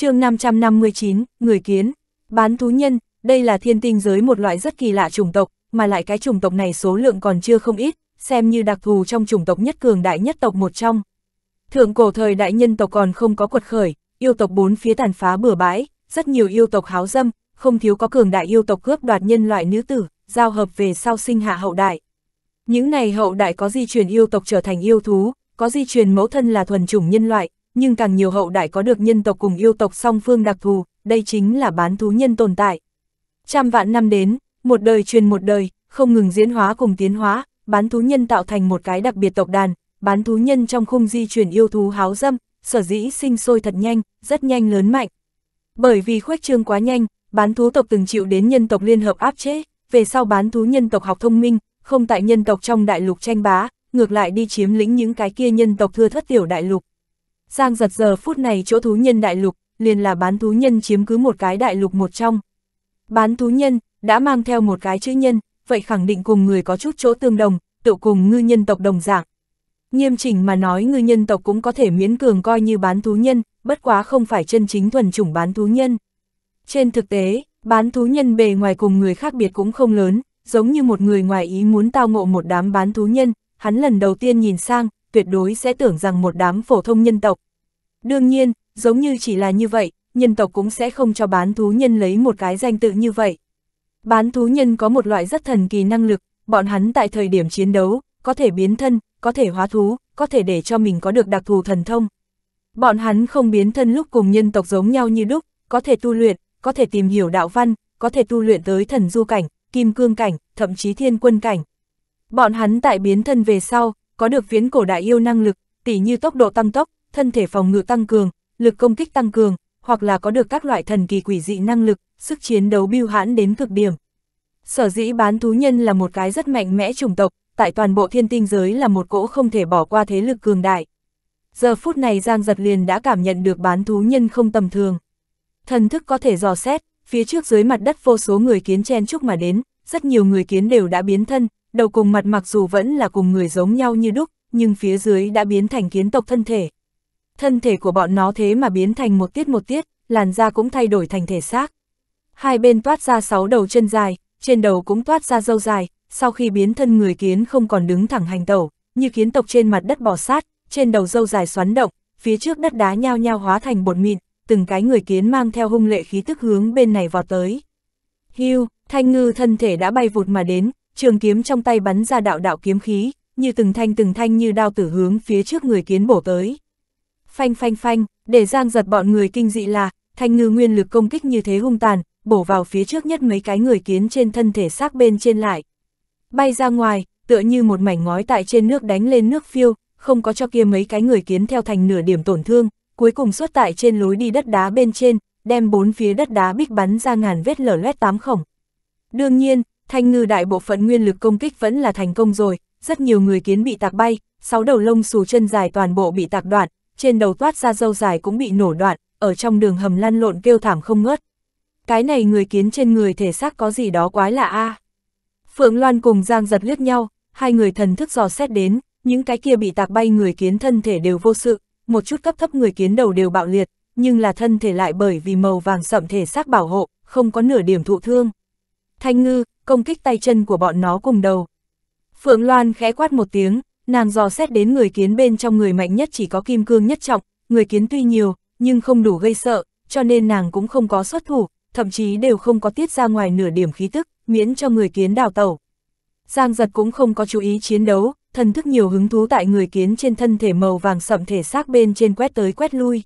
chương 559, Người Kiến, Bán Thú Nhân, đây là thiên tinh giới một loại rất kỳ lạ chủng tộc, mà lại cái chủng tộc này số lượng còn chưa không ít, xem như đặc thù trong chủng tộc nhất cường đại nhất tộc một trong. Thượng cổ thời đại nhân tộc còn không có quật khởi, yêu tộc bốn phía tàn phá bừa bãi, rất nhiều yêu tộc háo dâm, không thiếu có cường đại yêu tộc cướp đoạt nhân loại nữ tử, giao hợp về sau sinh hạ hậu đại. Những này hậu đại có di truyền yêu tộc trở thành yêu thú, có di truyền mẫu thân là thuần chủng nhân loại, nhưng càng nhiều hậu đại có được nhân tộc cùng yêu tộc song phương đặc thù, đây chính là bán thú nhân tồn tại. Trăm vạn năm đến, một đời truyền một đời, không ngừng diễn hóa cùng tiến hóa, bán thú nhân tạo thành một cái đặc biệt tộc đàn, bán thú nhân trong khung di chuyển yêu thú háo dâm, sở dĩ sinh sôi thật nhanh, rất nhanh lớn mạnh. Bởi vì khuếch trương quá nhanh, bán thú tộc từng chịu đến nhân tộc liên hợp áp chế, về sau bán thú nhân tộc học thông minh, không tại nhân tộc trong đại lục tranh bá, ngược lại đi chiếm lĩnh những cái kia nhân tộc thưa thất tiểu đại lục. Giang giật giờ phút này chỗ thú nhân đại lục, liền là bán thú nhân chiếm cứ một cái đại lục một trong. Bán thú nhân, đã mang theo một cái chữ nhân, vậy khẳng định cùng người có chút chỗ tương đồng, tự cùng ngư nhân tộc đồng dạng. Nghiêm chỉnh mà nói ngư nhân tộc cũng có thể miễn cường coi như bán thú nhân, bất quá không phải chân chính thuần chủng bán thú nhân. Trên thực tế, bán thú nhân bề ngoài cùng người khác biệt cũng không lớn, giống như một người ngoài ý muốn tao ngộ một đám bán thú nhân, hắn lần đầu tiên nhìn sang, tuyệt đối sẽ tưởng rằng một đám phổ thông nhân tộc, Đương nhiên, giống như chỉ là như vậy, nhân tộc cũng sẽ không cho bán thú nhân lấy một cái danh tự như vậy. Bán thú nhân có một loại rất thần kỳ năng lực, bọn hắn tại thời điểm chiến đấu, có thể biến thân, có thể hóa thú, có thể để cho mình có được đặc thù thần thông. Bọn hắn không biến thân lúc cùng nhân tộc giống nhau như đúc, có thể tu luyện, có thể tìm hiểu đạo văn, có thể tu luyện tới thần du cảnh, kim cương cảnh, thậm chí thiên quân cảnh. Bọn hắn tại biến thân về sau, có được viễn cổ đại yêu năng lực, tỉ như tốc độ tăng tốc, thân thể phòng ngự tăng cường, lực công kích tăng cường, hoặc là có được các loại thần kỳ quỷ dị năng lực, sức chiến đấu biêu hãn đến cực điểm. Sở dĩ bán thú nhân là một cái rất mạnh mẽ chủng tộc, tại toàn bộ thiên tinh giới là một cỗ không thể bỏ qua thế lực cường đại. Giờ phút này Giang Giật liền đã cảm nhận được bán thú nhân không tầm thường. Thần thức có thể dò xét, phía trước dưới mặt đất vô số người kiến chen chúc mà đến, rất nhiều người kiến đều đã biến thân, đầu cùng mặt mặc dù vẫn là cùng người giống nhau như đúc, nhưng phía dưới đã biến thành kiến tộc thân thể thân thể của bọn nó thế mà biến thành một tiết một tiết, làn da cũng thay đổi thành thể xác. Hai bên toát ra sáu đầu chân dài, trên đầu cũng toát ra râu dài, sau khi biến thân người kiến không còn đứng thẳng hành tẩu, như kiến tộc trên mặt đất bò sát, trên đầu râu dài xoắn động, phía trước đất đá nhao nhao hóa thành bột mịn, từng cái người kiến mang theo hung lệ khí tức hướng bên này vọt tới. Hưu, thanh ngư thân thể đã bay vụt mà đến, trường kiếm trong tay bắn ra đạo đạo kiếm khí, như từng thanh từng thanh như đao tử hướng phía trước người kiến bổ tới. Phanh phanh phanh, để Giang giật bọn người kinh dị là, thanh ngư nguyên lực công kích như thế hung tàn, bổ vào phía trước nhất mấy cái người kiến trên thân thể xác bên trên lại. Bay ra ngoài, tựa như một mảnh ngói tại trên nước đánh lên nước phiêu, không có cho kia mấy cái người kiến theo thành nửa điểm tổn thương, cuối cùng xuất tại trên lối đi đất đá bên trên, đem bốn phía đất đá bích bắn ra ngàn vết lở loét tám khổng. Đương nhiên, thanh ngư đại bộ phận nguyên lực công kích vẫn là thành công rồi, rất nhiều người kiến bị tạc bay, sáu đầu lông xù chân dài toàn bộ bị tạc đoạn, trên đầu toát ra dâu dài cũng bị nổ đoạn, ở trong đường hầm lăn lộn kêu thảm không ngớt. Cái này người kiến trên người thể xác có gì đó quái lạ a. À. Phượng Loan cùng Giang giật liếc nhau, hai người thần thức dò xét đến, những cái kia bị tạc bay người kiến thân thể đều vô sự, một chút cấp thấp người kiến đầu đều bạo liệt, nhưng là thân thể lại bởi vì màu vàng sậm thể xác bảo hộ, không có nửa điểm thụ thương. Thanh ngư, công kích tay chân của bọn nó cùng đầu. Phượng Loan khẽ quát một tiếng, nàng dò xét đến người kiến bên trong người mạnh nhất chỉ có kim cương nhất trọng, người kiến tuy nhiều, nhưng không đủ gây sợ, cho nên nàng cũng không có xuất thủ, thậm chí đều không có tiết ra ngoài nửa điểm khí tức, miễn cho người kiến đào tẩu. Giang giật cũng không có chú ý chiến đấu, thần thức nhiều hứng thú tại người kiến trên thân thể màu vàng sậm thể xác bên trên quét tới quét lui.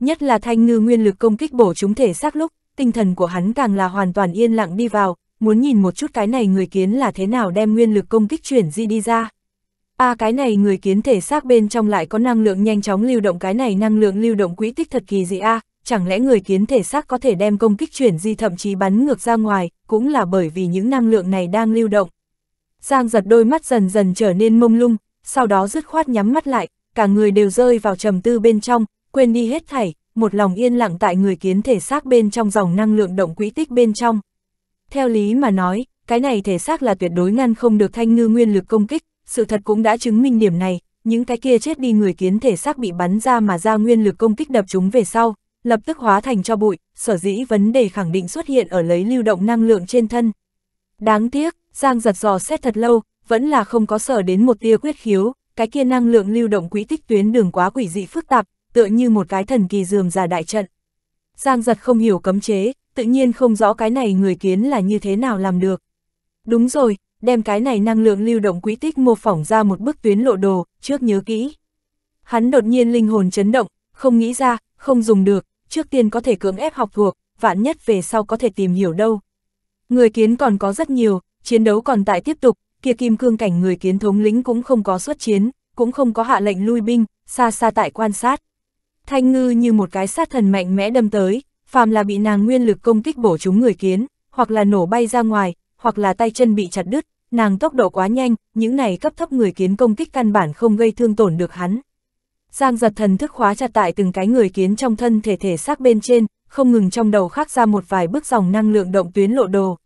Nhất là thanh ngư nguyên lực công kích bổ chúng thể xác lúc, tinh thần của hắn càng là hoàn toàn yên lặng đi vào, muốn nhìn một chút cái này người kiến là thế nào đem nguyên lực công kích chuyển di đi ra a à, cái này người kiến thể xác bên trong lại có năng lượng nhanh chóng lưu động cái này năng lượng lưu động quỹ tích thật kỳ dị a chẳng lẽ người kiến thể xác có thể đem công kích chuyển di thậm chí bắn ngược ra ngoài, cũng là bởi vì những năng lượng này đang lưu động. Giang giật đôi mắt dần dần trở nên mông lung, sau đó dứt khoát nhắm mắt lại, cả người đều rơi vào trầm tư bên trong, quên đi hết thảy, một lòng yên lặng tại người kiến thể xác bên trong dòng năng lượng động quỹ tích bên trong. Theo lý mà nói, cái này thể xác là tuyệt đối ngăn không được thanh ngư nguyên lực công kích, sự thật cũng đã chứng minh điểm này, những cái kia chết đi người kiến thể xác bị bắn ra mà ra nguyên lực công kích đập chúng về sau, lập tức hóa thành cho bụi, sở dĩ vấn đề khẳng định xuất hiện ở lấy lưu động năng lượng trên thân. Đáng tiếc, Giang giật giò xét thật lâu, vẫn là không có sở đến một tia quyết khiếu, cái kia năng lượng lưu động quỹ tích tuyến đường quá quỷ dị phức tạp, tựa như một cái thần kỳ dườm già đại trận. Giang giật không hiểu cấm chế, tự nhiên không rõ cái này người kiến là như thế nào làm được. Đúng rồi, đem cái này năng lượng lưu động quỹ tích mô phỏng ra một bức tuyến lộ đồ, trước nhớ kỹ. Hắn đột nhiên linh hồn chấn động, không nghĩ ra, không dùng được, trước tiên có thể cưỡng ép học thuộc, vạn nhất về sau có thể tìm hiểu đâu. Người kiến còn có rất nhiều, chiến đấu còn tại tiếp tục, kia kim cương cảnh người kiến thống lĩnh cũng không có xuất chiến, cũng không có hạ lệnh lui binh, xa xa tại quan sát. Thanh ngư như một cái sát thần mạnh mẽ đâm tới, phàm là bị nàng nguyên lực công kích bổ chúng người kiến, hoặc là nổ bay ra ngoài, hoặc là tay chân bị chặt đứt, nàng tốc độ quá nhanh, những này cấp thấp người kiến công kích căn bản không gây thương tổn được hắn. Giang giật thần thức khóa chặt tại từng cái người kiến trong thân thể thể xác bên trên, không ngừng trong đầu khắc ra một vài bước dòng năng lượng động tuyến lộ đồ.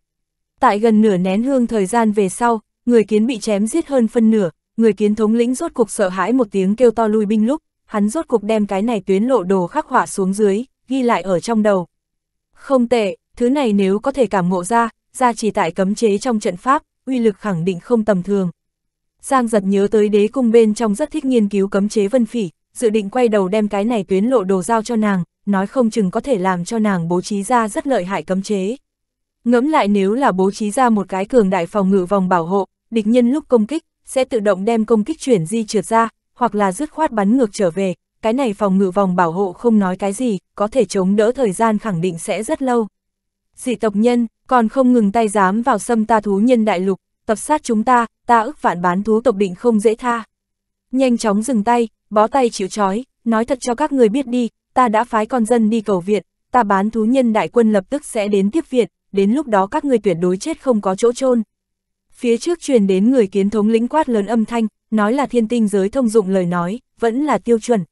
Tại gần nửa nén hương thời gian về sau, người kiến bị chém giết hơn phân nửa, người kiến thống lĩnh rốt cục sợ hãi một tiếng kêu to lui binh lúc, hắn rốt cục đem cái này tuyến lộ đồ khắc họa xuống dưới, ghi lại ở trong đầu. Không tệ, thứ này nếu có thể cảm ngộ ra, ra chỉ tại cấm chế trong trận pháp, uy lực khẳng định không tầm thường. Giang giật nhớ tới đế cung bên trong rất thích nghiên cứu cấm chế vân phỉ, dự định quay đầu đem cái này tuyến lộ đồ giao cho nàng, nói không chừng có thể làm cho nàng bố trí ra rất lợi hại cấm chế. Ngẫm lại nếu là bố trí ra một cái cường đại phòng ngự vòng bảo hộ, địch nhân lúc công kích, sẽ tự động đem công kích chuyển di trượt ra, hoặc là dứt khoát bắn ngược trở về, cái này phòng ngự vòng bảo hộ không nói cái gì, có thể chống đỡ thời gian khẳng định sẽ rất lâu. Dị tộc nhân, còn không ngừng tay dám vào xâm ta thú nhân đại lục, tập sát chúng ta, ta ức vạn bán thú tộc định không dễ tha. Nhanh chóng dừng tay, bó tay chịu trói, nói thật cho các người biết đi, ta đã phái con dân đi cầu viện, ta bán thú nhân đại quân lập tức sẽ đến tiếp viện, đến lúc đó các người tuyệt đối chết không có chỗ chôn Phía trước truyền đến người kiến thống lĩnh quát lớn âm thanh, nói là thiên tinh giới thông dụng lời nói, vẫn là tiêu chuẩn.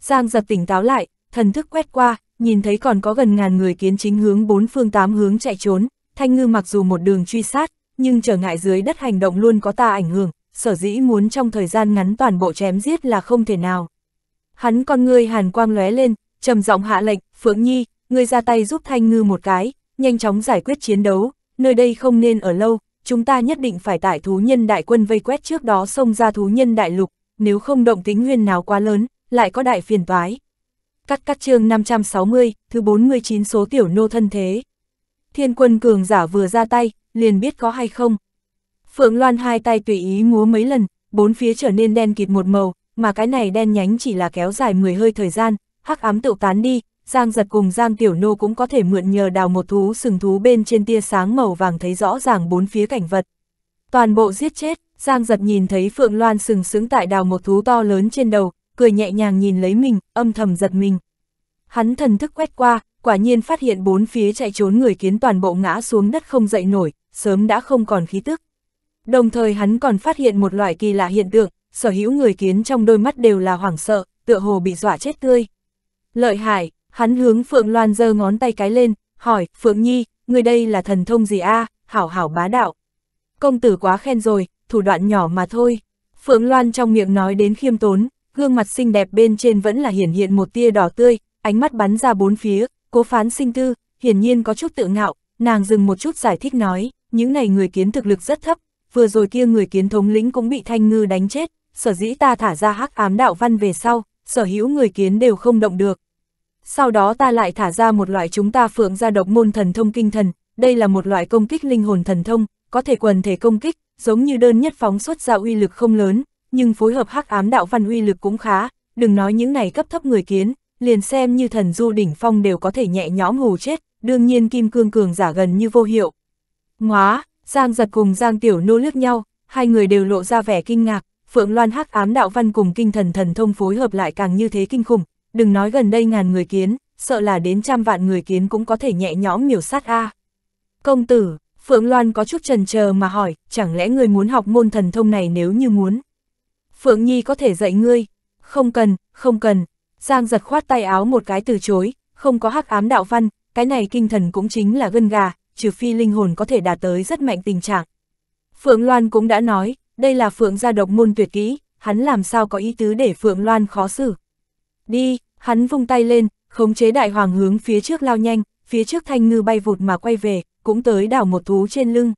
Giang giật tỉnh táo lại, thần thức quét qua, nhìn thấy còn có gần ngàn người kiến chính hướng bốn phương tám hướng chạy trốn, Thanh Ngư mặc dù một đường truy sát, nhưng trở ngại dưới đất hành động luôn có ta ảnh hưởng, sở dĩ muốn trong thời gian ngắn toàn bộ chém giết là không thể nào. Hắn con ngươi hàn quang lóe lên, trầm giọng hạ lệnh, Phượng Nhi, ngươi ra tay giúp Thanh Ngư một cái, nhanh chóng giải quyết chiến đấu, nơi đây không nên ở lâu, chúng ta nhất định phải tại thú nhân đại quân vây quét trước đó xông ra thú nhân đại lục, nếu không động tính nguyên nào quá lớn, lại có đại phiền toái. Cắt cắt chương 560, thứ 49 số tiểu nô thân thế. Thiên quân cường giả vừa ra tay, liền biết có hay không. Phượng Loan hai tay tùy ý múa mấy lần, bốn phía trở nên đen kịt một màu, mà cái này đen nhánh chỉ là kéo dài 10 hơi thời gian, hắc ám tựu tán đi, Giang giật cùng Giang Tiểu Nô cũng có thể mượn nhờ đào một thú sừng thú bên trên tia sáng màu vàng thấy rõ ràng bốn phía cảnh vật. Toàn bộ giết chết, Giang giật nhìn thấy Phượng Loan sừng sững tại đào một thú to lớn trên đầu, cười nhẹ nhàng nhìn lấy mình, âm thầm giật mình. Hắn thần thức quét qua, quả nhiên phát hiện bốn phía chạy trốn người kiến toàn bộ ngã xuống đất không dậy nổi, sớm đã không còn khí tức. Đồng thời hắn còn phát hiện một loại kỳ lạ hiện tượng, sở hữu người kiến trong đôi mắt đều là hoảng sợ, tựa hồ bị dọa chết tươi. Lợi hại, hắn hướng Phượng Loan giơ ngón tay cái lên, hỏi, Phượng Nhi, người đây là thần thông gì a à? hảo hảo bá đạo. Công tử quá khen rồi, thủ đoạn nhỏ mà thôi. Phượng Loan trong miệng nói đến khiêm tốn, gương mặt xinh đẹp bên trên vẫn là hiển hiện một tia đỏ tươi, ánh mắt bắn ra bốn phía, cố phán sinh tư, hiển nhiên có chút tự ngạo, nàng dừng một chút giải thích nói, những này người kiến thực lực rất thấp, vừa rồi kia người kiến thống lĩnh cũng bị thanh ngư đánh chết, sở dĩ ta thả ra hắc ám đạo văn về sau, sở hữu người kiến đều không động được. Sau đó ta lại thả ra một loại chúng ta phượng ra độc môn thần thông kinh thần, đây là một loại công kích linh hồn thần thông, có thể quần thể công kích, giống như đơn nhất phóng xuất ra uy lực không lớn, nhưng phối hợp hắc ám đạo văn uy lực cũng khá, đừng nói những này cấp thấp người kiến, liền xem như thần du đỉnh phong đều có thể nhẹ nhõm hù chết, đương nhiên kim cương cường giả gần như vô hiệu. Ngóa, Giang giật cùng Giang tiểu nô lướt nhau, hai người đều lộ ra vẻ kinh ngạc, Phượng Loan hắc ám đạo văn cùng kinh thần thần thông phối hợp lại càng như thế kinh khủng, đừng nói gần đây ngàn người kiến, sợ là đến trăm vạn người kiến cũng có thể nhẹ nhõm miểu sát a. Công tử, Phượng Loan có chút trần chờ mà hỏi, chẳng lẽ người muốn học môn thần thông này nếu như muốn? Phượng Nhi có thể dạy ngươi. Không cần, không cần. Giang giật khoát tay áo một cái từ chối, không có hắc ám đạo văn, cái này kinh thần cũng chính là gân gà, trừ phi linh hồn có thể đạt tới rất mạnh tình trạng. Phượng Loan cũng đã nói, đây là Phượng gia độc môn tuyệt kỹ, hắn làm sao có ý tứ để Phượng Loan khó xử. Đi, hắn vung tay lên, khống chế đại hoàng hướng phía trước lao nhanh, phía trước thanh ngư bay vụt mà quay về, cũng tới đảo một thú trên lưng.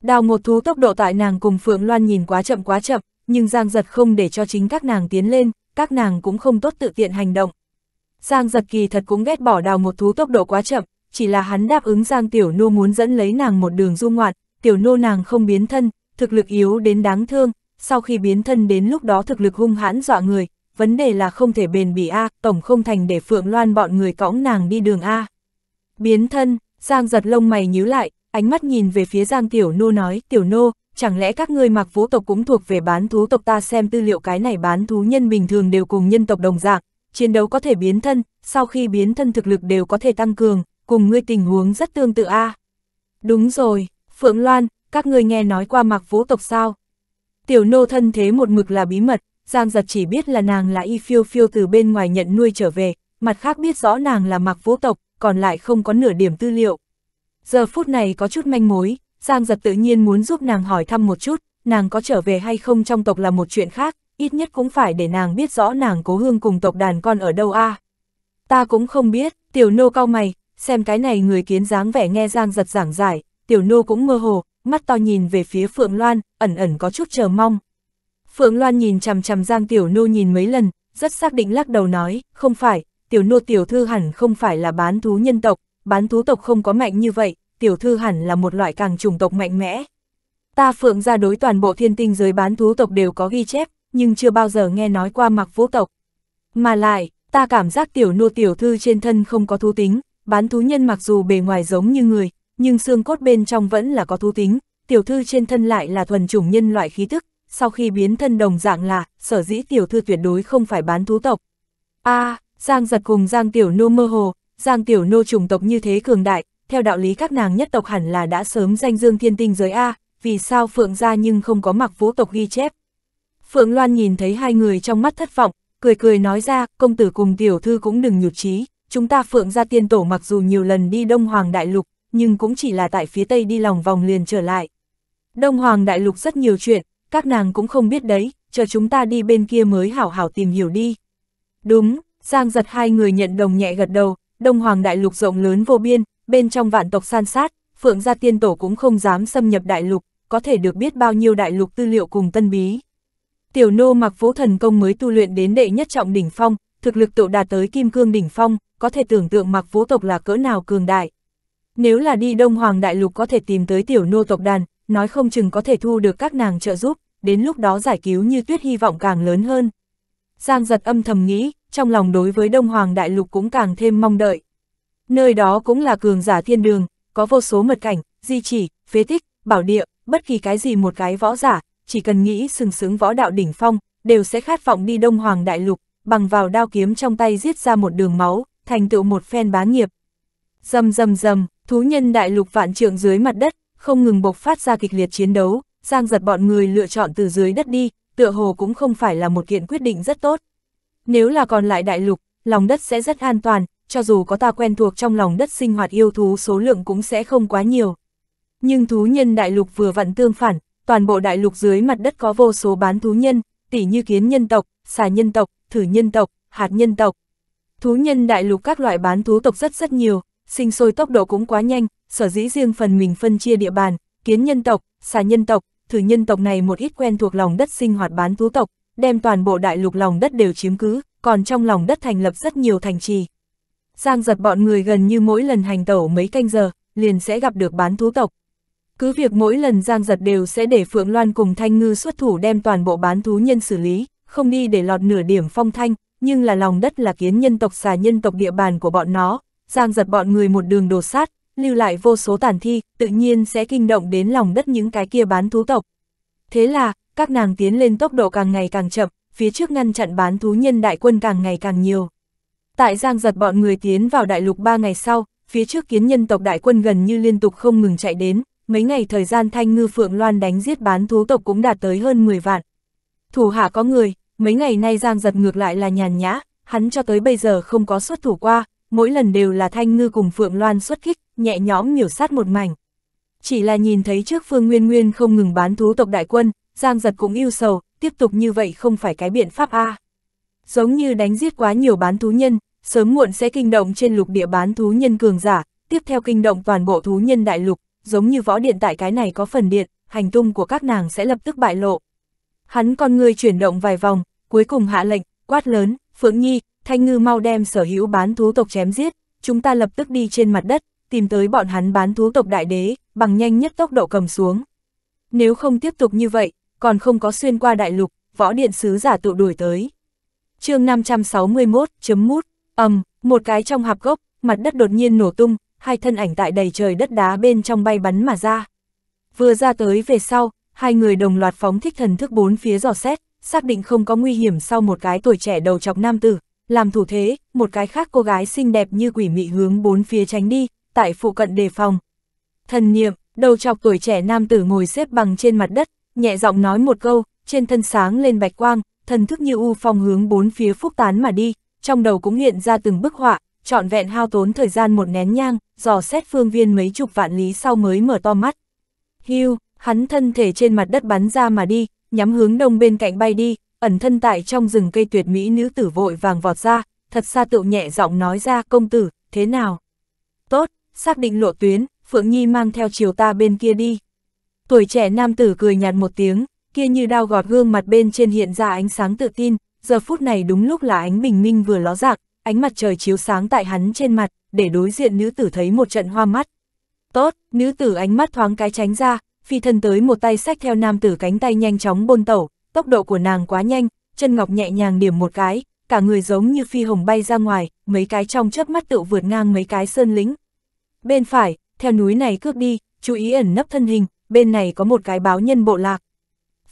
Đào một thú tốc độ tại nàng cùng Phượng Loan nhìn quá chậm quá chậm, nhưng Giang Giật không để cho chính các nàng tiến lên, các nàng cũng không tốt tự tiện hành động. Giang Giật kỳ thật cũng ghét bỏ đào một thú tốc độ quá chậm, chỉ là hắn đáp ứng Giang Tiểu Nô muốn dẫn lấy nàng một đường du ngoạn, Tiểu Nô nàng không biến thân, thực lực yếu đến đáng thương, sau khi biến thân đến lúc đó thực lực hung hãn dọa người, vấn đề là không thể bền bỉ A, tổng không thành để Phượng Loan bọn người cõng nàng đi đường A. Biến thân, Giang giật lông mày nhíu lại, ánh mắt nhìn về phía Giang Tiểu Nô nói, Tiểu Nô, chẳng lẽ các ngươi mặc vũ tộc cũng thuộc về bán thú tộc ta xem tư liệu cái này bán thú nhân bình thường đều cùng nhân tộc đồng dạng, chiến đấu có thể biến thân, sau khi biến thân thực lực đều có thể tăng cường, cùng ngươi tình huống rất tương tự a à? Đúng rồi, Phượng Loan, các ngươi nghe nói qua mặc vũ tộc sao? Tiểu nô thân thế một mực là bí mật, Giang giật chỉ biết là nàng là y phiêu phiêu từ bên ngoài nhận nuôi trở về, mặt khác biết rõ nàng là mặc vũ tộc, còn lại không có nửa điểm tư liệu. Giờ phút này có chút manh mối, Giang giật tự nhiên muốn giúp nàng hỏi thăm một chút, nàng có trở về hay không trong tộc là một chuyện khác, ít nhất cũng phải để nàng biết rõ nàng cố hương cùng tộc đàn con ở đâu a. À. Ta cũng không biết, tiểu nô cao mày, xem cái này người kiến dáng vẻ nghe Giang giật giảng giải, tiểu nô cũng mơ hồ, mắt to nhìn về phía Phượng Loan, ẩn ẩn có chút chờ mong. Phượng Loan nhìn chằm chằm Giang tiểu nô nhìn mấy lần, rất xác định lắc đầu nói, không phải, tiểu nô tiểu thư hẳn không phải là bán thú nhân tộc, bán thú tộc không có mạnh như vậy, tiểu thư hẳn là một loại càng chủng tộc mạnh mẽ. Ta phượng ra đối toàn bộ thiên tinh giới bán thú tộc đều có ghi chép, nhưng chưa bao giờ nghe nói qua mặc vũ tộc. Mà lại, ta cảm giác tiểu nô tiểu thư trên thân không có thú tính, bán thú nhân mặc dù bề ngoài giống như người, nhưng xương cốt bên trong vẫn là có thú tính, tiểu thư trên thân lại là thuần chủng nhân loại khí tức, sau khi biến thân đồng dạng là, sở dĩ tiểu thư tuyệt đối không phải bán thú tộc. a à, Giang giật cùng Giang tiểu nô mơ hồ, Giang tiểu nô chủng tộc như thế cường đại, theo đạo lý các nàng nhất tộc hẳn là đã sớm danh dương thiên tinh giới A, vì sao Phượng ra nhưng không có mặc vũ tộc ghi chép. Phượng Loan nhìn thấy hai người trong mắt thất vọng, cười cười nói ra, công tử cùng tiểu thư cũng đừng nhụt chí chúng ta Phượng ra tiên tổ mặc dù nhiều lần đi Đông Hoàng Đại Lục, nhưng cũng chỉ là tại phía Tây đi lòng vòng liền trở lại. Đông Hoàng Đại Lục rất nhiều chuyện, các nàng cũng không biết đấy, chờ chúng ta đi bên kia mới hảo hảo tìm hiểu đi. Đúng, Giang giật hai người nhận đồng nhẹ gật đầu, Đông Hoàng Đại Lục rộng lớn vô biên, bên trong vạn tộc san sát, Phượng gia tiên tổ cũng không dám xâm nhập đại lục, có thể được biết bao nhiêu đại lục tư liệu cùng tân bí. Tiểu nô mặc vũ thần công mới tu luyện đến đệ nhất trọng đỉnh phong, thực lực tụ đạt tới kim cương đỉnh phong, có thể tưởng tượng mặc vũ tộc là cỡ nào cường đại. Nếu là đi Đông Hoàng Đại Lục có thể tìm tới tiểu nô tộc đàn, nói không chừng có thể thu được các nàng trợ giúp, đến lúc đó giải cứu như tuyết hy vọng càng lớn hơn. Giang giật âm thầm nghĩ, trong lòng đối với Đông Hoàng Đại Lục cũng càng thêm mong đợi. Nơi đó cũng là cường giả thiên đường, có vô số mật cảnh, di chỉ, phế tích, bảo địa, bất kỳ cái gì một cái võ giả, chỉ cần nghĩ sừng sướng võ đạo đỉnh phong, đều sẽ khát vọng đi Đông Hoàng Đại Lục, bằng vào đao kiếm trong tay giết ra một đường máu, thành tựu một phen bá nghiệp. Dầm dầm dầm, thú nhân đại lục vạn trượng dưới mặt đất, không ngừng bộc phát ra kịch liệt chiến đấu, giang giật bọn người lựa chọn từ dưới đất đi, tựa hồ cũng không phải là một kiện quyết định rất tốt. Nếu là còn lại đại lục, lòng đất sẽ rất an toàn, cho dù có ta quen thuộc trong lòng đất sinh hoạt yêu thú số lượng cũng sẽ không quá nhiều. Nhưng thú nhân đại lục vừa vặn tương phản, toàn bộ đại lục dưới mặt đất có vô số bán thú nhân, tỉ như kiến nhân tộc, xà nhân tộc, thử nhân tộc, hạt nhân tộc. Thú nhân đại lục các loại bán thú tộc rất rất nhiều, sinh sôi tốc độ cũng quá nhanh, sở dĩ riêng phần mình phân chia địa bàn, kiến nhân tộc, xà nhân tộc, thử nhân tộc này một ít quen thuộc lòng đất sinh hoạt bán thú tộc, đem toàn bộ đại lục lòng đất đều chiếm cứ, còn trong lòng đất thành lập rất nhiều thành trì, Giang giật bọn người gần như mỗi lần hành tẩu mấy canh giờ, liền sẽ gặp được bán thú tộc. Cứ việc mỗi lần Giang giật đều sẽ để Phượng Loan cùng Thanh Ngư xuất thủ đem toàn bộ bán thú nhân xử lý, không đi để lọt nửa điểm phong thanh, nhưng là lòng đất là kiến nhân tộc xà nhân tộc địa bàn của bọn nó, Giang giật bọn người một đường đổ sát, lưu lại vô số tàn thi, tự nhiên sẽ kinh động đến lòng đất những cái kia bán thú tộc. Thế là, các nàng tiến lên tốc độ càng ngày càng chậm, phía trước ngăn chặn bán thú nhân đại quân càng ngày càng nhiều. Tại Giang giật bọn người tiến vào đại lục 3 ngày sau, phía trước kiến nhân tộc đại quân gần như liên tục không ngừng chạy đến, mấy ngày thời gian Thanh Ngư Phượng Loan đánh giết bán thú tộc cũng đạt tới hơn 10 vạn. Thủ hạ có người, mấy ngày nay Giang giật ngược lại là nhàn nhã, hắn cho tới bây giờ không có xuất thủ qua, mỗi lần đều là Thanh Ngư cùng Phượng Loan xuất kích, nhẹ nhõm miểu sát một mảnh. Chỉ là nhìn thấy trước Phương Nguyên Nguyên không ngừng bán thú tộc đại quân, Giang giật cũng yêu sầu, tiếp tục như vậy không phải cái biện pháp A. À. Giống như đánh giết quá nhiều bán thú nhân, sớm muộn sẽ kinh động trên lục địa bán thú nhân cường giả, tiếp theo kinh động toàn bộ thú nhân đại lục, giống như võ điện tại cái này có phần điện, hành tung của các nàng sẽ lập tức bại lộ. Hắn con người chuyển động vài vòng, cuối cùng hạ lệnh, quát lớn, Phượng Nhi, Thanh Ngư mau đem sở hữu bán thú tộc chém giết, chúng ta lập tức đi trên mặt đất, tìm tới bọn hắn bán thú tộc đại đế, bằng nhanh nhất tốc độ cầm xuống. Nếu không tiếp tục như vậy, còn không có xuyên qua đại lục, võ điện sứ giả tụ đuổi tới chương 561, chấm mút, ầm, một cái trong hạp gốc, mặt đất đột nhiên nổ tung, hai thân ảnh tại đầy trời đất đá bên trong bay bắn mà ra. Vừa ra tới về sau, hai người đồng loạt phóng thích thần thức bốn phía dò xét, xác định không có nguy hiểm sau một cái tuổi trẻ đầu chọc nam tử, làm thủ thế, một cái khác cô gái xinh đẹp như quỷ mị hướng bốn phía tránh đi, tại phụ cận đề phòng. Thần niệm, đầu chọc tuổi trẻ nam tử ngồi xếp bằng trên mặt đất, nhẹ giọng nói một câu, trên thân sáng lên bạch quang, thần thức như u phong hướng bốn phía phúc tán mà đi, trong đầu cũng hiện ra từng bức họa, trọn vẹn hao tốn thời gian một nén nhang, dò xét phương viên mấy chục vạn lý sau mới mở to mắt. Hưu, hắn thân thể trên mặt đất bắn ra mà đi, nhắm hướng đông bên cạnh bay đi, ẩn thân tại trong rừng cây tuyệt mỹ nữ tử vội vàng vọt ra, thật xa tựu nhẹ giọng nói ra công tử, thế nào? Tốt, xác định lộ tuyến, Phượng Nhi mang theo chiều ta bên kia đi. Tuổi trẻ nam tử cười nhạt một tiếng, kia như đao gọt gương mặt bên trên hiện ra ánh sáng tự tin, giờ phút này đúng lúc là ánh bình minh vừa ló dạng ánh mặt trời chiếu sáng tại hắn trên mặt, để đối diện nữ tử thấy một trận hoa mắt. Tốt, nữ tử ánh mắt thoáng cái tránh ra, phi thân tới một tay sách theo nam tử cánh tay nhanh chóng bôn tẩu, tốc độ của nàng quá nhanh, chân ngọc nhẹ nhàng điểm một cái, cả người giống như phi hồng bay ra ngoài, mấy cái trong chớp mắt tự vượt ngang mấy cái sơn lĩnh Bên phải, theo núi này cướp đi, chú ý ẩn nấp thân hình, bên này có một cái báo nhân bộ lạc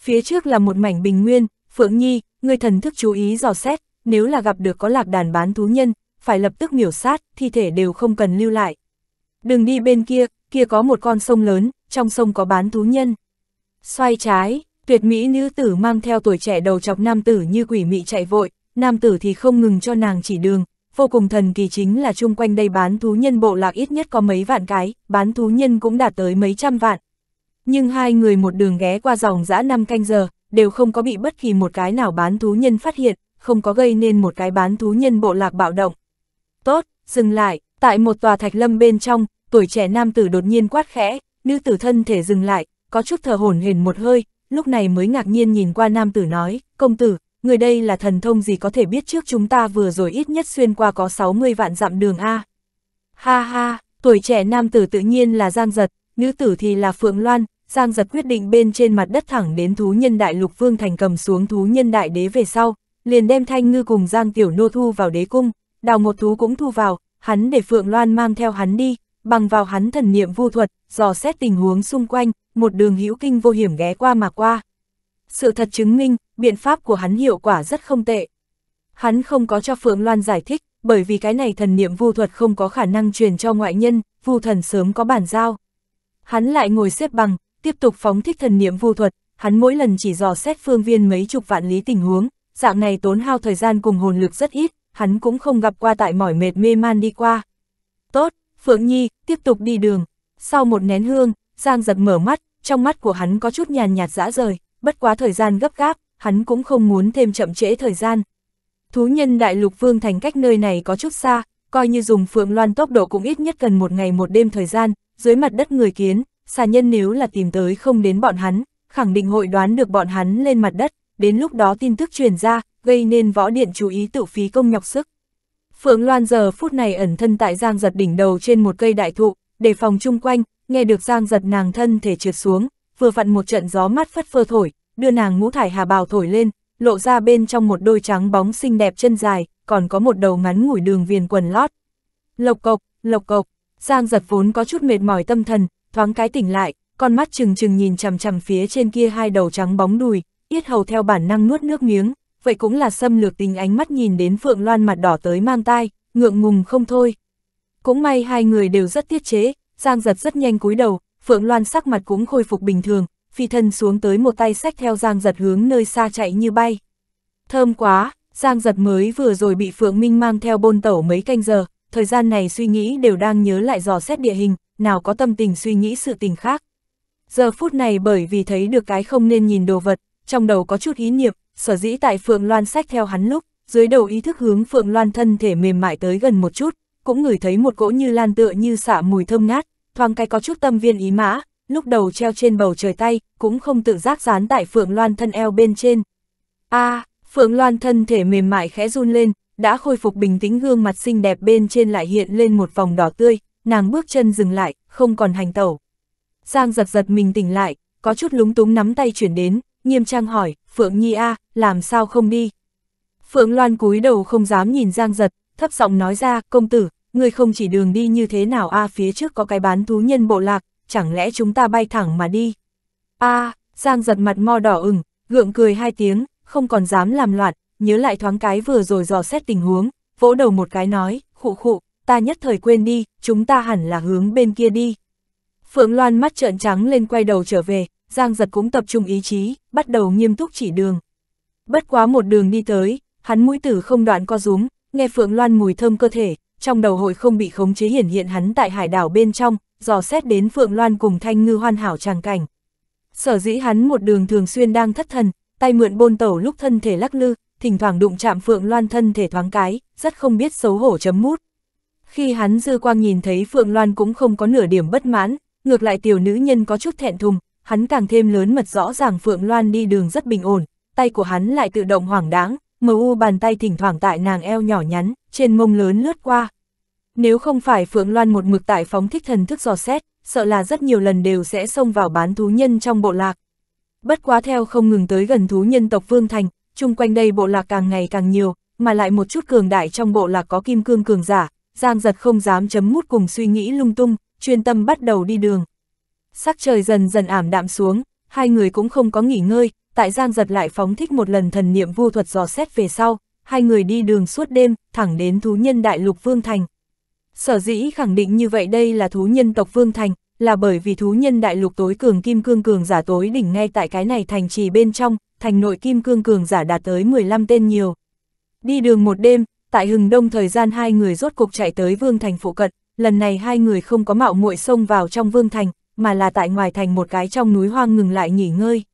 phía trước là một mảnh bình nguyên, Phượng Nhi, người thần thức chú ý dò xét, nếu là gặp được có lạc đàn bán thú nhân, phải lập tức miểu sát, thi thể đều không cần lưu lại. Đừng đi bên kia, kia có một con sông lớn, trong sông có bán thú nhân. Xoay trái, tuyệt mỹ nữ tử mang theo tuổi trẻ đầu chọc nam tử như quỷ mị chạy vội, nam tử thì không ngừng cho nàng chỉ đường, vô cùng thần kỳ chính là chung quanh đây bán thú nhân bộ lạc ít nhất có mấy vạn cái, bán thú nhân cũng đạt tới mấy trăm vạn, nhưng hai người một đường ghé qua dòng dã năm canh giờ, đều không có bị bất kỳ một cái nào bán thú nhân phát hiện, không có gây nên một cái bán thú nhân bộ lạc bạo động. Tốt, dừng lại, tại một tòa thạch lâm bên trong, tuổi trẻ nam tử đột nhiên quát khẽ, nữ tử thân thể dừng lại, có chút thở hổn hển một hơi, lúc này mới ngạc nhiên nhìn qua nam tử nói, công tử, người đây là thần thông gì có thể biết trước chúng ta vừa rồi ít nhất xuyên qua có 60 vạn dặm đường A. Ha ha, tuổi trẻ nam tử tự nhiên là giang giật, nữ tử thì là Phượng Loan, Giang giật quyết định bên trên mặt đất thẳng đến thú nhân đại lục vương thành cầm xuống thú nhân đại đế về sau, liền đem thanh ngư cùng Giang tiểu nô thu vào đế cung, đào một thú cũng thu vào, hắn để Phượng Loan mang theo hắn đi, bằng vào hắn thần niệm vu thuật, dò xét tình huống xung quanh, một đường hữu kinh vô hiểm ghé qua mà qua. Sự thật chứng minh, biện pháp của hắn hiệu quả rất không tệ. Hắn không có cho Phượng Loan giải thích, bởi vì cái này thần niệm vu thuật không có khả năng truyền cho ngoại nhân, vu thần sớm có bản giao. Hắn lại ngồi xếp bằng, tiếp tục phóng thích thần niệm vu thuật, hắn mỗi lần chỉ dò xét phương viên mấy chục vạn lý tình huống, dạng này tốn hao thời gian cùng hồn lực rất ít, hắn cũng không gặp qua tại mỏi mệt mê man đi qua. Tốt, Phượng Nhi, tiếp tục đi đường. Sau một nén hương, Giang giật mở mắt, trong mắt của hắn có chút nhàn nhạt dã rời, bất quá thời gian gấp gáp, hắn cũng không muốn thêm chậm trễ thời gian. Thú nhân đại lục vương thành cách nơi này có chút xa, coi như dùng phượng loan tốc độ cũng ít nhất cần một ngày một đêm thời gian, dưới mặt đất người kiến, xà nhân nếu là tìm tới không đến bọn hắn, khẳng định hội đoán được bọn hắn lên mặt đất, đến lúc đó tin tức truyền ra, gây nên võ điện chú ý tự phí công nhọc sức. Phượng Loan giờ phút này ẩn thân tại Giang Giật đỉnh đầu trên một cây đại thụ, để phòng chung quanh, nghe được Giang Giật nàng thân thể trượt xuống, vừa vặn một trận gió mát phất phơ thổi, đưa nàng ngũ thải hà bào thổi lên, lộ ra bên trong một đôi trắng bóng xinh đẹp chân dài, còn có một đầu ngắn ngủi đường viền quần lót. Lộc cộc, lộc cộc, Giang Giật vốn có chút mệt mỏi tâm thần, thoáng cái tỉnh lại, con mắt trừng trừng nhìn chằm chằm phía trên kia hai đầu trắng bóng đùi, yết hầu theo bản năng nuốt nước miếng, vậy cũng là xâm lược tình ánh mắt nhìn đến Phượng Loan mặt đỏ tới mang tai, ngượng ngùng không thôi. Cũng may hai người đều rất tiết chế, Giang giật rất nhanh cúi đầu, Phượng Loan sắc mặt cũng khôi phục bình thường, phi thân xuống tới một tay sách theo Giang giật hướng nơi xa chạy như bay. Thơm quá, Giang giật mới vừa rồi bị Phượng Minh mang theo bôn tẩu mấy canh giờ, thời gian này suy nghĩ đều đang nhớ lại dò xét địa hình, nào có tâm tình suy nghĩ sự tình khác. Giờ phút này bởi vì thấy được cái không nên nhìn đồ vật, trong đầu có chút ý niệm, sở dĩ tại Phượng Loan sách theo hắn lúc, dưới đầu ý thức hướng Phượng Loan thân thể mềm mại tới gần một chút, cũng ngửi thấy một cỗ như lan tựa như xả mùi thơm ngát, thoáng cái có chút tâm viên ý mã, lúc đầu treo trên bầu trời tay, cũng không tự giác dán tại Phượng Loan thân eo bên trên. a à, Phượng Loan thân thể mềm mại khẽ run lên, đã khôi phục bình tĩnh gương mặt xinh đẹp bên trên lại hiện lên một vòng đỏ tươi, nàng bước chân dừng lại, không còn hành tẩu. Giang giật giật mình tỉnh lại, có chút lúng túng nắm tay chuyển đến, nghiêm trang hỏi, Phượng Nhi A, làm sao không đi? Phượng Loan cúi đầu không dám nhìn Giang giật, thấp giọng nói ra, công tử, người không chỉ đường đi như thế nào A phía trước có cái bán thú nhân bộ lạc, chẳng lẽ chúng ta bay thẳng mà đi? A, Giang giật mặt mo đỏ ửng, gượng cười hai tiếng, không còn dám làm loạn, nhớ lại thoáng cái vừa rồi dò xét tình huống, vỗ đầu một cái nói, khụ khụ, ta nhất thời quên đi, chúng ta hẳn là hướng bên kia đi. Phượng Loan mắt trợn trắng lên quay đầu trở về, Giang Giật cũng tập trung ý chí, bắt đầu nghiêm túc chỉ đường. Bất quá một đường đi tới, hắn mũi tử không đoạn co rúm, nghe Phượng Loan mùi thơm cơ thể, trong đầu hội không bị khống chế hiển hiện hắn tại hải đảo bên trong, dò xét đến Phượng Loan cùng Thanh Ngư hoàn hảo tràng cảnh. Sở dĩ hắn một đường thường xuyên đang thất thần, tay mượn bôn tẩu lúc thân thể lắc lư, thỉnh thoảng đụng chạm Phượng Loan thân thể thoáng cái, rất không biết xấu hổ chấm mút. Khi hắn dư quang nhìn thấy Phượng Loan cũng không có nửa điểm bất mãn, ngược lại tiểu nữ nhân có chút thẹn thùng, hắn càng thêm lớn mật rõ ràng Phượng Loan đi đường rất bình ổn, tay của hắn lại tự động hoảng đáng, mờ u bàn tay thỉnh thoảng tại nàng eo nhỏ nhắn, trên mông lớn lướt qua. Nếu không phải Phượng Loan một mực tại phóng thích thần thức dò xét, sợ là rất nhiều lần đều sẽ xông vào bán thú nhân trong bộ lạc. Bất quá theo không ngừng tới gần thú nhân tộc Vương Thành, chung quanh đây bộ lạc càng ngày càng nhiều, mà lại một chút cường đại trong bộ lạc có kim cương cường giả, Giang giật không dám chấm mút cùng suy nghĩ lung tung, chuyên tâm bắt đầu đi đường. Sắc trời dần dần ảm đạm xuống, hai người cũng không có nghỉ ngơi, tại Giang giật lại phóng thích một lần thần niệm vu thuật dò xét về sau, hai người đi đường suốt đêm, thẳng đến thú nhân đại lục Vương Thành. Sở dĩ khẳng định như vậy đây là thú nhân tộc Vương Thành, là bởi vì thú nhân đại lục tối cường kim cương cường giả tối đỉnh ngay tại cái này thành trì bên trong, thành nội kim cương cường giả đạt tới 15 tên nhiều. Đi đường một đêm, tại hừng đông thời gian hai người rốt cục chạy tới Vương Thành phụ cận, lần này hai người không có mạo muội xông vào trong Vương Thành, mà là tại ngoài thành một cái trong núi hoang ngừng lại nghỉ ngơi.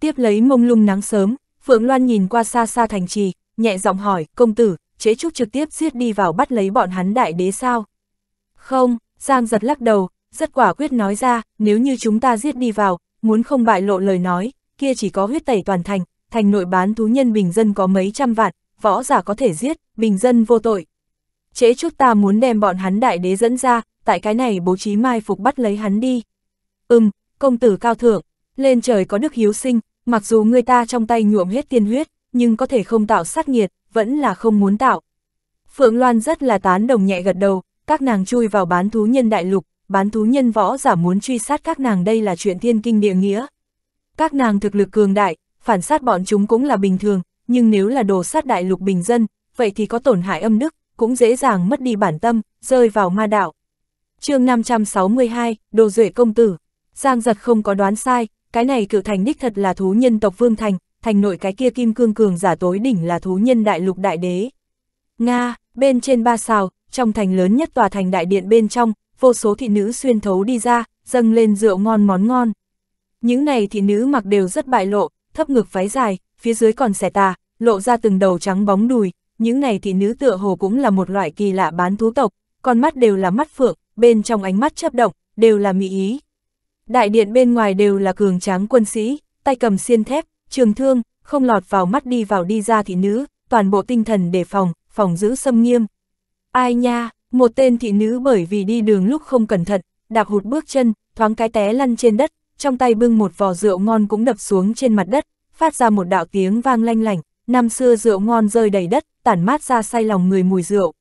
Tiếp lấy mông lung nắng sớm, Phượng Loan nhìn qua xa xa thành trì, nhẹ giọng hỏi, công tử, chế trúc trực tiếp giết đi vào bắt lấy bọn hắn đại đế sao? Không, Giang giật lắc đầu, rất quả quyết nói ra, nếu như chúng ta giết đi vào, muốn không bại lộ lời nói, kia chỉ có huyết tẩy toàn thành, thành nội bán thú nhân bình dân có mấy trăm vạn, võ giả có thể giết, bình dân vô tội. chế chút ta muốn đem bọn hắn đại đế dẫn ra, tại cái này bố trí mai phục bắt lấy hắn đi. Ừm, công tử cao thượng, lên trời có đức hiếu sinh, mặc dù người ta trong tay nhuộm hết tiên huyết, nhưng có thể không tạo sát nghiệt, vẫn là không muốn tạo. Phượng Loan rất là tán đồng nhẹ gật đầu, các nàng chui vào bán thú nhân đại lục, bán thú nhân võ giả muốn truy sát các nàng đây là chuyện thiên kinh địa nghĩa. Các nàng thực lực cường đại, phản sát bọn chúng cũng là bình thường, nhưng nếu là đồ sát đại lục bình dân, vậy thì có tổn hại âm đức, cũng dễ dàng mất đi bản tâm, rơi vào ma đạo. chương 562, Đồ Duệ Công Tử Giang giật không có đoán sai, cái này cựu thành đích thật là thú nhân tộc Vương Thành, thành nội cái kia kim cương cường giả tối đỉnh là thú nhân đại lục đại đế. Nga, bên trên ba sào trong thành lớn nhất tòa thành đại điện bên trong, vô số thị nữ xuyên thấu đi ra, dâng lên rượu ngon món ngon. Những này thị nữ mặc đều rất bại lộ, thấp ngực váy dài, phía dưới còn xẻ tà, lộ ra từng đầu trắng bóng đùi, những này thị nữ tựa hồ cũng là một loại kỳ lạ bán thú tộc, con mắt đều là mắt phượng, bên trong ánh mắt chấp động, đều là mỹ ý. Đại điện bên ngoài đều là cường tráng quân sĩ, tay cầm xiên thép, trường thương, không lọt vào mắt đi vào đi ra thị nữ, toàn bộ tinh thần đề phòng, phòng giữ xâm nghiêm. Ai nha, một tên thị nữ bởi vì đi đường lúc không cẩn thận, đạp hụt bước chân, thoáng cái té lăn trên đất, trong tay bưng một vò rượu ngon cũng đập xuống trên mặt đất, phát ra một đạo tiếng vang lanh lảnh, năm xưa rượu ngon rơi đầy đất, tản mát ra say lòng người mùi rượu.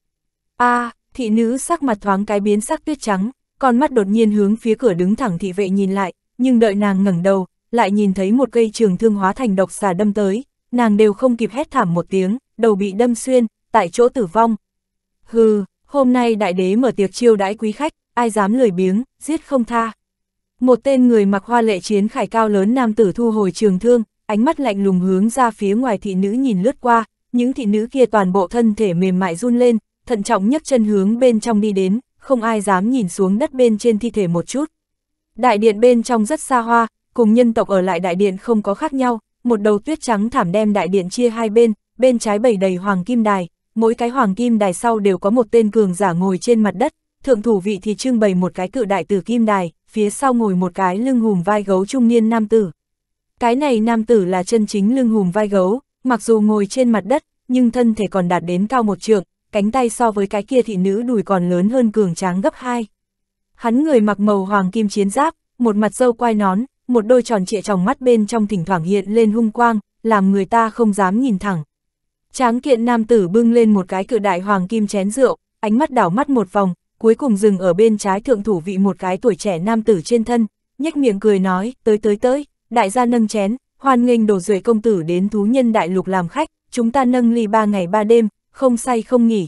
A, à, thị nữ sắc mặt thoáng cái biến sắc tuyết trắng, con mắt đột nhiên hướng phía cửa đứng thẳng thị vệ nhìn lại, nhưng đợi nàng ngẩng đầu, lại nhìn thấy một cây trường thương hóa thành độc xà đâm tới, nàng đều không kịp hét thảm một tiếng, đầu bị đâm xuyên, tại chỗ tử vong. Hừ, hôm nay đại đế mở tiệc chiêu đãi quý khách, ai dám lười biếng, giết không tha. Một tên người mặc hoa lệ chiến khải cao lớn nam tử thu hồi trường thương, ánh mắt lạnh lùng hướng ra phía ngoài thị nữ nhìn lướt qua, những thị nữ kia toàn bộ thân thể mềm mại run lên, thận trọng nhấc chân hướng bên trong đi đến, không ai dám nhìn xuống đất bên trên thi thể một chút. Đại điện bên trong rất xa hoa, cùng nhân tộc ở lại đại điện không có khác nhau, một đầu tuyết trắng thảm đem đại điện chia hai bên, bên trái bầy đầy hoàng kim đài, mỗi cái hoàng kim đài sau đều có một tên cường giả ngồi trên mặt đất, thượng thủ vị thì trưng bày một cái cự đại từ kim đài, phía sau ngồi một cái lưng hùm vai gấu trung niên nam tử, cái này nam tử là chân chính lưng hùm vai gấu, mặc dù ngồi trên mặt đất, nhưng thân thể còn đạt đến cao một trượng, cánh tay so với cái kia thị nữ đùi còn lớn hơn cường tráng gấp hai. Hắn người mặc màu hoàng kim chiến giáp, một mặt dâu quai nón, một đôi tròn trịa tròng mắt bên trong thỉnh thoảng hiện lên hung quang, làm người ta không dám nhìn thẳng. Tráng kiện nam tử bưng lên một cái cự đại hoàng kim chén rượu, ánh mắt đảo mắt một vòng, cuối cùng dừng ở bên trái thượng thủ vị một cái tuổi trẻ nam tử trên thân, nhếch miệng cười nói, tới tới tới, đại gia nâng chén, hoan nghênh đổ rưỡi công tử đến thú nhân đại lục làm khách, chúng ta nâng ly ba ngày ba đêm, không say không nghỉ.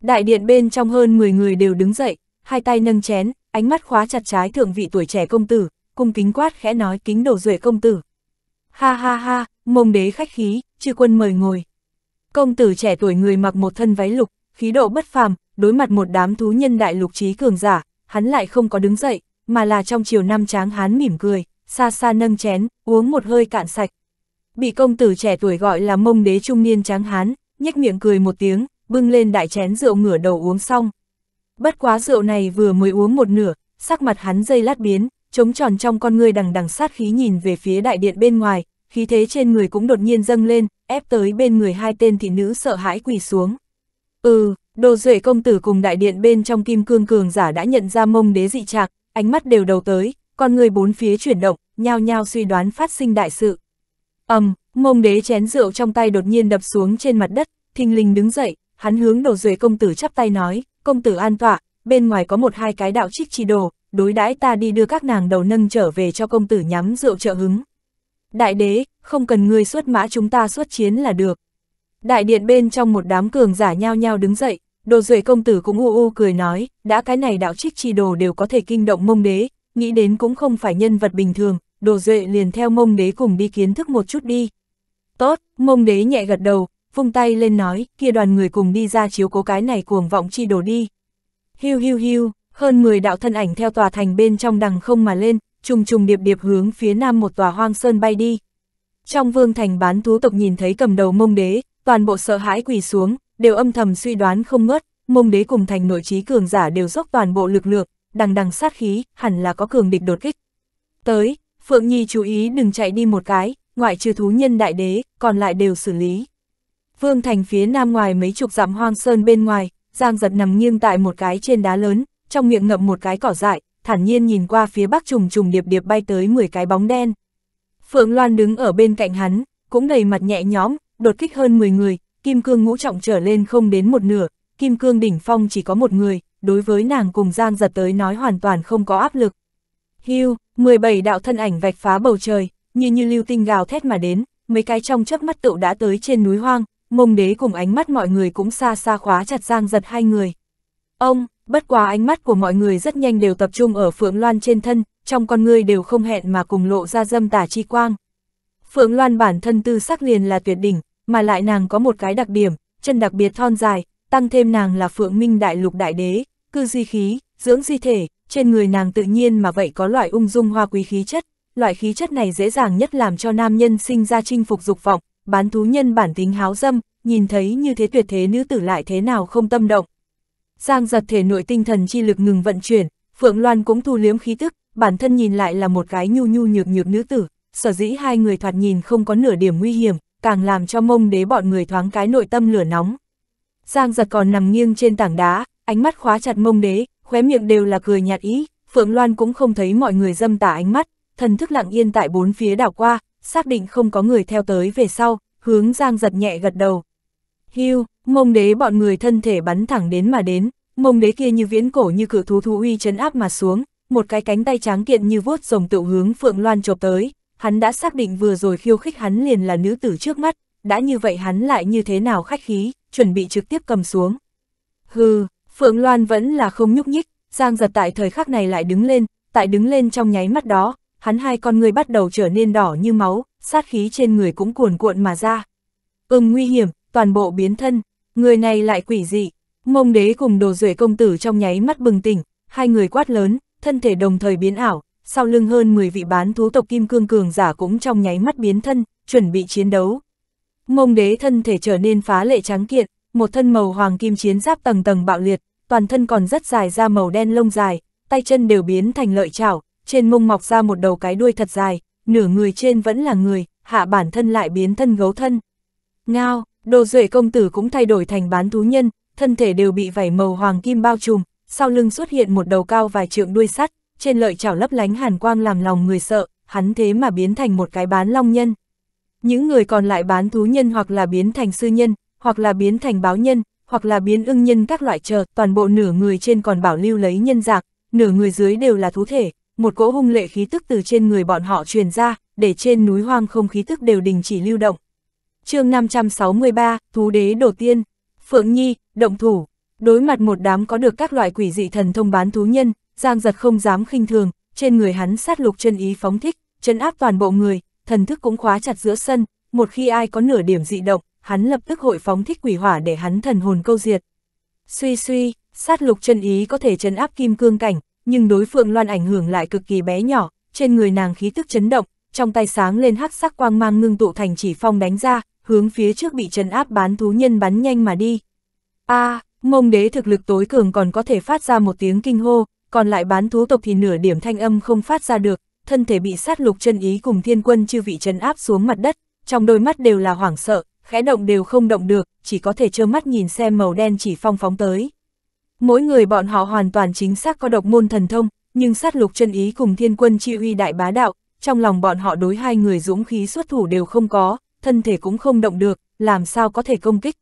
Đại điện bên trong hơn 10 người đều đứng dậy, hai tay nâng chén, ánh mắt khóa chặt trái thượng vị tuổi trẻ công tử, cung kính quát khẽ nói kính đổ rưỡi công tử. Ha ha ha, mông đế khách khí, chư quân mời ngồi. Công tử trẻ tuổi người mặc một thân váy lục, khí độ bất phàm, đối mặt một đám thú nhân đại lục trí cường giả, hắn lại không có đứng dậy, mà là trong chiều năm tráng hán mỉm cười, xa xa nâng chén, uống một hơi cạn sạch. Bị công tử trẻ tuổi gọi là mông đế trung niên tráng hán, nhếch miệng cười một tiếng, bưng lên đại chén rượu ngửa đầu uống xong. Bất quá rượu này vừa mới uống một nửa, sắc mặt hắn dây lát biến, trống tròn trong con người đằng đằng sát khí nhìn về phía đại điện bên ngoài, khí thế trên người cũng đột nhiên dâng lên, ép tới bên người hai tên thị nữ sợ hãi quỳ xuống. Ừ, đồ duệ công tử cùng đại điện bên trong kim cương cường giả đã nhận ra mông đế dị trạc, ánh mắt đều đầu tới, con người bốn phía chuyển động, nhao nhao suy đoán phát sinh đại sự. ầm, um, mông đế chén rượu trong tay đột nhiên đập xuống trên mặt đất, thình lình đứng dậy, hắn hướng đồ duệ công tử chắp tay nói, công tử an tọa, bên ngoài có một hai cái đạo trích chi đồ, đối đãi ta đi đưa các nàng đầu nâng trở về cho công tử nhắm rượu trợ hứng. Đại đế, không cần ngươi xuất mã chúng ta xuất chiến là được. Đại điện bên trong một đám cường giả nhao nhao đứng dậy, đồ duệ công tử cũng u u cười nói, đã cái này đạo trích chi đồ đều có thể kinh động mông đế, nghĩ đến cũng không phải nhân vật bình thường, đồ duệ liền theo mông đế cùng đi kiến thức một chút đi. Tốt, mông đế nhẹ gật đầu, vung tay lên nói, kia đoàn người cùng đi ra chiếu cố cái này cuồng vọng chi đồ đi. Hiu hiu hiu, hơn 10 đạo thân ảnh theo tòa thành bên trong đằng không mà lên, trùng trùng điệp điệp hướng phía nam một tòa hoang sơn bay đi. Trong vương thành bán thú tộc nhìn thấy cầm đầu mông đế, toàn bộ sợ hãi quỳ xuống, đều âm thầm suy đoán không ngớt, mông đế cùng thành nội trí cường giả đều dốc toàn bộ lực lượng, đằng đằng sát khí, hẳn là có cường địch đột kích. Tới, Phượng Nhi chú ý đừng chạy đi một cái, ngoại trừ thú nhân đại đế, còn lại đều xử lý. Vương thành phía nam ngoài mấy chục dặm hoang sơn bên ngoài, Giang giật nằm nghiêng tại một cái trên đá lớn, trong miệng ngậm một cái cỏ dại, thản nhiên nhìn qua phía bắc trùng trùng điệp điệp bay tới 10 cái bóng đen. Phượng Loan đứng ở bên cạnh hắn, cũng đầy mặt nhẹ nhõm, đột kích hơn 10 người, kim cương ngũ trọng trở lên không đến một nửa, kim cương đỉnh phong chỉ có một người, đối với nàng cùng Giang giật tới nói hoàn toàn không có áp lực. Hưu, 17 đạo thân ảnh vạch phá bầu trời, như như lưu tinh gào thét mà đến, mấy cái trong chớp mắt tựu đã tới trên núi hoang, mông đế cùng ánh mắt mọi người cũng xa xa khóa chặt Giang giật hai người. Ông, bất quá ánh mắt của mọi người rất nhanh đều tập trung ở Phượng Loan trên thân, trong con người đều không hẹn mà cùng lộ ra dâm tả chi quang. Phượng Loan bản thân tư sắc liền là tuyệt đỉnh, mà lại nàng có một cái đặc điểm, chân đặc biệt thon dài, tăng thêm nàng là Phượng Minh Đại Lục Đại Đế, cư di khí, dưỡng di thể, trên người nàng tự nhiên mà vậy có loại ung dung hoa quý khí chất, loại khí chất này dễ dàng nhất làm cho nam nhân sinh ra chinh phục dục vọng, bán thú nhân bản tính háo dâm, nhìn thấy như thế tuyệt thế nữ tử lại thế nào không tâm động. Giang giật thể nội tinh thần chi lực ngừng vận chuyển, Phượng Loan cũng thu liếm khí tức, bản thân nhìn lại là một gái nhu nhu nhược nhược nữ tử, sở dĩ hai người thoạt nhìn không có nửa điểm nguy hiểm, càng làm cho mông đế bọn người thoáng cái nội tâm lửa nóng. Giang giật còn nằm nghiêng trên tảng đá, ánh mắt khóa chặt mông đế, khóe miệng đều là cười nhạt ý, Phượng Loan cũng không thấy mọi người dâm tả ánh mắt, thần thức lặng yên tại bốn phía đảo qua, xác định không có người theo tới về sau, hướng Giang giật nhẹ gật đầu. Hưu, mông đế bọn người thân thể bắn thẳng đến mà đến, mông đế kia như viễn cổ như cử thú thú uy chấn áp mà xuống, một cái cánh tay tráng kiện như vuốt rồng tựu hướng Phượng Loan chộp tới, hắn đã xác định vừa rồi khiêu khích hắn liền là nữ tử trước mắt, đã như vậy hắn lại như thế nào khách khí, chuẩn bị trực tiếp cầm xuống. Hừ, Phượng Loan vẫn là không nhúc nhích, Giang giật tại thời khắc này lại đứng lên, tại đứng lên trong nháy mắt đó, hắn hai con người bắt đầu trở nên đỏ như máu, sát khí trên người cũng cuồn cuộn mà ra. Ừm nguy hiểm, toàn bộ biến thân, người này lại quỷ dị. Mông đế cùng đồ rưỡi công tử trong nháy mắt bừng tỉnh, hai người quát lớn, thân thể đồng thời biến ảo, sau lưng hơn 10 vị bán thú tộc kim cương cường giả cũng trong nháy mắt biến thân, chuẩn bị chiến đấu. Mông đế thân thể trở nên phá lệ trắng kiện, một thân màu hoàng kim chiến giáp tầng tầng bạo liệt, toàn thân còn rất dài ra màu đen lông dài, tay chân đều biến thành lợi chảo, trên mông mọc ra một đầu cái đuôi thật dài, nửa người trên vẫn là người, hạ bản thân lại biến thân gấu thân. Ngao, đồ duệ công tử cũng thay đổi thành bán thú nhân, thân thể đều bị vảy màu hoàng kim bao trùm, sau lưng xuất hiện một đầu cao vài trượng đuôi sắt, trên lợi chảo lấp lánh hàn quang làm lòng người sợ, hắn thế mà biến thành một cái bán long nhân. Những người còn lại bán thú nhân hoặc là biến thành sư nhân, hoặc là biến thành báo nhân, hoặc là biến ưng nhân các loại chờ, toàn bộ nửa người trên còn bảo lưu lấy nhân dạng, nửa người dưới đều là thú thể, một cỗ hung lệ khí tức từ trên người bọn họ truyền ra, để trên núi hoang không khí tức đều đình chỉ lưu động. chương 563, Thú đế đầu tiên, Phượng Nhi, Động Thủ, đối mặt một đám có được các loại quỷ dị thần thông bán thú nhân, Giang giật không dám khinh thường, trên người hắn sát lục chân ý phóng thích, chân áp toàn bộ người, thần thức cũng khóa chặt giữa sân, một khi ai có nửa điểm dị động, hắn lập tức hội phóng thích quỷ hỏa để hắn thần hồn câu diệt. Suy suy, sát lục chân ý có thể chấn áp kim cương cảnh, nhưng đối phượng loan ảnh hưởng lại cực kỳ bé nhỏ, trên người nàng khí tức chấn động, trong tay sáng lên hắc sắc quang mang ngưng tụ thành chỉ phong đánh ra, hướng phía trước bị chấn áp bán thú nhân bắn nhanh mà đi. A, à, mông đế thực lực tối cường còn có thể phát ra một tiếng kinh hô, còn lại bán thú tộc thì nửa điểm thanh âm không phát ra được, thân thể bị sát lục chân ý cùng thiên quân chư vị chấn áp xuống mặt đất, trong đôi mắt đều là hoảng sợ, khẽ động đều không động được, chỉ có thể trơ mắt nhìn xem màu đen chỉ phong phóng tới. Mỗi người bọn họ hoàn toàn chính xác có độc môn thần thông, nhưng sát lục chân ý cùng thiên quân chi uy đại bá đạo, trong lòng bọn họ đối hai người dũng khí xuất thủ đều không có, thân thể cũng không động được, làm sao có thể công kích.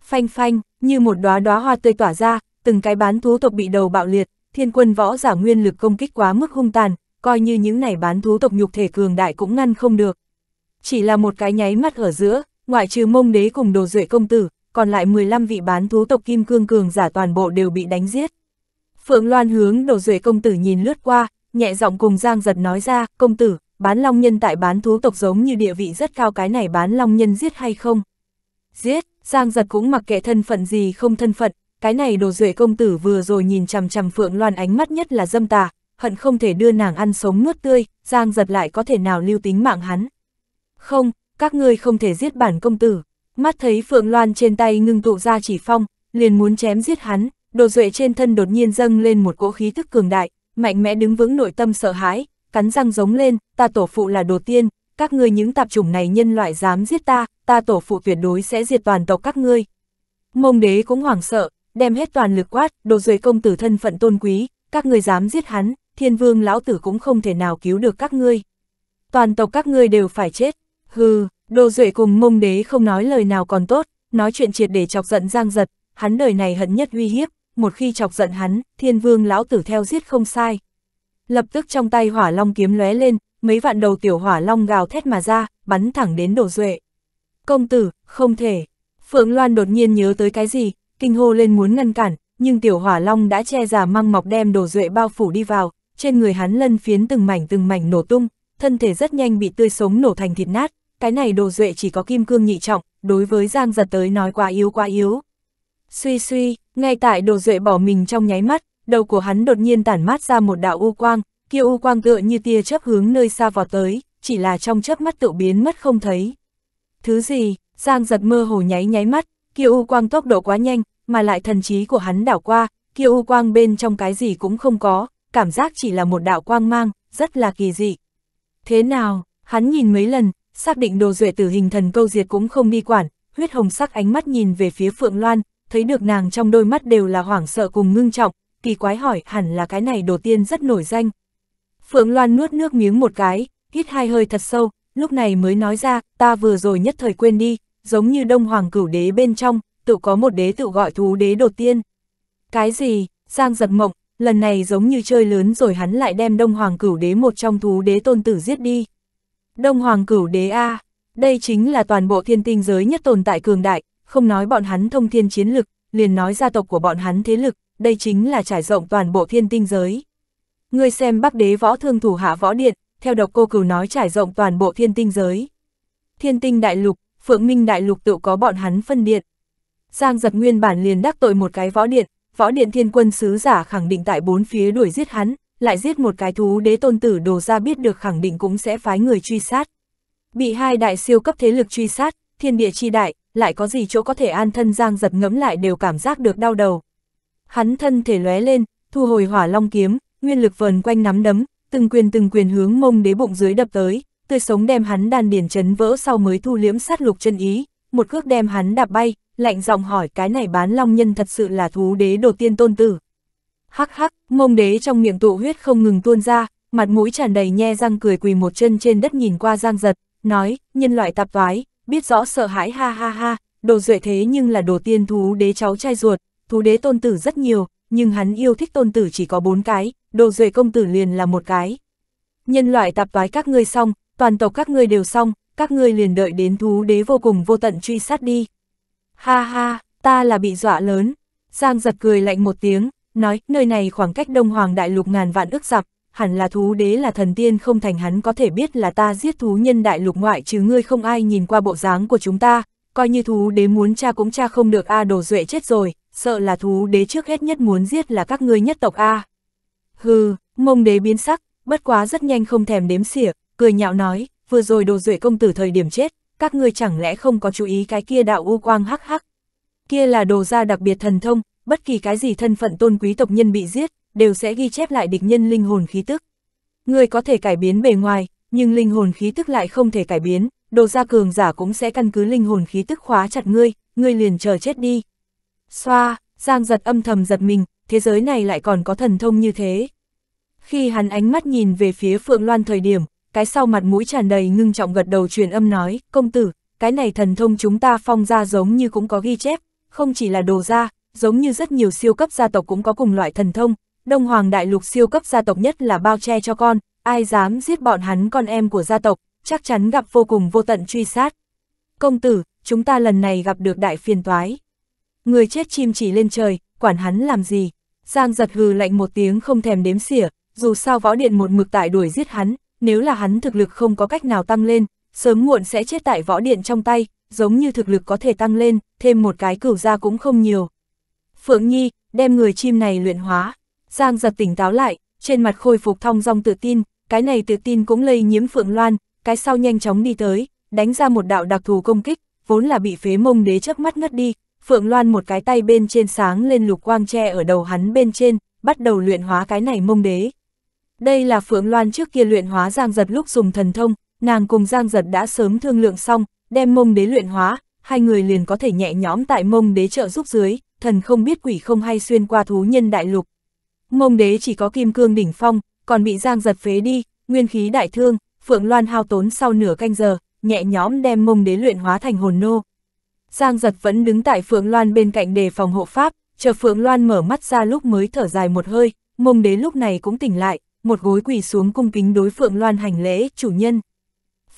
Phanh phanh, như một đóa đóa hoa tươi tỏa ra, từng cái bán thú tộc bị đầu bạo liệt, thiên quân võ giả nguyên lực công kích quá mức hung tàn, coi như những này bán thú tộc nhục thể cường đại cũng ngăn không được. Chỉ là một cái nháy mắt ở giữa, ngoại trừ mông đế cùng đồ duệ công tử, còn lại 15 vị bán thú tộc kim cương cường giả toàn bộ đều bị đánh giết. Phượng Loan hướng đồ duệ công tử nhìn lướt qua, nhẹ giọng cùng Giang giật nói ra, công tử, bán long nhân tại bán thú tộc giống như địa vị rất cao cái này bán long nhân giết hay không? Giết, Giang giật cũng mặc kệ thân phận gì không thân phận, cái này đồ duệ công tử vừa rồi nhìn chằm chằm Phượng Loan ánh mắt nhất là dâm tà, hận không thể đưa nàng ăn sống nuốt tươi, Giang giật lại có thể nào lưu tính mạng hắn. Không, các ngươi không thể giết bản công tử. Mắt thấy Phượng Loan trên tay ngưng tụ ra chỉ phong, liền muốn chém giết hắn, đồ duệ trên thân đột nhiên dâng lên một cỗ khí thức cường đại, mạnh mẽ đứng vững nội tâm sợ hãi, cắn răng giống lên, ta tổ phụ là đồ tiên, các ngươi những tạp chủng này nhân loại dám giết ta, ta tổ phụ tuyệt đối sẽ diệt toàn tộc các ngươi. Mông đế cũng hoảng sợ, đem hết toàn lực quát, đồ duệ công tử thân phận tôn quý, các ngươi dám giết hắn, thiên vương lão tử cũng không thể nào cứu được các ngươi. Toàn tộc các ngươi đều phải chết, hừ, Đồ Duệ cùng mông đế không nói lời nào còn tốt, nói chuyện triệt để chọc giận Giang Giật, hắn đời này hận nhất uy hiếp, một khi chọc giận hắn, thiên vương lão tử theo giết không sai. Lập tức trong tay hỏa long kiếm lóe lên, mấy vạn đầu tiểu hỏa long gào thét mà ra, bắn thẳng đến Đồ Duệ. Công tử, không thể. Phượng Loan đột nhiên nhớ tới cái gì, kinh hô lên muốn ngăn cản, nhưng tiểu hỏa long đã che giả măng mọc đem Đồ Duệ bao phủ đi vào, trên người hắn lân phiến từng mảnh từng mảnh nổ tung, thân thể rất nhanh bị tươi sống nổ thành thịt nát, cái này đồ duệ chỉ có kim cương nhị trọng, đối với Giang giật tới nói quá yếu quá yếu. Suy suy, ngay tại đồ duệ bỏ mình trong nháy mắt, đầu của hắn đột nhiên tản mát ra một đạo u quang, kia u quang tựa như tia chớp hướng nơi xa vọt tới, chỉ là trong chớp mắt tự biến mất không thấy. Thứ gì, Giang giật mơ hồ nháy nháy mắt, kia u quang tốc độ quá nhanh, mà lại thần trí của hắn đảo qua, kia u quang bên trong cái gì cũng không có, cảm giác chỉ là một đạo quang mang, rất là kỳ dị. Thế nào, hắn nhìn mấy lần, xác định đồ duệ tử hình thần câu diệt cũng không đi quản, huyết hồng sắc ánh mắt nhìn về phía Phượng Loan, thấy được nàng trong đôi mắt đều là hoảng sợ cùng ngưng trọng, kỳ quái hỏi hẳn là cái này đồ tiên rất nổi danh. Phượng Loan nuốt nước miếng một cái, hít hai hơi thật sâu, lúc này mới nói ra, ta vừa rồi nhất thời quên đi, giống như đông hoàng cửu đế bên trong, tự có một đế tự gọi thú đế đồ tiên. Cái gì, Giang giật mộng, lần này giống như chơi lớn rồi hắn lại đem đông hoàng cửu đế một trong thú đế tôn tử giết đi. Đông Hoàng cửu đế A, đây chính là toàn bộ thiên tinh giới nhất tồn tại cường đại, không nói bọn hắn thông thiên chiến lực, liền nói gia tộc của bọn hắn thế lực, đây chính là trải rộng toàn bộ thiên tinh giới. Người xem bắc đế võ thương thủ hạ võ điện, theo độc cô cửu nói trải rộng toàn bộ thiên tinh giới. Thiên tinh đại lục, phượng minh đại lục tự có bọn hắn phân điện. Giang giật nguyên bản liền đắc tội một cái võ điện, võ điện thiên quân sứ giả khẳng định tại bốn phía đuổi giết hắn, lại giết một cái thú đế tôn tử đồ ra biết được khẳng định cũng sẽ phái người truy sát. Bị hai đại siêu cấp thế lực truy sát, thiên địa chi đại, lại có gì chỗ có thể an thân giang giật ngấm lại đều cảm giác được đau đầu. Hắn thân thể lóe lên, thu hồi hỏa long kiếm, nguyên lực vờn quanh nắm đấm, từng quyền từng quyền hướng mông đế bụng dưới đập tới, tươi sống đem hắn đàn điển chấn vỡ sau mới thu liễm sát lục chân ý, một cước đem hắn đạp bay, lạnh giọng hỏi cái này bán long nhân thật sự là thú đế đồ tiên tôn tử, hắc hắc, mông đế trong miệng tụ huyết không ngừng tuôn ra, mặt mũi tràn đầy nhe răng cười quỳ một chân trên đất nhìn qua giang giật, nói, nhân loại tạp toái, biết rõ sợ hãi ha ha ha, đồ duệ thế nhưng là đồ tiên thú đế cháu trai ruột, thú đế tôn tử rất nhiều, nhưng hắn yêu thích tôn tử chỉ có bốn cái, đồ duệ công tử liền là một cái. Nhân loại tạp toái các ngươi xong, toàn tộc các ngươi đều xong, các ngươi liền đợi đến thú đế vô cùng vô tận truy sát đi. Ha ha, ta là bị dọa lớn. Giang giật cười lạnh một tiếng, nói, nơi này khoảng cách Đông Hoàng Đại Lục ngàn vạn ước dặm, hẳn là thú đế là thần tiên không thành hắn có thể biết là ta giết thú nhân Đại Lục ngoại trừ ngươi không ai nhìn qua bộ dáng của chúng ta, coi như thú đế muốn cha cũng cha không được a à đồ duệ chết rồi, sợ là thú đế trước hết nhất muốn giết là các ngươi nhất tộc a. À. Hừ, mông đế biến sắc, bất quá rất nhanh không thèm đếm xỉa, cười nhạo nói, vừa rồi đồ duệ công tử thời điểm chết, các ngươi chẳng lẽ không có chú ý cái kia đạo u quang hắc hắc. Kia là đồ gia đặc biệt thần thông, bất kỳ cái gì thân phận tôn quý tộc nhân bị giết, đều sẽ ghi chép lại địch nhân linh hồn khí tức. Người có thể cải biến bề ngoài, nhưng linh hồn khí tức lại không thể cải biến, đồ gia cường giả cũng sẽ căn cứ linh hồn khí tức khóa chặt ngươi, ngươi liền chờ chết đi. Xoa, Giang giật âm thầm giật mình, thế giới này lại còn có thần thông như thế. Khi hắn ánh mắt nhìn về phía Phượng Loan thời điểm, cái sau mặt mũi tràn đầy ngưng trọng gật đầu truyền âm nói, công tử, cái này thần thông chúng ta phong ra giống như cũng có ghi chép, không chỉ là đồ gia giống như rất nhiều siêu cấp gia tộc cũng có cùng loại thần thông, Đông Hoàng Đại Lục siêu cấp gia tộc nhất là bao che cho con, ai dám giết bọn hắn con em của gia tộc, chắc chắn gặp vô cùng vô tận truy sát. Công tử, chúng ta lần này gặp được đại phiền toái. Người chết chim chỉ lên trời, quản hắn làm gì? Giang giật hừ lạnh một tiếng không thèm đếm xỉa, dù sao võ điện một mực tại đuổi giết hắn, nếu là hắn thực lực không có cách nào tăng lên, sớm muộn sẽ chết tại võ điện trong tay, giống như thực lực có thể tăng lên, thêm một cái cửu ra cũng không nhiều. Phượng Nhi, đem người chim này luyện hóa. Giang giật tỉnh táo lại, trên mặt khôi phục thong dong tự tin, cái này tự tin cũng lây nhiễm Phượng Loan, cái sau nhanh chóng đi tới, đánh ra một đạo đặc thù công kích, vốn là bị phế mông đế chớp mắt ngất đi, Phượng Loan một cái tay bên trên sáng lên lục quang tre ở đầu hắn bên trên, bắt đầu luyện hóa cái này mông đế. Đây là Phượng Loan trước kia luyện hóa Giang Giật lúc dùng thần thông, nàng cùng Giang Giật đã sớm thương lượng xong, đem mông đế luyện hóa, hai người liền có thể nhẹ nhõm tại mông đế trợ giúp dưới, thần không biết quỷ không hay xuyên qua thú nhân đại lục. Mông đế chỉ có kim cương đỉnh phong, còn bị giang giật phế đi, nguyên khí đại thương, Phượng Loan hao tốn sau nửa canh giờ, nhẹ nhóm đem mông đế luyện hóa thành hồn nô. Giang giật vẫn đứng tại Phượng Loan bên cạnh đề phòng hộ pháp, chờ Phượng Loan mở mắt ra lúc mới thở dài một hơi, mông đế lúc này cũng tỉnh lại, một gối quỳ xuống cung kính đối Phượng Loan hành lễ, chủ nhân.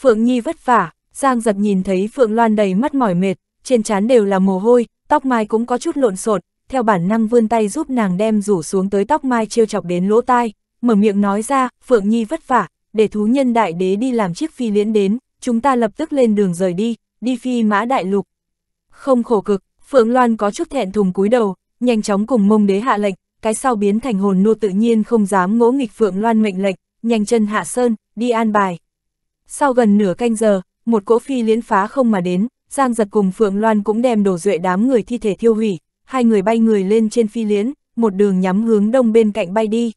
Phượng Nhi vất vả, Giang giật nhìn thấy Phượng Loan đầy mắt mỏi mệt, trên trán đều là mồ hôi, Tóc mai cũng có chút lộn xộn, theo bản năng vươn tay giúp nàng đem rủ xuống tới tóc mai trêu chọc đến lỗ tai, mở miệng nói ra, Phượng Nhi vất vả, để thú nhân đại đế đi làm chiếc phi liễn đến, chúng ta lập tức lên đường rời đi, đi phi mã đại lục. Không khổ cực, Phượng Loan có chút thẹn thùng cúi đầu, nhanh chóng cùng mông đế hạ lệnh, cái sau biến thành hồn nô tự nhiên không dám ngỗ nghịch Phượng Loan mệnh lệnh, nhanh chân hạ sơn, đi an bài. Sau gần nửa canh giờ, một cỗ phi liễn phá không mà đến, Giang giật cùng Phượng Loan cũng đem đổ duệ đám người thi thể thiêu hủy, hai người bay người lên trên phi liễn, một đường nhắm hướng đông bên cạnh bay đi.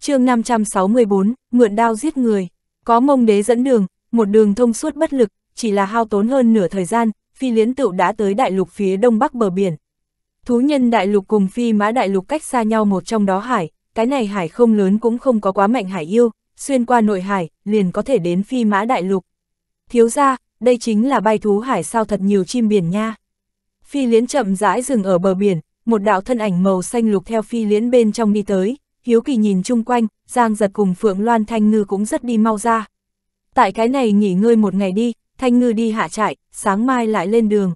chương 564, mượn đao giết người, có mông đế dẫn đường, một đường thông suốt bất lực, chỉ là hao tốn hơn nửa thời gian, phi liễn tựu đã tới đại lục phía đông bắc bờ biển. Thú nhân đại lục cùng phi mã đại lục cách xa nhau một trong đó hải, cái này hải không lớn cũng không có quá mạnh hải yêu, xuyên qua nội hải, liền có thể đến phi mã đại lục. Thiếu ra, đây chính là bay thú hải sao thật nhiều chim biển nha. Phi liến chậm rãi dừng ở bờ biển, một đạo thân ảnh màu xanh lục theo phi liến bên trong đi tới, hiếu kỳ nhìn chung quanh, Giang giật cùng Phượng Loan Thanh Ngư cũng rất đi mau ra. Tại cái này nghỉ ngơi một ngày đi, Thanh Ngư đi hạ trại, sáng mai lại lên đường.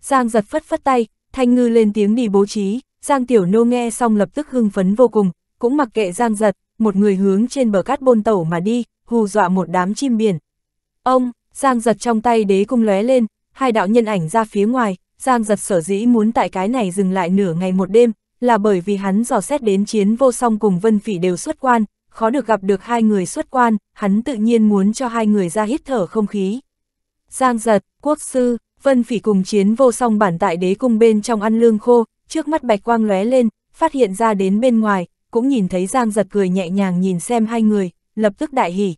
Giang giật phất phất tay, Thanh Ngư lên tiếng đi bố trí, Giang Tiểu Nô nghe xong lập tức hưng phấn vô cùng, cũng mặc kệ Giang giật, một người hướng trên bờ cát bôn tẩu mà đi, hù dọa một đám chim biển. Ông, Giang giật trong tay đế cung lóe lên, hai đạo nhân ảnh ra phía ngoài, Giang giật sở dĩ muốn tại cái này dừng lại nửa ngày một đêm, là bởi vì hắn dò xét đến chiến vô song cùng vân phỉ đều xuất quan, khó được gặp được hai người xuất quan, hắn tự nhiên muốn cho hai người ra hít thở không khí. Giang giật, quốc sư, vân phỉ cùng chiến vô song bản tại đế cung bên trong ăn lương khô, trước mắt bạch quang lóe lên, phát hiện ra đến bên ngoài, cũng nhìn thấy Giang giật cười nhẹ nhàng nhìn xem hai người, lập tức đại hỉ.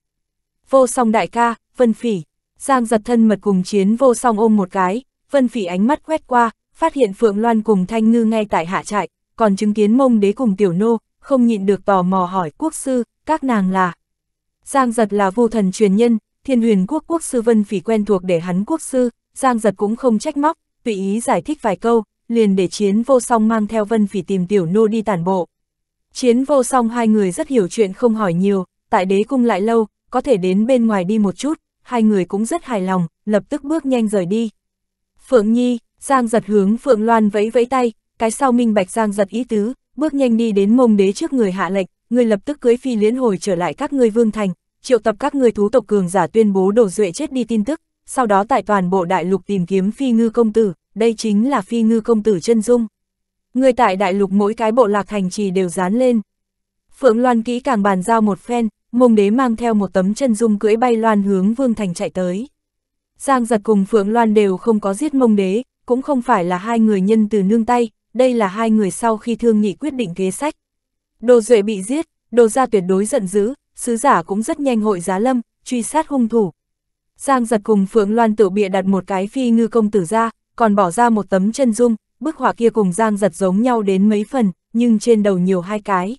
Vô song đại ca, vân phỉ, Giang giật thân mật cùng chiến vô song ôm một cái, vân phỉ ánh mắt quét qua, phát hiện Phượng Loan cùng Thanh Ngư ngay tại hạ trại, còn chứng kiến mông đế cùng tiểu nô, không nhịn được tò mò hỏi quốc sư, các nàng là. Giang giật là vô thần truyền nhân, thiên huyền quốc quốc sư vân phỉ quen thuộc để hắn quốc sư, Giang giật cũng không trách móc, tùy ý giải thích vài câu, liền để chiến vô song mang theo vân phỉ tìm tiểu nô đi tản bộ. Chiến vô song hai người rất hiểu chuyện không hỏi nhiều, tại đế cung lại lâu, có thể đến bên ngoài đi một chút, hai người cũng rất hài lòng, lập tức bước nhanh rời đi. Phượng Nhi, Giang giật hướng Phượng Loan vẫy vẫy tay, cái sau minh bạch Giang giật ý tứ, bước nhanh đi đến mông đế trước người hạ lệnh, người lập tức cưới phi liễn hồi trở lại các ngươi vương thành, triệu tập các ngươi thú tộc cường giả tuyên bố đổ duệ chết đi tin tức, sau đó tại toàn bộ đại lục tìm kiếm phi ngư công tử, đây chính là phi ngư công tử chân dung. Người tại đại lục mỗi cái bộ lạc thành trì đều dán lên. Phượng Loan kỹ càng bàn giao một phen, Mông đế mang theo một tấm chân dung cưỡi bay loan hướng Vương Thành chạy tới. Giang giật cùng Phượng Loan đều không có giết mông đế, cũng không phải là hai người nhân từ nương tay, đây là hai người sau khi thương nghị quyết định kế sách. Đồ Duệ bị giết, đồ gia tuyệt đối giận dữ, sứ giả cũng rất nhanh hội giá lâm, truy sát hung thủ. Giang giật cùng Phượng Loan tự bịa đặt một cái phi ngư công tử ra, còn bỏ ra một tấm chân dung, bức họa kia cùng Giang giật giống nhau đến mấy phần, nhưng trên đầu nhiều hai cái.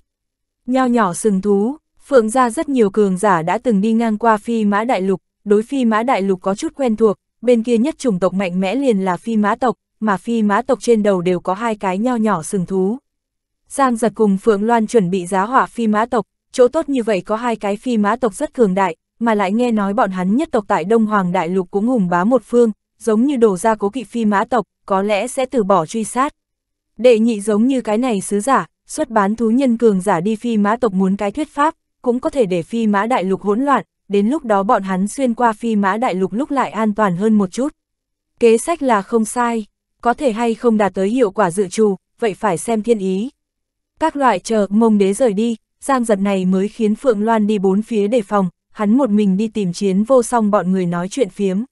Nho nhỏ sừng thú, Phượng gia rất nhiều cường giả đã từng đi ngang qua phi mã đại lục, đối phi mã đại lục có chút quen thuộc, bên kia nhất chủng tộc mạnh mẽ liền là phi mã tộc, mà phi mã tộc trên đầu đều có hai cái nho nhỏ sừng thú. Giang giật cùng Phượng Loan chuẩn bị giá hỏa phi mã tộc, chỗ tốt như vậy có hai cái phi mã tộc rất cường đại, mà lại nghe nói bọn hắn nhất tộc tại Đông Hoàng Đại Lục cũng hùng bá một phương, giống như đổ ra cố kỵ phi mã tộc, có lẽ sẽ từ bỏ truy sát. Đệ nhị giống như cái này sứ giả, xuất bán thú nhân cường giả đi phi mã tộc muốn cái thuyết pháp, cũng có thể để phi mã đại lục hỗn loạn, đến lúc đó bọn hắn xuyên qua phi mã đại lục lúc lại an toàn hơn một chút. Kế sách là không sai, có thể hay không đạt tới hiệu quả dự trù, vậy phải xem thiên ý. Các loại chờ mông đế rời đi, giang giật này mới khiến Phượng Loan đi bốn phía đề phòng, hắn một mình đi tìm chiến vô song bọn người nói chuyện phiếm.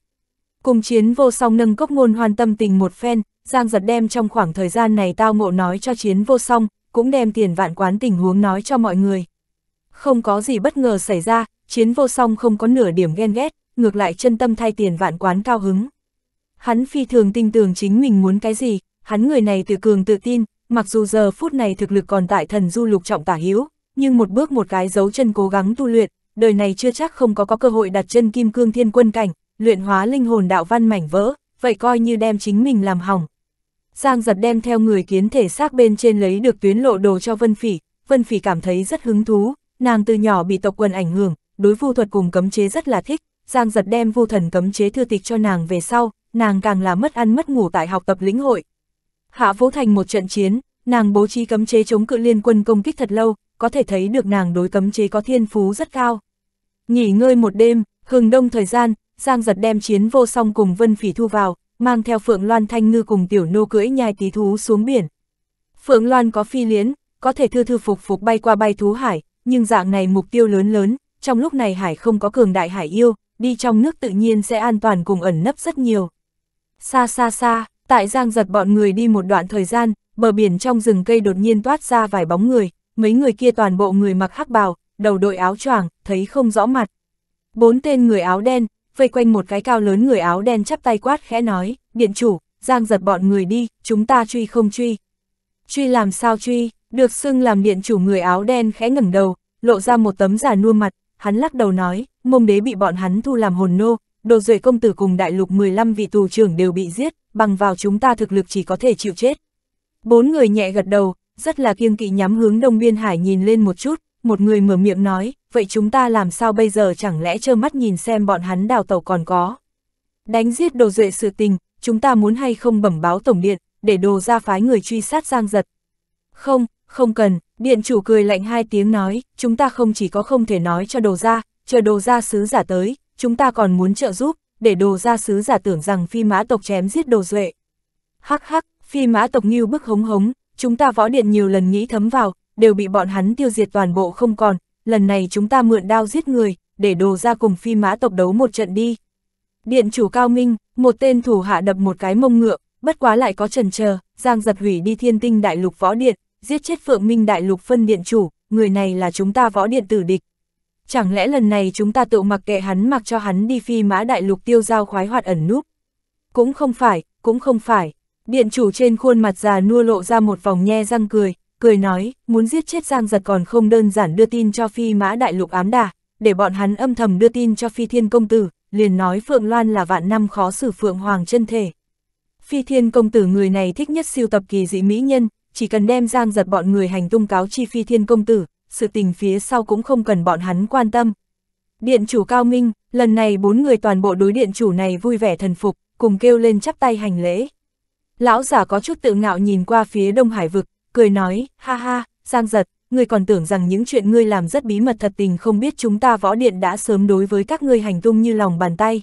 Cùng chiến vô song nâng cốc ngôn hoàn tâm tình một phen, giang giật đem trong khoảng thời gian này tao ngộ nói cho chiến vô song, cũng đem tiền vạn quán tình huống nói cho mọi người. Không có gì bất ngờ xảy ra, chiến vô song không có nửa điểm ghen ghét, ngược lại chân tâm thay tiền vạn quán cao hứng. Hắn phi thường tin tưởng chính mình muốn cái gì, hắn người này tự cường tự tin, mặc dù giờ phút này thực lực còn tại thần du lục trọng tả hiếu, nhưng một bước một cái dấu chân cố gắng tu luyện, đời này chưa chắc không có có cơ hội đặt chân kim cương thiên quân cảnh, luyện hóa linh hồn đạo văn mảnh vỡ, vậy coi như đem chính mình làm hỏng. Giang giật đem theo người kiến thể xác bên trên lấy được tuyến lộ đồ cho Vân Phỉ, Vân Phỉ cảm thấy rất hứng thú, nàng từ nhỏ bị tộc quần ảnh hưởng, đối vu thuật cùng cấm chế rất là thích, Giang giật đem vu thần cấm chế thư tịch cho nàng về sau, nàng càng là mất ăn mất ngủ tại học tập lĩnh hội. Hạ Vũ Thành một trận chiến, nàng bố trí cấm chế chống cự liên quân công kích thật lâu, có thể thấy được nàng đối cấm chế có thiên phú rất cao. Nghỉ ngơi một đêm, hừng đông thời gian, Giang giật đem chiến vô song cùng Vân Phỉ thu vào, mang theo Phượng Loan Thanh Ngư cùng tiểu nô cưỡi nhai tí thú xuống biển. Phượng Loan có phi liến, có thể thư thư phục phục bay qua bay thú hải, nhưng dạng này mục tiêu lớn lớn, trong lúc này hải không có cường đại hải yêu, đi trong nước tự nhiên sẽ an toàn cùng ẩn nấp rất nhiều. Xa xa xa, tại giang giật bọn người đi một đoạn thời gian, bờ biển trong rừng cây đột nhiên toát ra vài bóng người, mấy người kia toàn bộ người mặc hắc bào, đầu đội áo choàng, thấy không rõ mặt. Bốn tên người áo đen, vây quanh một cái cao lớn người áo đen chắp tay quát khẽ nói, điện chủ, giang giật bọn người đi, chúng ta truy không truy. Truy làm sao truy, được xưng làm điện chủ người áo đen khẽ ngẩng đầu, lộ ra một tấm giả nua mặt, hắn lắc đầu nói, mông đế bị bọn hắn thu làm hồn nô, đồ rưỡi công tử cùng đại lục 15 vị tù trưởng đều bị giết, bằng vào chúng ta thực lực chỉ có thể chịu chết. Bốn người nhẹ gật đầu, rất là kiêng kỵ nhắm hướng đông biên hải nhìn lên một chút, một người mở miệng nói, vậy chúng ta làm sao bây giờ chẳng lẽ trơ mắt nhìn xem bọn hắn đào tàu còn có. Đánh giết đồ rưỡi sự tình, chúng ta muốn hay không bẩm báo tổng điện, để đồ ra phái người truy sát giang giật. Không, không cần, điện chủ cười lạnh hai tiếng nói, chúng ta không chỉ có không thể nói cho đồ ra, chờ đồ ra sứ giả tới, chúng ta còn muốn trợ giúp, để đồ ra sứ giả tưởng rằng phi mã tộc chém giết đồ duệ. Hắc hắc, phi mã tộc như bức hống hống, chúng ta võ điện nhiều lần nghĩ thấm vào, đều bị bọn hắn tiêu diệt toàn bộ không còn, lần này chúng ta mượn đao giết người, để đồ ra cùng phi mã tộc đấu một trận đi. Điện chủ Cao Minh, một tên thủ hạ đập một cái mông ngựa, bất quá lại có trần chờ, giang giật hủy đi thiên tinh đại lục võ điện, giết chết Phượng Minh Đại Lục phân điện chủ, người này là chúng ta võ điện tử địch. Chẳng lẽ lần này chúng ta tự mặc kệ hắn mặc cho hắn đi phi mã đại lục tiêu giao khoái hoạt ẩn núp? Cũng không phải, cũng không phải. Điện chủ trên khuôn mặt già nua lộ ra một vòng nhe răng cười, cười nói, muốn giết chết Giang Giật còn không đơn giản đưa tin cho phi mã đại lục ám đà, để bọn hắn âm thầm đưa tin cho phi thiên công tử, liền nói Phượng Loan là vạn năm khó xử Phượng Hoàng chân thể. Phi thiên công tử người này thích nhất siêu tập kỳ dị mỹ nhân, chỉ cần đem giang giật bọn người hành tung cáo chi phi thiên công tử, sự tình phía sau cũng không cần bọn hắn quan tâm. Điện chủ Cao Minh, lần này bốn người toàn bộ đối điện chủ này vui vẻ thần phục, cùng kêu lên chắp tay hành lễ. Lão giả có chút tự ngạo nhìn qua phía Đông Hải vực, cười nói, ha ha, Giang giật, ngươi còn tưởng rằng những chuyện ngươi làm rất bí mật thật tình không biết chúng ta võ điện đã sớm đối với các ngươi hành tung như lòng bàn tay.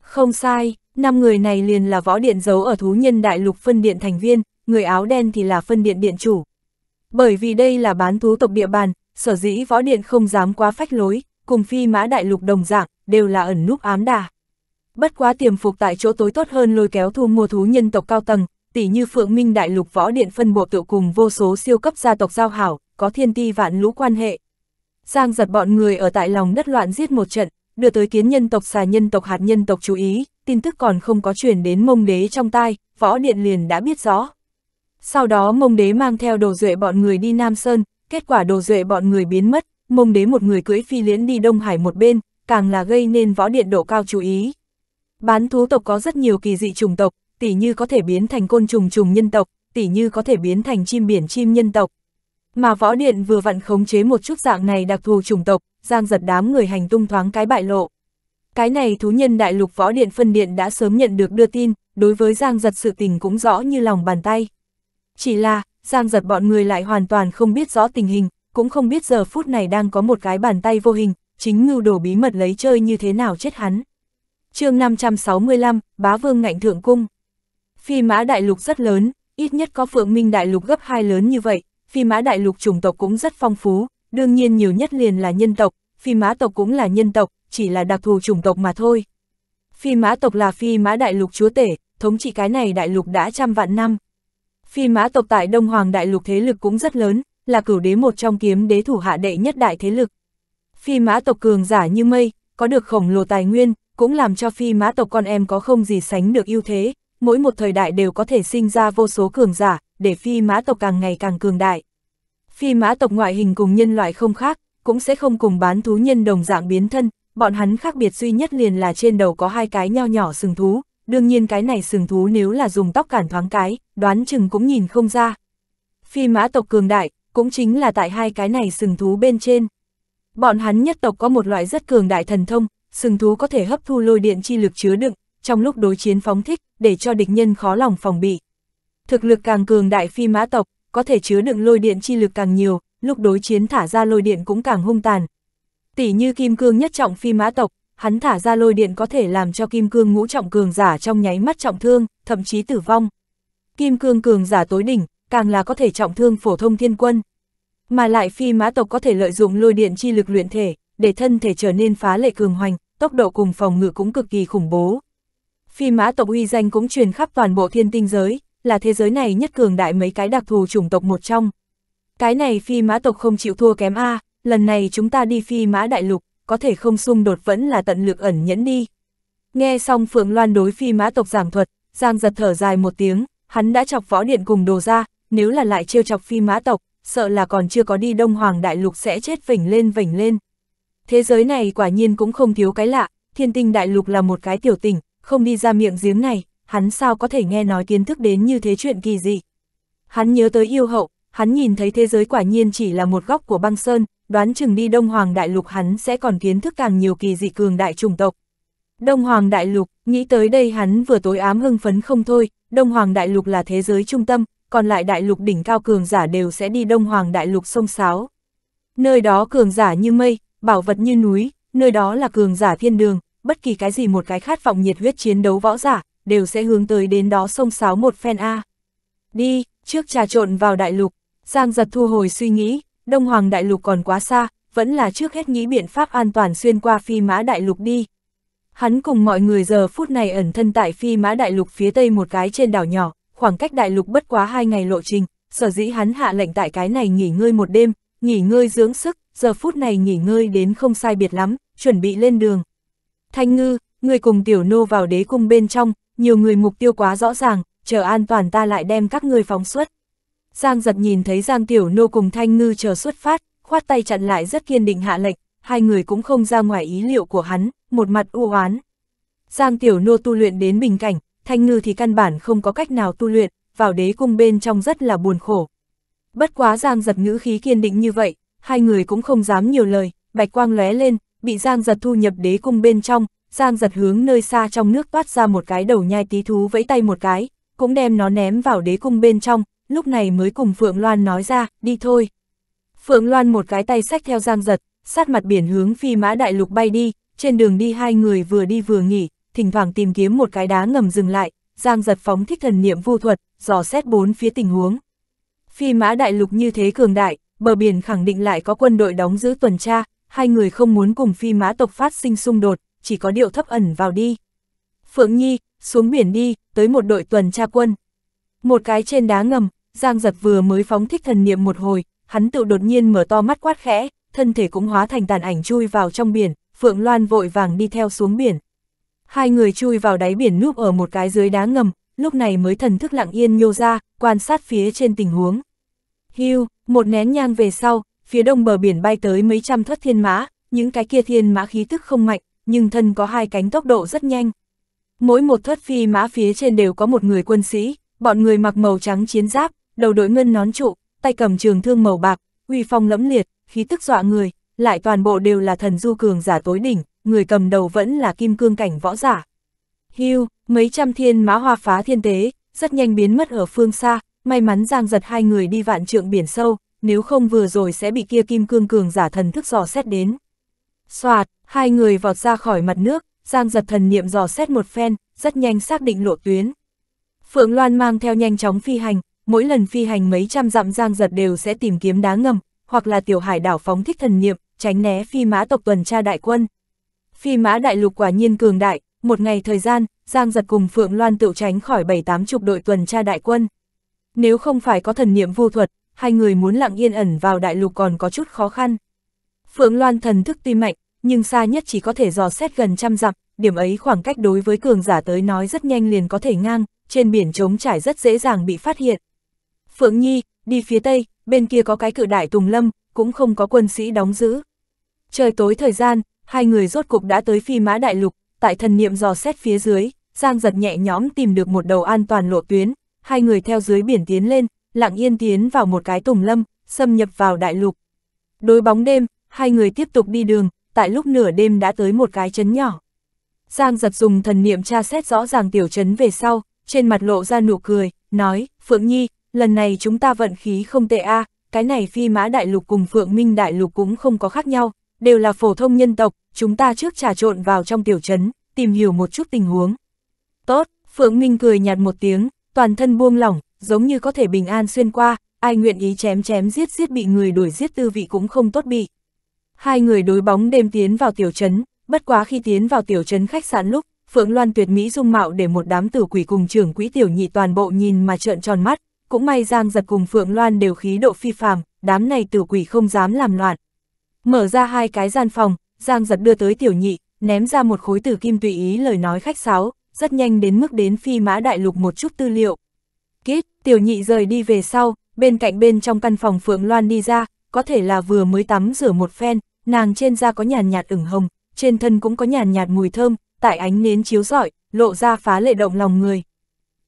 Không sai, năm người này liền là võ điện giấu ở thú nhân đại lục phân điện thành viên, người áo đen thì là phân điện điện chủ. Bởi vì đây là bán thú tộc địa bàn, sở dĩ võ điện không dám quá phách lối, cùng phi mã đại lục đồng dạng, đều là ẩn núp ám đà. Bất quá tiềm phục tại chỗ tối tốt hơn lôi kéo thu mua thú nhân tộc cao tầng, tỉ như phượng minh đại lục võ điện phân bộ tự cùng vô số siêu cấp gia tộc giao hảo, có thiên ti vạn lũ quan hệ. sang giật bọn người ở tại lòng đất loạn giết một trận, đưa tới kiến nhân tộc xà nhân tộc hạt nhân tộc chú ý, tin tức còn không có truyền đến mông đế trong tai, võ điện liền đã biết rõ. Sau đó mông đế mang theo đồ duệ bọn người đi Nam Sơn, kết quả đồ duệ bọn người biến mất, mông đế một người cưỡi phi liễn đi Đông Hải một bên, càng là gây nên võ điện độ cao chú ý. Bán thú tộc có rất nhiều kỳ dị chủng tộc, tỉ như có thể biến thành côn trùng trùng nhân tộc, tỉ như có thể biến thành chim biển chim nhân tộc. Mà võ điện vừa vặn khống chế một chút dạng này đặc thù chủng tộc, giang giật đám người hành tung thoáng cái bại lộ. Cái này thú nhân đại lục võ điện phân điện đã sớm nhận được đưa tin, đối với giang giật sự tình cũng rõ như lòng bàn tay. Chỉ là, Giang giật bọn người lại hoàn toàn không biết rõ tình hình, cũng không biết giờ phút này đang có một cái bàn tay vô hình, chính ngưu đổ bí mật lấy chơi như thế nào chết hắn. chương 565, Bá Vương Ngạnh Thượng Cung Phi mã đại lục rất lớn, ít nhất có phượng minh đại lục gấp hai lớn như vậy, phi mã đại lục chủng tộc cũng rất phong phú, đương nhiên nhiều nhất liền là nhân tộc, phi mã tộc cũng là nhân tộc, chỉ là đặc thù chủng tộc mà thôi. Phi mã tộc là phi mã đại lục chúa tể, thống trị cái này đại lục đã trăm vạn năm. Phi mã tộc tại Đông Hoàng Đại Lục thế lực cũng rất lớn, là cửu đế một trong kiếm đế thủ hạ đệ nhất đại thế lực. Phi mã tộc cường giả như mây, có được khổng lồ tài nguyên, cũng làm cho phi mã tộc con em có không gì sánh được ưu thế, mỗi một thời đại đều có thể sinh ra vô số cường giả, để phi mã tộc càng ngày càng cường đại. Phi mã tộc ngoại hình cùng nhân loại không khác, cũng sẽ không cùng bán thú nhân đồng dạng biến thân, bọn hắn khác biệt duy nhất liền là trên đầu có hai cái nho nhỏ sừng thú, đương nhiên cái này sừng thú nếu là dùng tóc cản thoáng cái, đoán chừng cũng nhìn không ra. Phi mã tộc cường đại, cũng chính là tại hai cái này sừng thú bên trên. Bọn hắn nhất tộc có một loại rất cường đại thần thông, sừng thú có thể hấp thu lôi điện chi lực chứa đựng, trong lúc đối chiến phóng thích, để cho địch nhân khó lòng phòng bị. Thực lực càng cường đại phi mã tộc, có thể chứa đựng lôi điện chi lực càng nhiều, lúc đối chiến thả ra lôi điện cũng càng hung tàn. Tỷ như kim cương nhất trọng phi mã tộc, hắn thả ra lôi điện có thể làm cho kim cương ngũ trọng cường giả trong nháy mắt trọng thương, thậm chí tử vong. Kim cương cường giả tối đỉnh, càng là có thể trọng thương phổ thông thiên quân. Mà lại phi mã tộc có thể lợi dụng lôi điện chi lực luyện thể, để thân thể trở nên phá lệ cường hoành, tốc độ cùng phòng ngự cũng cực kỳ khủng bố. Phi mã tộc uy danh cũng truyền khắp toàn bộ thiên tinh giới, là thế giới này nhất cường đại mấy cái đặc thù chủng tộc một trong. Cái này phi mã tộc không chịu thua kém A, lần này chúng ta đi phi mã đại lục, có thể không xung đột vẫn là tận lực ẩn nhẫn đi. Nghe xong Phượng Loan đối phi mã tộc giảng thuật, Giang giật thở dài một tiếng, hắn đã chọc võ điện cùng đồ ra, nếu là lại trêu chọc phi mã tộc, sợ là còn chưa có đi Đông Hoàng Đại Lục sẽ chết vỉnh lên vỉnh lên. Thế giới này quả nhiên cũng không thiếu cái lạ, thiên tinh đại lục là một cái tiểu tỉnh, không đi ra miệng giếng này, hắn sao có thể nghe nói kiến thức đến như thế chuyện kỳ dị. Hắn nhớ tới yêu hậu, hắn nhìn thấy thế giới quả nhiên chỉ là một góc của băng sơn, đoán chừng đi Đông Hoàng Đại Lục hắn sẽ còn kiến thức càng nhiều kỳ dị cường đại chủng tộc. Đông Hoàng Đại Lục, nghĩ tới đây hắn vừa tối ám hưng phấn không thôi, Đông Hoàng Đại Lục là thế giới trung tâm, còn lại Đại Lục đỉnh cao cường giả đều sẽ đi Đông Hoàng Đại Lục sông Sáo. Nơi đó cường giả như mây, bảo vật như núi, nơi đó là cường giả thiên đường, bất kỳ cái gì một cái khát vọng nhiệt huyết chiến đấu võ giả, đều sẽ hướng tới đến đó sông Sáo một phen A. Đi, trước trà trộn vào Đại Lục, Giang giật thu hồi suy nghĩ, Đông Hoàng Đại Lục còn quá xa, vẫn là trước hết nghĩ biện pháp an toàn xuyên qua phi mã Đại Lục đi. Hắn cùng mọi người giờ phút này ẩn thân tại phi mã Đại Lục phía tây một cái trên đảo nhỏ, khoảng cách Đại Lục bất quá hai ngày lộ trình, sở dĩ hắn hạ lệnh tại cái này nghỉ ngơi một đêm, nghỉ ngơi dưỡng sức, giờ phút này nghỉ ngơi đến không sai biệt lắm, chuẩn bị lên đường. Thanh ngư, người cùng tiểu nô vào đế cung bên trong, nhiều người mục tiêu quá rõ ràng, chờ an toàn ta lại đem các ngươi phóng xuất. Giang giật nhìn thấy Giang Tiểu Nô cùng Thanh Ngư chờ xuất phát, khoát tay chặn lại rất kiên định hạ lệnh, hai người cũng không ra ngoài ý liệu của hắn, một mặt u oán. Giang Tiểu Nô tu luyện đến bình cảnh, Thanh Ngư thì căn bản không có cách nào tu luyện, vào đế cung bên trong rất là buồn khổ. Bất quá Giang giật ngữ khí kiên định như vậy, hai người cũng không dám nhiều lời, bạch quang lóe lên, bị Giang giật thu nhập đế cung bên trong, Giang giật hướng nơi xa trong nước toát ra một cái đầu nhai tí thú vẫy tay một cái, cũng đem nó ném vào đế cung bên trong, lúc này mới cùng Phượng Loan nói ra, đi thôi. Phượng Loan một cái tay sách theo giang giật, sát mặt biển hướng phi mã đại lục bay đi, trên đường đi hai người vừa đi vừa nghỉ, thỉnh thoảng tìm kiếm một cái đá ngầm dừng lại, giang giật phóng thích thần niệm vu thuật, dò xét bốn phía tình huống. Phi mã đại lục như thế cường đại, bờ biển khẳng định lại có quân đội đóng giữ tuần tra, hai người không muốn cùng phi mã tộc phát sinh xung đột, chỉ có điệu thấp ẩn vào đi. Phượng Nhi, xuống biển đi, tới một đội tuần tra quân. Một cái trên đá ngầm, Giang giật vừa mới phóng thích thần niệm một hồi, hắn tự đột nhiên mở to mắt quát khẽ, thân thể cũng hóa thành tàn ảnh chui vào trong biển, Phượng Loan vội vàng đi theo xuống biển. Hai người chui vào đáy biển núp ở một cái dưới đá ngầm, lúc này mới thần thức lặng yên nhô ra, quan sát phía trên tình huống. Hưu, một nén nhang về sau, phía đông bờ biển bay tới mấy trăm thất thiên mã, những cái kia thiên mã khí tức không mạnh, nhưng thân có hai cánh tốc độ rất nhanh. Mỗi một thất phi mã phía trên đều có một người quân sĩ, bọn người mặc màu trắng chiến giáp, đầu đội ngân nón trụ, tay cầm trường thương màu bạc, uy phong lẫm liệt, khí tức dọa người, lại toàn bộ đều là thần du cường giả tối đỉnh, người cầm đầu vẫn là kim cương cảnh võ giả. Hưu, mấy trăm thiên mã hoa phá thiên tế, rất nhanh biến mất ở phương xa, may mắn Giang giật hai người đi vạn trượng biển sâu, nếu không vừa rồi sẽ bị kia kim cương cường giả thần thức dò xét đến. Xoạt, hai người vọt ra khỏi mặt nước, Giang giật thần niệm dò xét một phen, rất nhanh xác định lộ tuyến. Phượng Loan mang theo nhanh chóng phi hành, mỗi lần phi hành mấy trăm dặm giang giật đều sẽ tìm kiếm đá ngầm, hoặc là tiểu hải đảo phóng thích thần niệm, tránh né phi mã tộc tuần tra đại quân. Phi mã đại lục quả nhiên cường đại, một ngày thời gian, giang giật cùng Phượng Loan tự tránh khỏi bảy tám chục đội tuần tra đại quân. Nếu không phải có thần niệm vô thuật, hai người muốn lặng yên ẩn vào đại lục còn có chút khó khăn. Phượng Loan thần thức tuy mạnh, nhưng xa nhất chỉ có thể dò xét gần trăm dặm, điểm ấy khoảng cách đối với cường giả tới nói rất nhanh liền có thể ngang, trên biển trống trải rất dễ dàng bị phát hiện. Phượng Nhi, đi phía tây, bên kia có cái cự đại tùng lâm, cũng không có quân sĩ đóng giữ. Trời tối thời gian, hai người rốt cục đã tới phi mã đại lục, tại thần niệm dò xét phía dưới, Giang giật nhẹ nhóm tìm được một đầu an toàn lộ tuyến, hai người theo dưới biển tiến lên, lặng yên tiến vào một cái tùng lâm, xâm nhập vào đại lục. Đối bóng đêm, hai người tiếp tục đi đường, tại lúc nửa đêm đã tới một cái trấn nhỏ. Giang giật dùng thần niệm tra xét rõ ràng tiểu trấn về sau, trên mặt lộ ra nụ cười, nói, Phượng Nhi, lần này chúng ta vận khí không tệ a, à, cái này phi mã đại lục cùng phượng minh đại lục cũng không có khác nhau, đều là phổ thông nhân tộc, chúng ta trước trà trộn vào trong tiểu trấn, tìm hiểu một chút tình huống. Tốt, phượng minh cười nhạt một tiếng, toàn thân buông lỏng, giống như có thể bình an xuyên qua, ai nguyện ý chém chém giết giết bị người đuổi giết tư vị cũng không tốt bị. Hai người đối bóng đêm tiến vào tiểu trấn, bất quá khi tiến vào tiểu trấn khách sạn lúc, Phượng Loan tuyệt mỹ dung mạo để một đám tử quỷ cùng trưởng quỹ tiểu nhị toàn bộ nhìn mà trợn tròn mắt, cũng may Giang giật cùng Phượng Loan đều khí độ phi phàm, đám này tử quỷ không dám làm loạn. Mở ra hai cái gian phòng, Giang giật đưa tới tiểu nhị, ném ra một khối tử kim tùy ý lời nói khách sáo, rất nhanh đến mức đến phi mã đại lục một chút tư liệu. Kết, tiểu nhị rời đi về sau, bên cạnh bên trong căn phòng Phượng Loan đi ra, có thể là vừa mới tắm rửa một phen, nàng trên da có nhàn nhạt ửng hồng, trên thân cũng có nhàn nhạt mùi thơm, tại ánh nến chiếu rọi, lộ ra phá lệ động lòng người.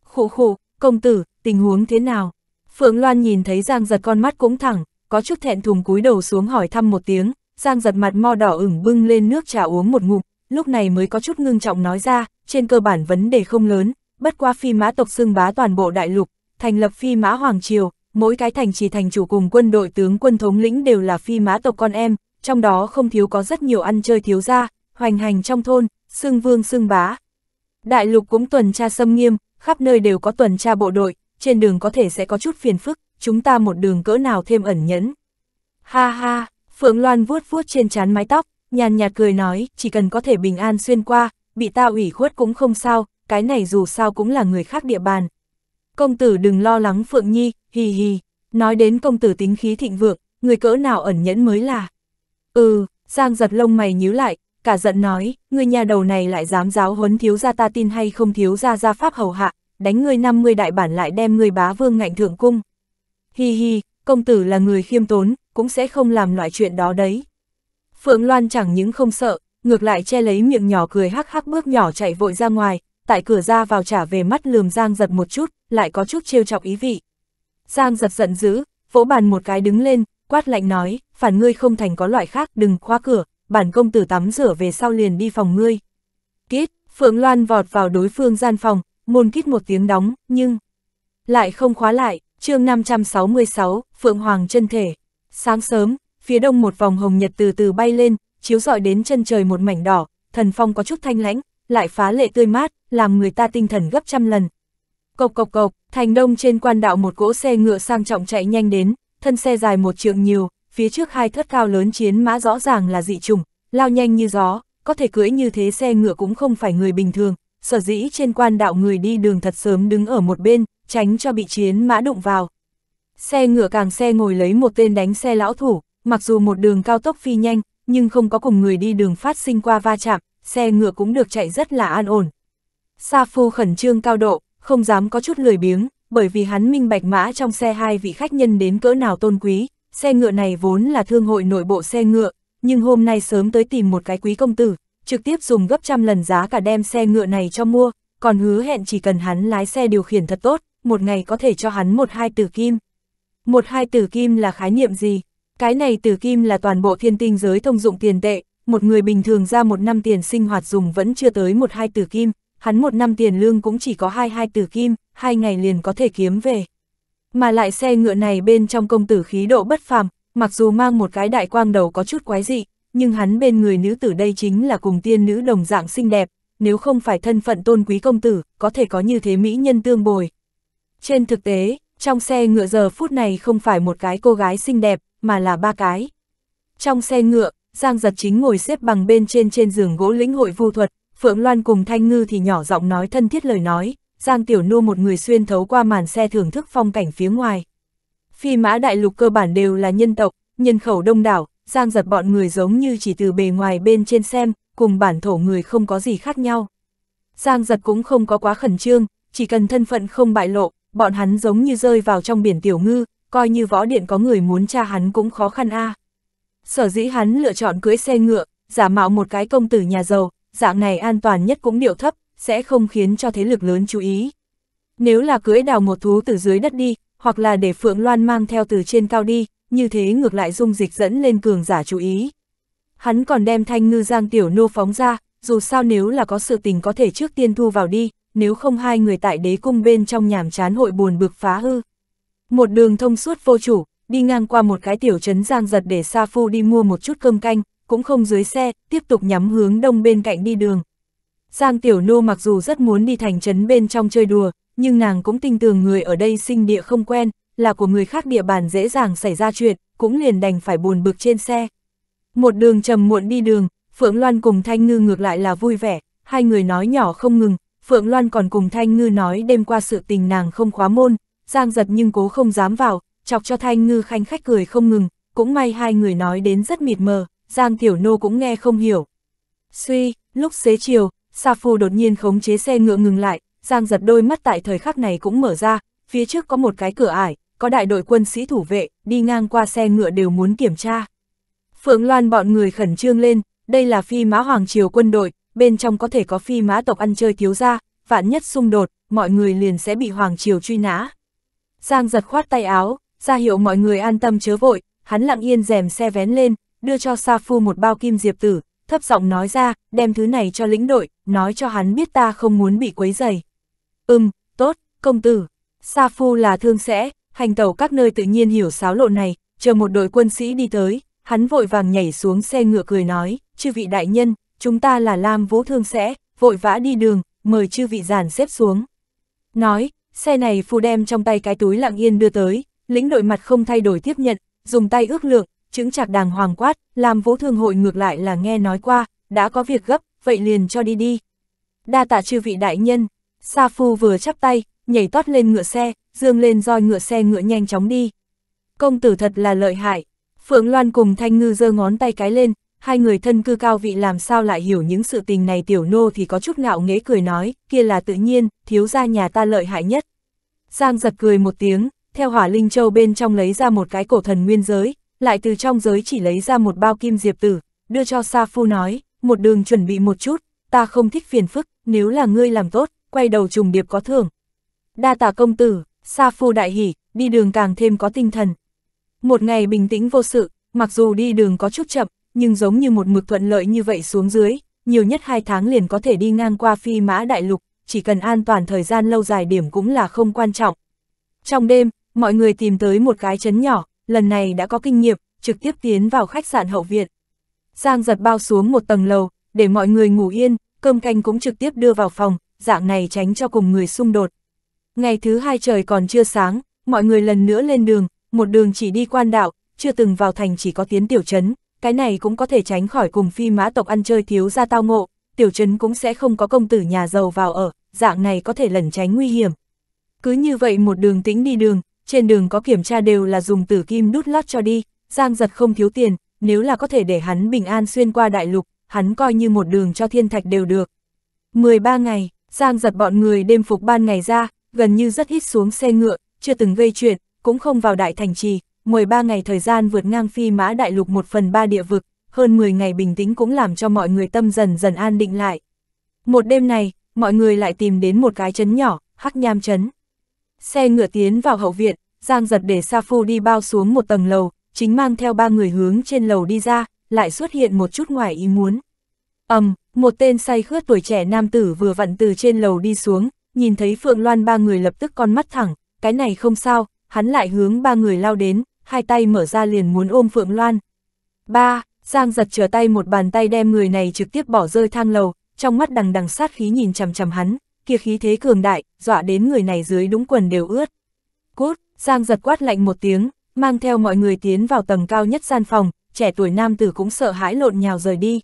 Khụ khụ, công tử, tình huống thế nào? Phượng Loan nhìn thấy Giang giật con mắt cũng thẳng, có chút thẹn thùng cúi đầu xuống hỏi thăm một tiếng, Giang giật mặt mo đỏ ửng bưng lên nước trà uống một ngụm, lúc này mới có chút ngưng trọng nói ra, trên cơ bản vấn đề không lớn, bất qua phi mã tộc xưng bá toàn bộ đại lục, thành lập phi mã hoàng triều, mỗi cái thành trì thành chủ cùng quân đội tướng quân thống lĩnh đều là phi mã tộc con em, trong đó không thiếu có rất nhiều ăn chơi thiếu gia, hoành hành trong thôn, xưng vương xưng bá. Đại lục cũng tuần tra xâm nghiêm, khắp nơi đều có tuần tra bộ đội, trên đường có thể sẽ có chút phiền phức, chúng ta một đường cỡ nào thêm ẩn nhẫn. Ha ha, Phượng Loan vuốt vuốt trên trán mái tóc, nhàn nhạt cười nói, chỉ cần có thể bình an xuyên qua, bị ta ủy khuất cũng không sao, cái này dù sao cũng là người khác địa bàn. Công tử đừng lo lắng Phượng Nhi, hì hì, nói đến công tử tính khí thịnh vượng, người cỡ nào ẩn nhẫn mới là. Ừ, Giang giật lông mày nhíu lại, cả giận nói, người nhà đầu này lại dám giáo huấn thiếu gia ta tin hay không thiếu gia gia pháp hầu hạ, đánh ngươi 50 đại bản lại đem ngươi bá vương ngạnh thượng cung. Hi hi, công tử là người khiêm tốn, cũng sẽ không làm loại chuyện đó đấy. Phượng Loan chẳng những không sợ, ngược lại che lấy miệng nhỏ cười hắc hắc bước nhỏ chạy vội ra ngoài, tại cửa ra vào trả về mắt lườm Giang giật một chút, lại có chút trêu chọc ý vị. Giang giật giận dữ, vỗ bàn một cái đứng lên, quát lạnh nói, phản ngươi không thành có loại khác đừng khóa cửa, bản công tử tắm rửa về sau liền đi phòng ngươi. Kít, Phượng Loan vọt vào đối phương gian phòng, môn kít một tiếng đóng, nhưng lại không khóa lại, chương 566, Phượng Hoàng chân thể. Sáng sớm, phía đông một vòng hồng nhật từ từ bay lên, chiếu rọi đến chân trời một mảnh đỏ, thần phong có chút thanh lãnh, lại phá lệ tươi mát, làm người ta tinh thần gấp trăm lần. Cộc cộc cộc, thành đông trên quan đạo một cỗ xe ngựa sang trọng chạy nhanh đến, thân xe dài một trượng nhiều, phía trước hai thất cao lớn chiến mã rõ ràng là dị trùng, lao nhanh như gió, có thể cưỡi như thế xe ngựa cũng không phải người bình thường, sở dĩ trên quan đạo người đi đường thật sớm đứng ở một bên, tránh cho bị chiến mã đụng vào. Xe ngựa càng xe ngồi lấy một tên đánh xe lão thủ, mặc dù một đường cao tốc phi nhanh, nhưng không có cùng người đi đường phát sinh qua va chạm, xe ngựa cũng được chạy rất là an ổn. Sa Phu khẩn trương cao độ, không dám có chút lười biếng, bởi vì hắn minh bạch mã trong xe hai vị khách nhân đến cỡ nào tôn quý, xe ngựa này vốn là thương hội nội bộ xe ngựa, nhưng hôm nay sớm tới tìm một cái quý công tử, trực tiếp dùng gấp trăm lần giá cả đem xe ngựa này cho mua, còn hứa hẹn chỉ cần hắn lái xe điều khiển thật tốt, một ngày có thể cho hắn một hai tử kim. Một hai tử kim là khái niệm gì? Cái này tử kim là toàn bộ thiên tinh giới thông dụng tiền tệ, một người bình thường ra một năm tiền sinh hoạt dùng vẫn chưa tới một hai tử kim, hắn một năm tiền lương cũng chỉ có hai hai tử kim, hai ngày liền có thể kiếm về. Mà lại xe ngựa này bên trong công tử khí độ bất phàm, mặc dù mang một cái đại quang đầu có chút quái dị, nhưng hắn bên người nữ tử đây chính là cùng tiên nữ đồng dạng xinh đẹp, nếu không phải thân phận tôn quý công tử, có thể có như thế mỹ nhân tương bồi. Trên thực tế, trong xe ngựa giờ phút này không phải một cái cô gái xinh đẹp, mà là ba cái. Trong xe ngựa, Giang Giật Chính ngồi xếp bằng bên trên trên giường gỗ lĩnh hội vu thuật, Phượng Loan cùng Thanh Ngư thì nhỏ giọng nói thân thiết lời nói, Giang Tiểu Nô một người xuyên thấu qua màn xe thưởng thức phong cảnh phía ngoài. Phi mã đại lục cơ bản đều là nhân tộc, nhân khẩu đông đảo, Giang giật bọn người giống như chỉ từ bề ngoài bên trên xem, cùng bản thổ người không có gì khác nhau. Giang giật cũng không có quá khẩn trương, chỉ cần thân phận không bại lộ, bọn hắn giống như rơi vào trong biển tiểu ngư, coi như võ điện có người muốn tra hắn cũng khó khăn a. Sở dĩ hắn lựa chọn cưới xe ngựa, giả mạo một cái công tử nhà giàu, dạng này an toàn nhất cũng điệu thấp, sẽ không khiến cho thế lực lớn chú ý. Nếu là cưới đào một thú từ dưới đất đi, hoặc là để Phượng Loan mang theo từ trên cao đi, như thế ngược lại dung dịch dẫn lên cường giả chú ý. Hắn còn đem thanh ngư giang tiểu nô phóng ra, dù sao nếu là có sự tình có thể trước tiên thu vào đi, nếu không hai người tại đế cung bên trong nhàm chán hội buồn bực phá hư. Một đường thông suốt vô chủ, đi ngang qua một cái tiểu trấn giang giật để Sa Phu đi mua một chút cơm canh, cũng không dưới xe, tiếp tục nhắm hướng đông bên cạnh đi đường. Giang Tiểu Nô mặc dù rất muốn đi thành trấn bên trong chơi đùa, nhưng nàng cũng tin tưởng người ở đây sinh địa không quen, là của người khác địa bàn dễ dàng xảy ra chuyện, cũng liền đành phải buồn bực trên xe. Một đường trầm muộn đi đường, Phượng Loan cùng Thanh Ngư ngược lại là vui vẻ, hai người nói nhỏ không ngừng, Phượng Loan còn cùng Thanh Ngư nói đêm qua sự tình nàng không khóa môn, giang giật nhưng cố không dám vào, chọc cho Thanh Ngư khanh khách cười không ngừng, cũng may hai người nói đến rất mịt mờ, Giang Tiểu Nô cũng nghe không hiểu. Suy, lúc xế chiều, Sa Phu đột nhiên khống chế xe ngựa ngừng lại, Giang giật đôi mắt tại thời khắc này cũng mở ra, phía trước có một cái cửa ải, có đại đội quân sĩ thủ vệ, đi ngang qua xe ngựa đều muốn kiểm tra. Phượng Loan bọn người khẩn trương lên, đây là phi mã hoàng triều quân đội, bên trong có thể có phi mã tộc ăn chơi thiếu ra, vạn nhất xung đột, mọi người liền sẽ bị hoàng triều truy nã. Giang giật khoát tay áo, ra hiệu mọi người an tâm chớ vội, hắn lặng yên rèm xe vén lên, đưa cho Sa Phu một bao kim diệp tử, thấp giọng nói ra, đem thứ này cho lĩnh đội, nói cho hắn biết ta không muốn bị quấy dày. Ừm, tốt, công tử, Sa Phu là thương sẽ, hành tàu các nơi tự nhiên hiểu sáo lộ này, chờ một đội quân sĩ đi tới, hắn vội vàng nhảy xuống xe ngựa cười nói, chư vị đại nhân, chúng ta là Lam Vũ Thương sẽ, vội vã đi đường, mời chư vị giản xếp xuống. Nói, xe này phu đem trong tay cái túi lặng yên đưa tới, lĩnh đội mặt không thay đổi tiếp nhận, dùng tay ước lượng, chứng chạc đàng hoàng quát, Lam Vũ Thương hội ngược lại là nghe nói qua, đã có việc gấp, vậy liền cho đi đi. Đa tạ chư vị đại nhân, Sa Phu vừa chắp tay, nhảy tót lên ngựa xe, dương lên roi ngựa xe ngựa nhanh chóng đi. Công tử thật là lợi hại, Phượng Loan cùng Thanh Ngư giơ ngón tay cái lên, hai người thân cư cao vị làm sao lại hiểu những sự tình này tiểu nô thì có chút ngạo nghễ cười nói, kia là tự nhiên, thiếu gia nhà ta lợi hại nhất. Giang giật cười một tiếng, theo hỏa linh châu bên trong lấy ra một cái cổ thần nguyên giới, lại từ trong giới chỉ lấy ra một bao kim diệp tử, đưa cho Sa Phu nói, một đường chuẩn bị một chút, ta không thích phiền phức, nếu là ngươi làm tốt, quay đầu trùng điệp có thưởng. Đa tả công tử, Sa Phu đại hỉ, đi đường càng thêm có tinh thần. Một ngày bình tĩnh vô sự, mặc dù đi đường có chút chậm, nhưng giống như một mực thuận lợi như vậy xuống dưới, nhiều nhất hai tháng liền có thể đi ngang qua phi mã đại lục, chỉ cần an toàn thời gian lâu dài điểm cũng là không quan trọng. Trong đêm, mọi người tìm tới một cái chấn nhỏ, lần này đã có kinh nghiệm, trực tiếp tiến vào khách sạn hậu viện. Giang giật bao xuống một tầng lầu, để mọi người ngủ yên, cơm canh cũng trực tiếp đưa vào phòng, dạng này tránh cho cùng người xung đột, Ngày thứ hai trời còn chưa sáng, mọi người lần nữa lên đường, một đường chỉ đi quan đạo, chưa từng vào thành chỉ có tiến tiểu trấn, cái này cũng có thể tránh khỏi cùng phi mã tộc ăn chơi thiếu ra tao ngộ, tiểu trấn cũng sẽ không có công tử nhà giàu vào ở, dạng này có thể lẩn tránh nguy hiểm. Cứ như vậy một đường tĩnh đi đường, trên đường có kiểm tra đều là dùng tử kim đút lót cho đi, giang giật không thiếu tiền, nếu là có thể để hắn bình an xuyên qua đại lục, hắn coi như một đường cho thiên thạch đều được. 13 ngày, giang giật bọn người đêm phục ban ngày ra, gần như rất ít xuống xe ngựa, chưa từng gây chuyện, cũng không vào đại thành trì, 13 ngày thời gian vượt ngang phi mã đại lục một phần ba địa vực, hơn 10 ngày bình tĩnh cũng làm cho mọi người tâm dần dần an định lại. Một đêm này, mọi người lại tìm đến một cái trấn nhỏ, Hắc Nham trấn. Xe ngựa tiến vào hậu viện, Giang giật để Sa Phu đi bao xuống một tầng lầu, chính mang theo ba người hướng trên lầu đi ra, lại xuất hiện một chút ngoài ý muốn. ầm, um, một tên say khướt tuổi trẻ nam tử vừa vặn từ trên lầu đi xuống, nhìn thấy Phượng Loan ba người lập tức con mắt thẳng, cái này không sao, hắn lại hướng ba người lao đến, hai tay mở ra liền muốn ôm Phượng Loan. Ba, Giang giật trở tay một bàn tay đem người này trực tiếp bỏ rơi thang lầu, trong mắt đằng đằng sát khí nhìn chằm chằm hắn, kia khí thế cường đại, dọa đến người này dưới đúng quần đều ướt. Cút, Giang giật quát lạnh một tiếng, mang theo mọi người tiến vào tầng cao nhất gian phòng, trẻ tuổi nam tử cũng sợ hãi lộn nhào rời đi.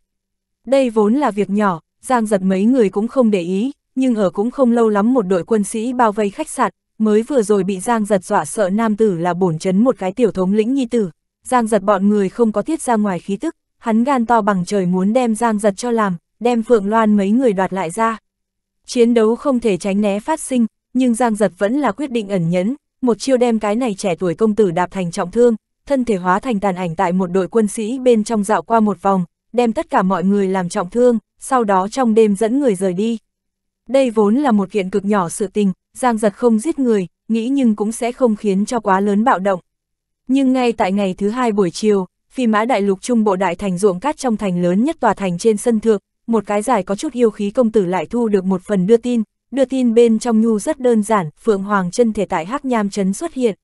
Đây vốn là việc nhỏ, Giang giật mấy người cũng không để ý, nhưng ở cũng không lâu lắm một đội quân sĩ bao vây khách sạn, mới vừa rồi bị Giang giật dọa sợ nam tử là bổn chấn một cái tiểu thống lĩnh nhi tử. Giang giật bọn người không có tiết ra ngoài khí tức, hắn gan to bằng trời muốn đem Giang giật cho làm, đem Phượng Loan mấy người đoạt lại ra. Chiến đấu không thể tránh né phát sinh, nhưng Giang giật vẫn là quyết định ẩn nhẫn, một chiêu đem cái này trẻ tuổi công tử đạp thành trọng thương, thân thể hóa thành tàn ảnh tại một đội quân sĩ bên trong dạo qua một vòng, đem tất cả mọi người làm trọng thương, sau đó trong đêm dẫn người rời đi. Đây vốn là một kiện cực nhỏ sự tình, Giang Giật không giết người, nghĩ nhưng cũng sẽ không khiến cho quá lớn bạo động. Nhưng ngay tại ngày thứ hai buổi chiều, phi mã đại lục trung bộ đại thành ruộng cát trong thành lớn nhất tòa thành trên sân thượng, một cái giải có chút yêu khí công tử lại thu được một phần đưa tin, đưa tin bên trong nhu rất đơn giản, Phượng Hoàng chân thể tại Hắc Nham trấn xuất hiện.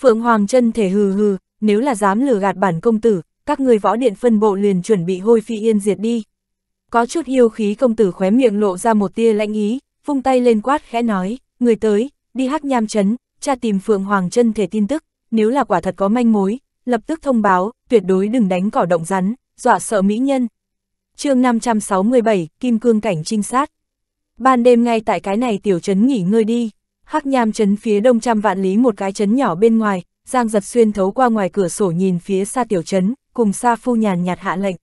Phượng Hoàng chân thể hừ hừ, nếu là dám lừa gạt bản công tử, các người võ điện phân bộ liền chuẩn bị hôi phi yên diệt đi. Có chút yêu khí công tử khóe miệng lộ ra một tia lãnh ý, vung tay lên quát khẽ nói, người tới, đi hắc nham chấn, cha tìm Phượng Hoàng chân thể tin tức, nếu là quả thật có manh mối, lập tức thông báo, tuyệt đối đừng đánh cỏ động rắn, dọa sợ mỹ nhân. chương 567, Kim Cương Cảnh Trinh Sát Ban đêm ngay tại cái này tiểu trấn nghỉ ngơi đi, hắc nham chấn phía đông trăm vạn lý một cái trấn nhỏ bên ngoài, Giang giật xuyên thấu qua ngoài cửa sổ nhìn phía xa tiểu trấn, cùng xa phu nhàn nhạt hạ lệnh.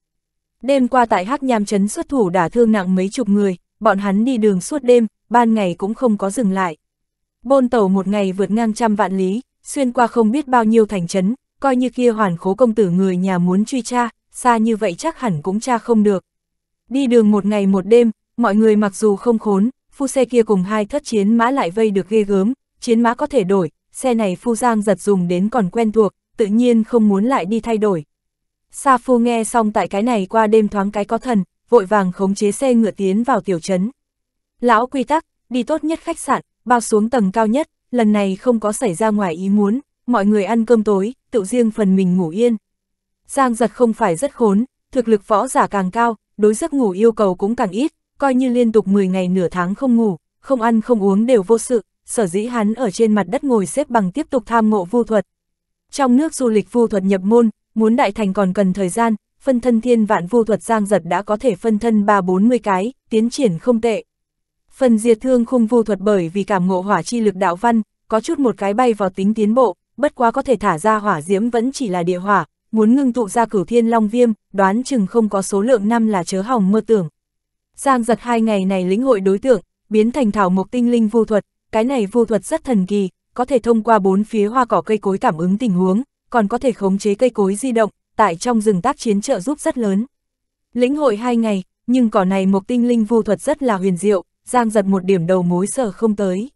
Đêm qua tại Hắc Nham Trấn xuất thủ đả thương nặng mấy chục người, bọn hắn đi đường suốt đêm, ban ngày cũng không có dừng lại. Bôn tàu một ngày vượt ngang trăm vạn lý, xuyên qua không biết bao nhiêu thành trấn, coi như kia hoàn khố công tử người nhà muốn truy tra, xa như vậy chắc hẳn cũng tra không được. Đi đường một ngày một đêm, mọi người mặc dù không khốn, phu xe kia cùng hai thất chiến mã lại vây được ghê gớm, chiến mã có thể đổi, xe này phu giang giật dùng đến còn quen thuộc, tự nhiên không muốn lại đi thay đổi. Sa Phu nghe xong tại cái này qua đêm thoáng cái có thần, vội vàng khống chế xe ngựa tiến vào tiểu trấn. Lão quy tắc, đi tốt nhất khách sạn, bao xuống tầng cao nhất, lần này không có xảy ra ngoài ý muốn, mọi người ăn cơm tối, tự riêng phần mình ngủ yên. Giang giật không phải rất khốn, thực lực võ giả càng cao, đối giấc ngủ yêu cầu cũng càng ít, coi như liên tục 10 ngày nửa tháng không ngủ, không ăn không uống đều vô sự, sở dĩ hắn ở trên mặt đất ngồi xếp bằng tiếp tục tham ngộ vu thuật. Trong nước du lịch vu thuật nhập môn, muốn đại thành còn cần thời gian, phân thân thiên vạn vu thuật giang giật đã có thể phân thân ba bốn mươi cái, tiến triển không tệ. Phần diệt thương khung vu thuật bởi vì cảm ngộ hỏa chi lực đạo văn, có chút một cái bay vào tính tiến bộ, bất quá có thể thả ra hỏa diễm vẫn chỉ là địa hỏa, muốn ngưng tụ ra cửu thiên long viêm, đoán chừng không có số lượng năm là chớ hỏng mơ tưởng. Giang giật hai ngày này lĩnh hội đối tượng, biến thành thảo mục tinh linh vu thuật, cái này vu thuật rất thần kỳ, có thể thông qua bốn phía hoa cỏ cây cối cảm ứng tình huống, còn có thể khống chế cây cối di động, tại trong rừng tác chiến trợ giúp rất lớn. Lĩnh hội hai ngày, nhưng cỏ này một tinh linh vu thuật rất là huyền diệu, giang giật một điểm đầu mối sở không tới.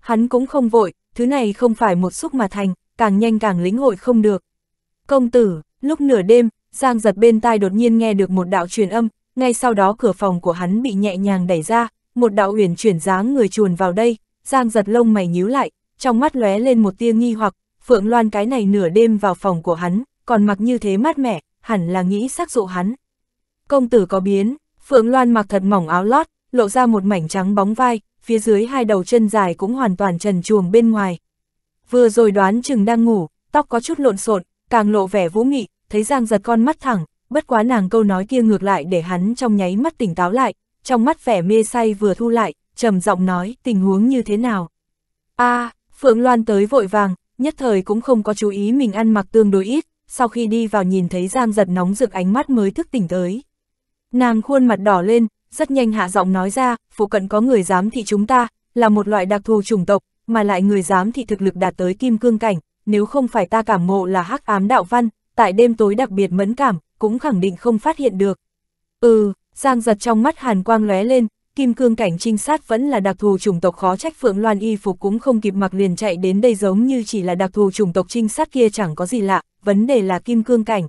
Hắn cũng không vội, thứ này không phải một xúc mà thành, càng nhanh càng lĩnh hội không được. Công tử, lúc nửa đêm, giang giật bên tai đột nhiên nghe được một đạo truyền âm, ngay sau đó cửa phòng của hắn bị nhẹ nhàng đẩy ra, một đạo uyển chuyển dáng người chuồn vào đây, giang giật lông mày nhíu lại, trong mắt lóe lên một tia nghi hoặc, Phượng Loan cái này nửa đêm vào phòng của hắn, còn mặc như thế mát mẻ, hẳn là nghĩ sắc dụ hắn. Công tử có biến, Phượng Loan mặc thật mỏng áo lót, lộ ra một mảnh trắng bóng vai, phía dưới hai đầu chân dài cũng hoàn toàn trần chuồng bên ngoài. Vừa rồi đoán chừng đang ngủ, tóc có chút lộn xộn, càng lộ vẻ vũ nghị, thấy Giang giật con mắt thẳng, bất quá nàng câu nói kia ngược lại để hắn trong nháy mắt tỉnh táo lại, trong mắt vẻ mê say vừa thu lại, trầm giọng nói tình huống như thế nào. a Phượng Loan tới vội vàng, nhất thời cũng không có chú ý mình ăn mặc tương đối ít, sau khi đi vào nhìn thấy Giang giật nóng rực ánh mắt mới thức tỉnh tới. Nàng khuôn mặt đỏ lên, rất nhanh hạ giọng nói ra, phụ cận có người giám thị chúng ta, là một loại đặc thù chủng tộc, mà lại người giám thị thực lực đạt tới kim cương cảnh, nếu không phải ta cảm ngộ là hắc ám đạo văn, tại đêm tối đặc biệt mẫn cảm, cũng khẳng định không phát hiện được. Ừ, Giang giật trong mắt hàn quang lóe lên, kim cương cảnh trinh sát vẫn là đặc thù chủng tộc khó trách Phượng Loan y phục cũng không kịp mặc liền chạy đến đây giống như chỉ là đặc thù chủng tộc trinh sát kia chẳng có gì lạ, vấn đề là kim cương cảnh.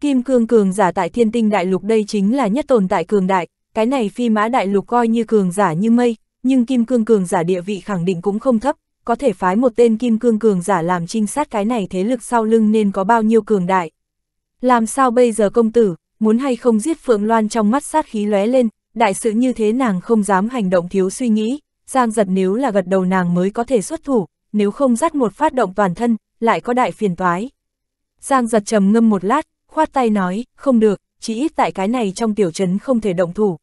Kim cương cường giả tại thiên tinh đại lục đây chính là nhất tồn tại cường đại, cái này phi mã đại lục coi như cường giả như mây, nhưng kim cương cường giả địa vị khẳng định cũng không thấp, có thể phái một tên kim cương cường giả làm trinh sát cái này thế lực sau lưng nên có bao nhiêu cường đại. Làm sao bây giờ công tử, muốn hay không giết Phượng Loan trong mắt sát khí lóe lên, đại sự như thế nàng không dám hành động thiếu suy nghĩ, Giang giật nếu là gật đầu nàng mới có thể xuất thủ, nếu không dắt một phát động toàn thân, lại có đại phiền toái. Giang giật trầm ngâm một lát, khoát tay nói, không được, chỉ ít tại cái này trong tiểu trấn không thể động thủ.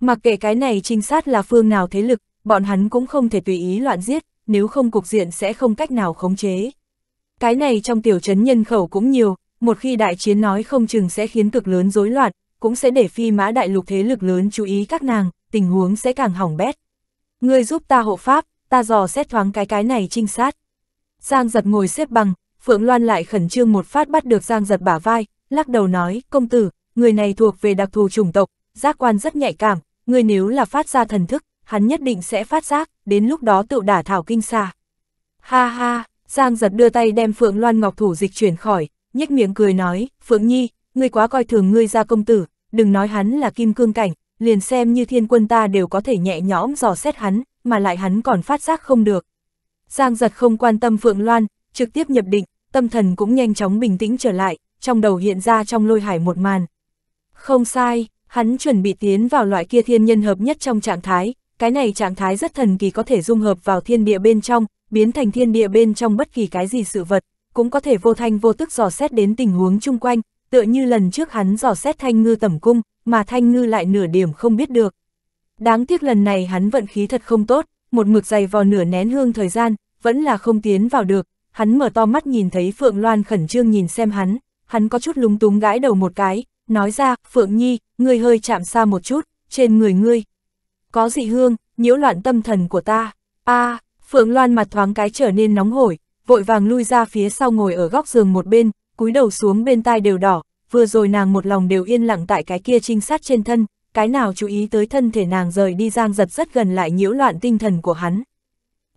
Mặc kệ cái này trinh sát là phương nào thế lực, bọn hắn cũng không thể tùy ý loạn giết, nếu không cục diện sẽ không cách nào khống chế. Cái này trong tiểu trấn nhân khẩu cũng nhiều, một khi đại chiến nói không chừng sẽ khiến cực lớn rối loạn, cũng sẽ để phi mã đại lục thế lực lớn chú ý các nàng, tình huống sẽ càng hỏng bét. Ngươi giúp ta hộ pháp, ta dò xét thoáng cái cái này trinh sát. Giang giật ngồi xếp bằng, Phượng Loan lại khẩn trương một phát bắt được Giang giật bả vai, lắc đầu nói, công tử, người này thuộc về đặc thù chủng tộc, giác quan rất nhạy cảm, người nếu là phát ra thần thức, hắn nhất định sẽ phát giác, đến lúc đó tự đả thảo kinh xa Ha ha, Giang giật đưa tay đem Phượng Loan Ngọc Thủ dịch chuyển khỏi, nhếch miệng cười nói, Phượng Nhi, ngươi quá coi thường ngươi ra công tử, đừng nói hắn là kim cương cảnh, liền xem như thiên quân ta đều có thể nhẹ nhõm dò xét hắn, mà lại hắn còn phát giác không được. Giang giật không quan tâm Phượng Loan, trực tiếp nhập định, tâm thần cũng nhanh chóng bình tĩnh trở lại, trong đầu hiện ra trong lôi hải một màn. Không sai, hắn chuẩn bị tiến vào loại kia thiên nhân hợp nhất trong trạng thái, cái này trạng thái rất thần kỳ có thể dung hợp vào thiên địa bên trong, biến thành thiên địa bên trong bất kỳ cái gì sự vật, cũng có thể vô thanh vô tức dò xét đến tình huống chung quanh, tựa như lần trước hắn dò xét thanh ngư tẩm cung, mà thanh ngư lại nửa điểm không biết được. Đáng tiếc lần này hắn vận khí thật không tốt, một mực dày vò nửa nén hương thời gian, vẫn là không tiến vào được, hắn mở to mắt nhìn thấy Phượng Loan khẩn trương nhìn xem hắn, hắn có chút lúng túng gãi đầu một cái, nói ra, Phượng Nhi, ngươi hơi chạm xa một chút, trên người ngươi. Có dị hương, nhiễu loạn tâm thần của ta. a à, Phượng Loan mặt thoáng cái trở nên nóng hổi, vội vàng lui ra phía sau ngồi ở góc giường một bên, cúi đầu xuống bên tai đều đỏ, vừa rồi nàng một lòng đều yên lặng tại cái kia trinh sát trên thân, cái nào chú ý tới thân thể nàng rời đi Giang giật rất gần lại nhiễu loạn tinh thần của hắn.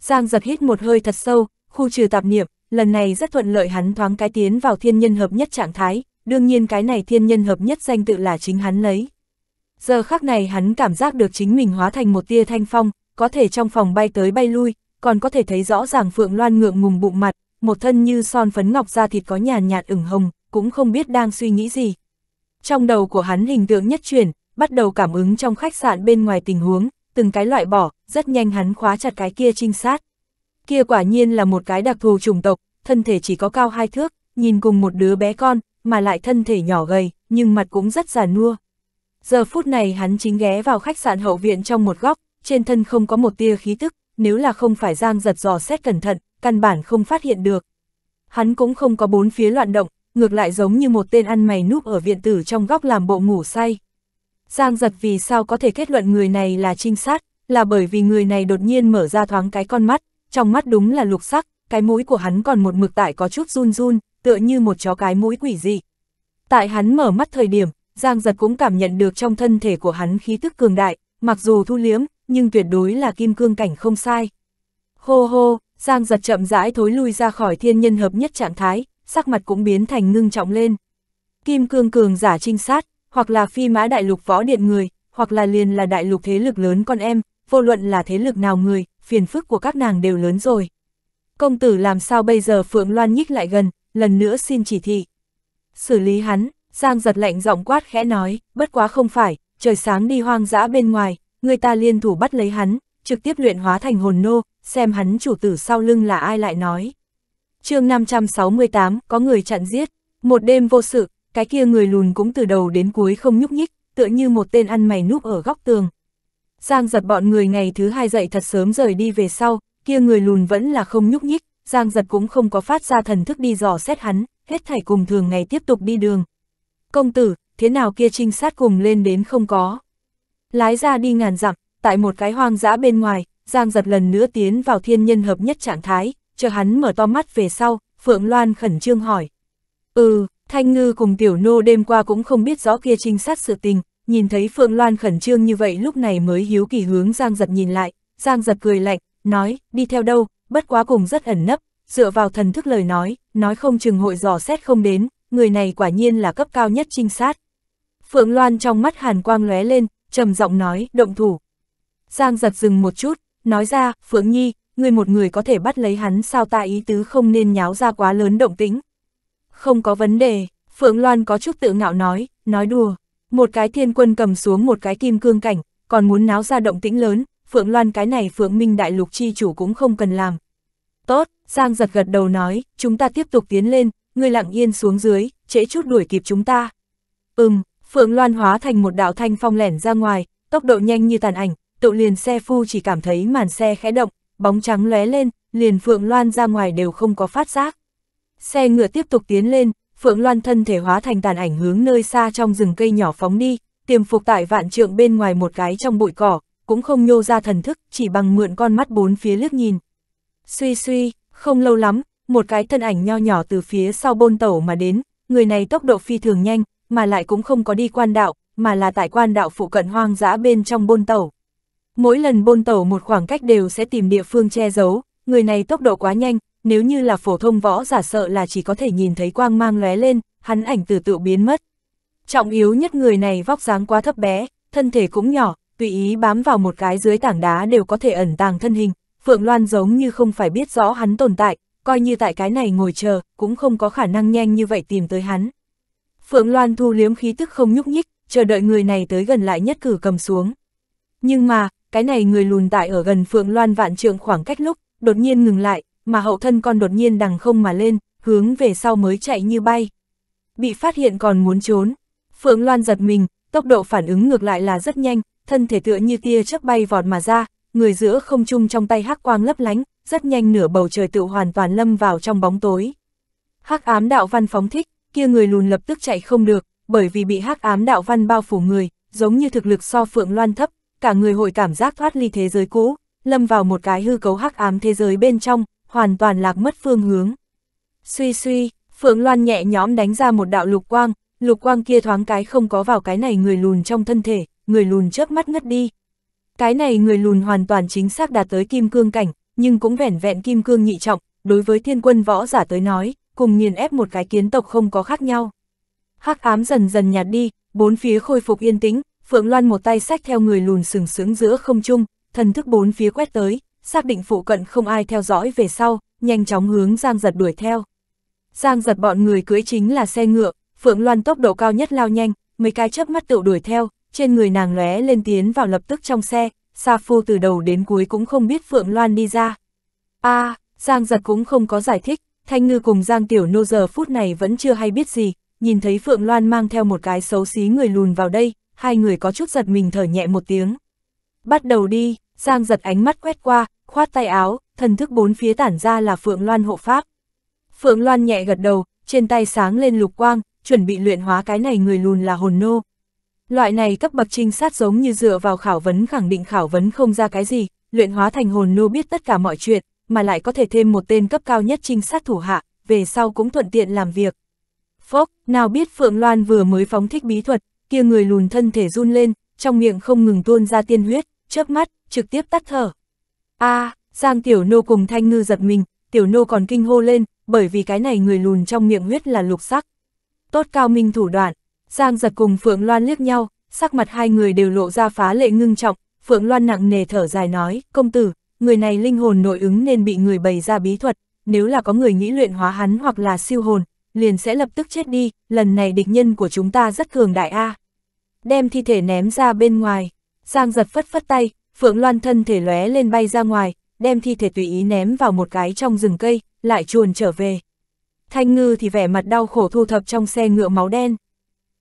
Giang giật hít một hơi thật sâu, khu trừ tạp niệm, lần này rất thuận lợi hắn thoáng cái tiến vào thiên nhân hợp nhất trạng thái, đương nhiên cái này thiên nhân hợp nhất danh tự là chính hắn lấy. Giờ khắc này hắn cảm giác được chính mình hóa thành một tia thanh phong, có thể trong phòng bay tới bay lui, còn có thể thấy rõ ràng Phượng Loan ngượng ngùng bụng mặt, một thân như son phấn ngọc da thịt có nhàn nhạt ửng hồng, cũng không biết đang suy nghĩ gì. Trong đầu của hắn hình tượng nhất chuyển, bắt đầu cảm ứng trong khách sạn bên ngoài tình huống, từng cái loại bỏ, rất nhanh hắn khóa chặt cái kia trinh sát. Kia quả nhiên là một cái đặc thù chủng tộc, thân thể chỉ có cao hai thước, nhìn cùng một đứa bé con, mà lại thân thể nhỏ gầy, nhưng mặt cũng rất già nua. Giờ phút này hắn chính ghé vào khách sạn hậu viện trong một góc, trên thân không có một tia khí tức, nếu là không phải Giang giật giò xét cẩn thận, căn bản không phát hiện được. Hắn cũng không có bốn phía loạn động, ngược lại giống như một tên ăn mày núp ở viện tử trong góc làm bộ ngủ say. Giang giật vì sao có thể kết luận người này là trinh sát, là bởi vì người này đột nhiên mở ra thoáng cái con mắt, trong mắt đúng là lục sắc, cái mũi của hắn còn một mực tại có chút run run, tựa như một chó cái mũi quỷ dị. Tại hắn mở mắt thời điểm, Giang giật cũng cảm nhận được trong thân thể của hắn khí tức cường đại, mặc dù thu liếm, nhưng tuyệt đối là kim cương cảnh không sai. Hô hô, Giang giật chậm rãi thối lui ra khỏi thiên nhân hợp nhất trạng thái, sắc mặt cũng biến thành ngưng trọng lên. Kim cương cường giả trinh sát, hoặc là phi mã đại lục võ điện người, hoặc là liền là đại lục thế lực lớn con em, vô luận là thế lực nào người, phiền phức của các nàng đều lớn rồi. Công tử làm sao bây giờ Phượng Loan nhích lại gần, lần nữa xin chỉ thị. Xử lý hắn, Giang giật lạnh giọng quát khẽ nói, bất quá không phải, trời sáng đi hoang dã bên ngoài, người ta liên thủ bắt lấy hắn, trực tiếp luyện hóa thành hồn nô, xem hắn chủ tử sau lưng là ai lại nói. chương 568, có người chặn giết, một đêm vô sự, cái kia người lùn cũng từ đầu đến cuối không nhúc nhích, tựa như một tên ăn mày núp ở góc tường. Giang giật bọn người ngày thứ hai dậy thật sớm rời đi về sau, kia người lùn vẫn là không nhúc nhích, Giang giật cũng không có phát ra thần thức đi dò xét hắn, hết thảy cùng thường ngày tiếp tục đi đường. Công tử, thế nào kia trinh sát cùng lên đến không có. Lái ra đi ngàn dặm, tại một cái hoang dã bên ngoài, Giang giật lần nữa tiến vào thiên nhân hợp nhất trạng thái, chờ hắn mở to mắt về sau, Phượng Loan khẩn trương hỏi. Ừ, Thanh Ngư cùng Tiểu Nô đêm qua cũng không biết rõ kia trinh sát sự tình, nhìn thấy Phượng Loan khẩn trương như vậy lúc này mới hiếu kỳ hướng Giang giật nhìn lại, Giang giật cười lạnh, nói, đi theo đâu, bất quá cùng rất ẩn nấp, dựa vào thần thức lời nói, nói không chừng hội dò xét không đến, người này quả nhiên là cấp cao nhất trinh sát. Phượng Loan trong mắt hàn quang lóe lên, trầm giọng nói, động thủ. Giang giật dừng một chút, nói ra, Phượng Nhi, người một người có thể bắt lấy hắn sao ta ý tứ không nên nháo ra quá lớn động tĩnh. Không có vấn đề, Phượng Loan có chút tự ngạo nói, nói đùa, một cái thiên quân cầm xuống một cái kim cương cảnh, còn muốn náo ra động tĩnh lớn, Phượng Loan cái này Phượng Minh Đại Lục chi chủ cũng không cần làm. Tốt, Giang giật gật đầu nói, chúng ta tiếp tục tiến lên, người lặng yên xuống dưới, trễ chút đuổi kịp chúng ta. Ừm, Phượng Loan hóa thành một đạo thanh phong lẻn ra ngoài, tốc độ nhanh như tàn ảnh, tựu liền xe phu chỉ cảm thấy màn xe khẽ động, bóng trắng lóe lên, liền Phượng Loan ra ngoài đều không có phát giác. Xe ngựa tiếp tục tiến lên, Phượng Loan thân thể hóa thành tàn ảnh hướng nơi xa trong rừng cây nhỏ phóng đi, tiềm phục tại vạn trượng bên ngoài một cái trong bụi cỏ, cũng không nhô ra thần thức, chỉ bằng mượn con mắt bốn phía liếc nhìn. Suy suy, không lâu lắm, một cái thân ảnh nho nhỏ từ phía sau bôn tẩu mà đến, người này tốc độ phi thường nhanh, mà lại cũng không có đi quan đạo, mà là tại quan đạo phụ cận hoang dã bên trong bôn tẩu. Mỗi lần bôn tẩu một khoảng cách đều sẽ tìm địa phương che giấu, người này tốc độ quá nhanh, nếu như là phổ thông võ giả sợ là chỉ có thể nhìn thấy quang mang lóe lên, hắn ảnh từ tự biến mất. Trọng yếu nhất người này vóc dáng quá thấp bé, thân thể cũng nhỏ, tùy ý bám vào một cái dưới tảng đá đều có thể ẩn tàng thân hình, Phượng Loan giống như không phải biết rõ hắn tồn tại, coi như tại cái này ngồi chờ, cũng không có khả năng nhanh như vậy tìm tới hắn. Phượng Loan thu liếm khí tức không nhúc nhích, chờ đợi người này tới gần lại nhất cử cầm xuống. Nhưng mà, cái này người lùn tại ở gần Phượng Loan vạn trượng khoảng cách lúc, đột nhiên ngừng lại, mà hậu thân con đột nhiên đằng không mà lên, hướng về sau mới chạy như bay. Bị phát hiện còn muốn trốn. Phượng Loan giật mình, tốc độ phản ứng ngược lại là rất nhanh, thân thể tựa như tia chớp bay vọt mà ra, người giữa không trung trong tay hắc quang lấp lánh, rất nhanh nửa bầu trời tự hoàn toàn lâm vào trong bóng tối. Hắc ám đạo văn phóng thích, kia người lùn lập tức chạy không được, bởi vì bị hắc ám đạo văn bao phủ người, giống như thực lực so Phượng Loan thấp, cả người hội cảm giác thoát ly thế giới cũ, lâm vào một cái hư cấu hắc ám thế giới bên trong, hoàn toàn lạc mất phương hướng. Suy suy, Phượng Loan nhẹ nhõm đánh ra một đạo lục quang, lục quang kia thoáng cái không có vào cái này người lùn trong thân thể, người lùn chớp mắt ngất đi. Cái này người lùn hoàn toàn chính xác đạt tới kim cương cảnh, nhưng cũng vẻn vẹn kim cương nhị trọng, đối với thiên quân võ giả tới nói, cùng nghiền ép một cái kiến tộc không có khác nhau. Hắc ám dần dần nhạt đi, bốn phía khôi phục yên tĩnh, Phượng Loan một tay sách theo người lùn sừng sững giữa không trung, thần thức bốn phía quét tới, xác định phụ cận không ai theo dõi về sau, nhanh chóng hướng Giang Giật đuổi theo. Giang Giật bọn người cưới chính là xe ngựa, Phượng Loan tốc độ cao nhất lao nhanh, mấy cái chớp mắt tựu đuổi theo, trên người nàng lóe lên tiến vào lập tức trong xe, Sa Phu từ đầu đến cuối cũng không biết Phượng Loan đi ra. a à, Giang Giật cũng không có giải thích, Thanh Ngư cùng Giang Tiểu Nô giờ phút này vẫn chưa hay biết gì, nhìn thấy Phượng Loan mang theo một cái xấu xí người lùn vào đây, hai người có chút giật mình thở nhẹ một tiếng. Bắt đầu đi, Giang giật ánh mắt quét qua, khoát tay áo, thần thức bốn phía tản ra là Phượng Loan hộ pháp. Phượng Loan nhẹ gật đầu, trên tay sáng lên lục quang, chuẩn bị luyện hóa cái này người lùn là hồn nô. Loại này cấp bậc trinh sát giống như dựa vào khảo vấn khẳng định khảo vấn không ra cái gì, luyện hóa thành hồn nô biết tất cả mọi chuyện, mà lại có thể thêm một tên cấp cao nhất trinh sát thủ hạ, về sau cũng thuận tiện làm việc. Phốc, nào biết Phượng Loan vừa mới phóng thích bí thuật, kia người lùn thân thể run lên, trong miệng không ngừng tuôn ra tiên huyết, chớp mắt, trực tiếp tắt thở. a à, Giang Tiểu Nô cùng Thanh Ngư giật mình, Tiểu Nô còn kinh hô lên, bởi vì cái này người lùn trong miệng huyết là lục sắc. Tốt cao minh thủ đoạn, Giang giật cùng Phượng Loan liếc nhau, sắc mặt hai người đều lộ ra phá lệ ngưng trọng, Phượng Loan nặng nề thở dài nói, công tử, người này linh hồn nội ứng nên bị người bày ra bí thuật, nếu là có người nghĩ luyện hóa hắn hoặc là siêu hồn, liền sẽ lập tức chết đi, lần này địch nhân của chúng ta rất cường đại a. À. Đem thi thể ném ra bên ngoài, Giang giật phất phất tay, Phượng Loan thân thể lóe lên bay ra ngoài, đem thi thể tùy ý ném vào một cái trong rừng cây, lại chuồn trở về. Thanh ngư thì vẻ mặt đau khổ thu thập trong xe ngựa máu đen.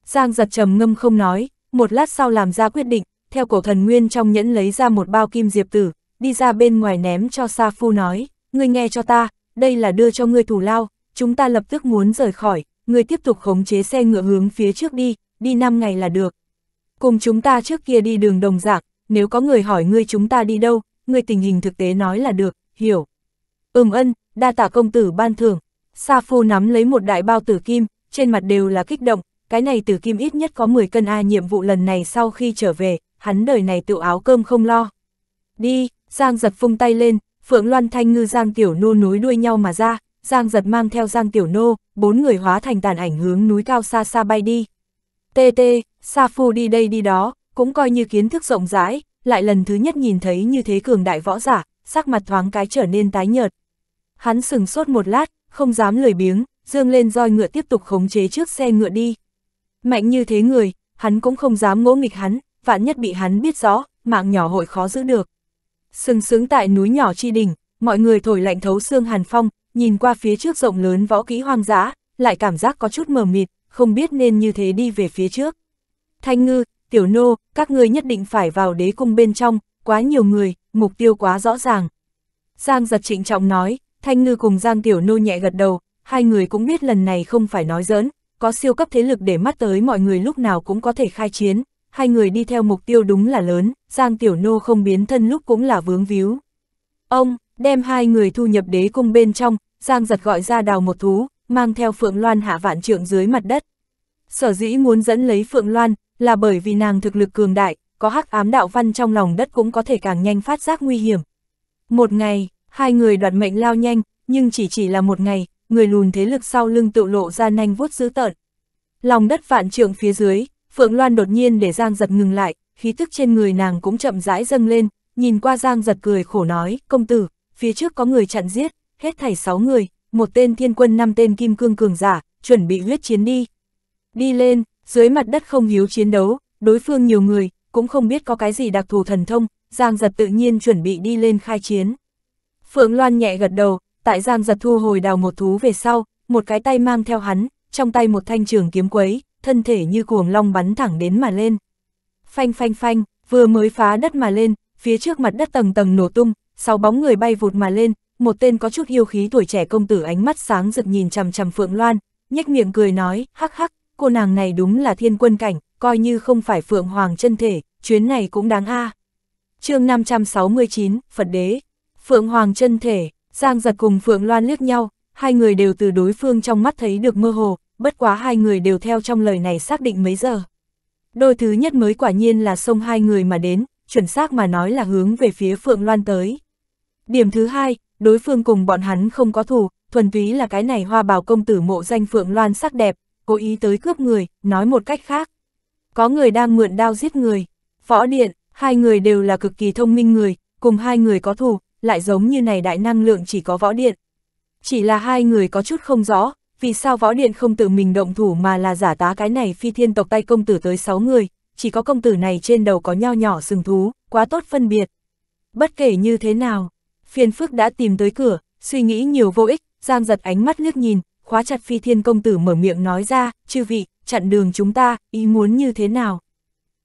Giang giật trầm ngâm không nói, một lát sau làm ra quyết định, theo cổ thần nguyên trong nhẫn lấy ra một bao kim diệp tử, đi ra bên ngoài ném cho Sa Phu nói, ngươi nghe cho ta, đây là đưa cho ngươi thù lao, chúng ta lập tức muốn rời khỏi, người tiếp tục khống chế xe ngựa hướng phía trước đi, đi 5 ngày là được. Cùng chúng ta trước kia đi đường đồng dạng, nếu có người hỏi ngươi chúng ta đi đâu, ngươi tình hình thực tế nói là được, hiểu. Ừm ân, đa tả công tử ban thưởng, Sa Phu nắm lấy một đại bao tử kim, trên mặt đều là kích động, cái này tử kim ít nhất có 10 cân A nhiệm vụ lần này sau khi trở về, hắn đời này tự áo cơm không lo. Đi, Giang giật phung tay lên, Phượng Loan Thanh ngư Giang tiểu nô núi đuôi nhau mà ra, Giang giật mang theo Giang Tiểu Nô, bốn người hóa thành tàn ảnh hướng núi cao xa xa bay đi. Tê tê, Sa Phu đi đây đi đó, cũng coi như kiến thức rộng rãi, lại lần thứ nhất nhìn thấy như thế cường đại võ giả, sắc mặt thoáng cái trở nên tái nhợt. Hắn sừng sốt một lát, không dám lười biếng, dương lên roi ngựa tiếp tục khống chế trước xe ngựa đi. Mạnh như thế người, hắn cũng không dám ngỗ nghịch hắn, vạn nhất bị hắn biết rõ, mạng nhỏ hội khó giữ được. Sừng sướng tại núi nhỏ chi đỉnh, mọi người thổi lạnh thấu xương hàn phong, nhìn qua phía trước rộng lớn võ kỹ hoang dã, lại cảm giác có chút mờ mịt, không biết nên như thế đi về phía trước. Thanh ngư, tiểu nô, các ngươi nhất định phải vào đế cung bên trong, quá nhiều người, mục tiêu quá rõ ràng. Giang giật trịnh trọng nói, Thanh ngư cùng Giang tiểu nô nhẹ gật đầu, hai người cũng biết lần này không phải nói giỡn, có siêu cấp thế lực để mắt tới mọi người lúc nào cũng có thể khai chiến, hai người đi theo mục tiêu đúng là lớn, Giang Tiểu Nô không biến thân lúc cũng là vướng víu. Ông, đem hai người thu nhập đế cung bên trong, Giang giật gọi ra đào một thú, mang theo Phượng Loan hạ vạn trượng dưới mặt đất. Sở dĩ muốn dẫn lấy Phượng Loan, là bởi vì nàng thực lực cường đại, có hắc ám đạo văn trong lòng đất cũng có thể càng nhanh phát giác nguy hiểm. Một ngày, hai người đoạt mệnh lao nhanh, nhưng chỉ chỉ là một ngày, người lùn thế lực sau lưng tự lộ ra nhanh vuốt dữ tợn. Lòng đất vạn trượng phía dưới, Phượng Loan đột nhiên để Giang giật ngừng lại, khí tức trên người nàng cũng chậm rãi dâng lên, nhìn qua Giang giật cười khổ nói, công tử, phía trước có người chặn giết, hết thảy 6 người, một tên thiên quân năm tên kim cương cường giả, chuẩn bị huyết chiến đi. Đi lên, dưới mặt đất không hiếu chiến đấu, đối phương nhiều người, cũng không biết có cái gì đặc thù thần thông, Giang Giật tự nhiên chuẩn bị đi lên khai chiến. Phượng Loan nhẹ gật đầu, tại Giang Giật thu hồi đào một thú về sau, một cái tay mang theo hắn, trong tay một thanh trường kiếm quấy, thân thể như cuồng long bắn thẳng đến mà lên. Phanh phanh phanh, vừa mới phá đất mà lên, phía trước mặt đất tầng tầng nổ tung, sáu bóng người bay vụt mà lên, một tên có chút yêu khí tuổi trẻ công tử ánh mắt sáng rực nhìn chằm chằm Phượng Loan, nhếch miệng cười nói, hắc hắc, cô nàng này đúng là thiên quân cảnh, coi như không phải Phượng Hoàng chân thể, chuyến này cũng đáng a. À. chương 569, Phật Đế, Phượng Hoàng chân thể, Giang giật cùng Phượng Loan liếc nhau, hai người đều từ đối phương trong mắt thấy được mơ hồ, bất quá hai người đều theo trong lời này xác định mấy giờ. Đôi thứ nhất mới quả nhiên là sông hai người mà đến, chuẩn xác mà nói là hướng về phía Phượng Loan tới. Điểm thứ hai, đối phương cùng bọn hắn không có thù, thuần túy là cái này hoa bảo công tử mộ danh Phượng Loan sắc đẹp, cố ý tới cướp người, nói một cách khác. Có người đang mượn đao giết người. Võ Điện, hai người đều là cực kỳ thông minh người, cùng hai người có thù, lại giống như này đại năng lượng chỉ có Võ Điện. Chỉ là hai người có chút không rõ, vì sao Võ Điện không tự mình động thủ mà là giả tá cái này phi thiên tộc tay công tử tới sáu người, chỉ có công tử này trên đầu có nho nhỏ sừng thú, quá tốt phân biệt. Bất kể như thế nào, Phiền Phước đã tìm tới cửa, suy nghĩ nhiều vô ích, Giang giật ánh mắt liếc nhìn, khóa chặt phi thiên công tử mở miệng nói ra, chư vị, chặn đường chúng ta, ý muốn như thế nào.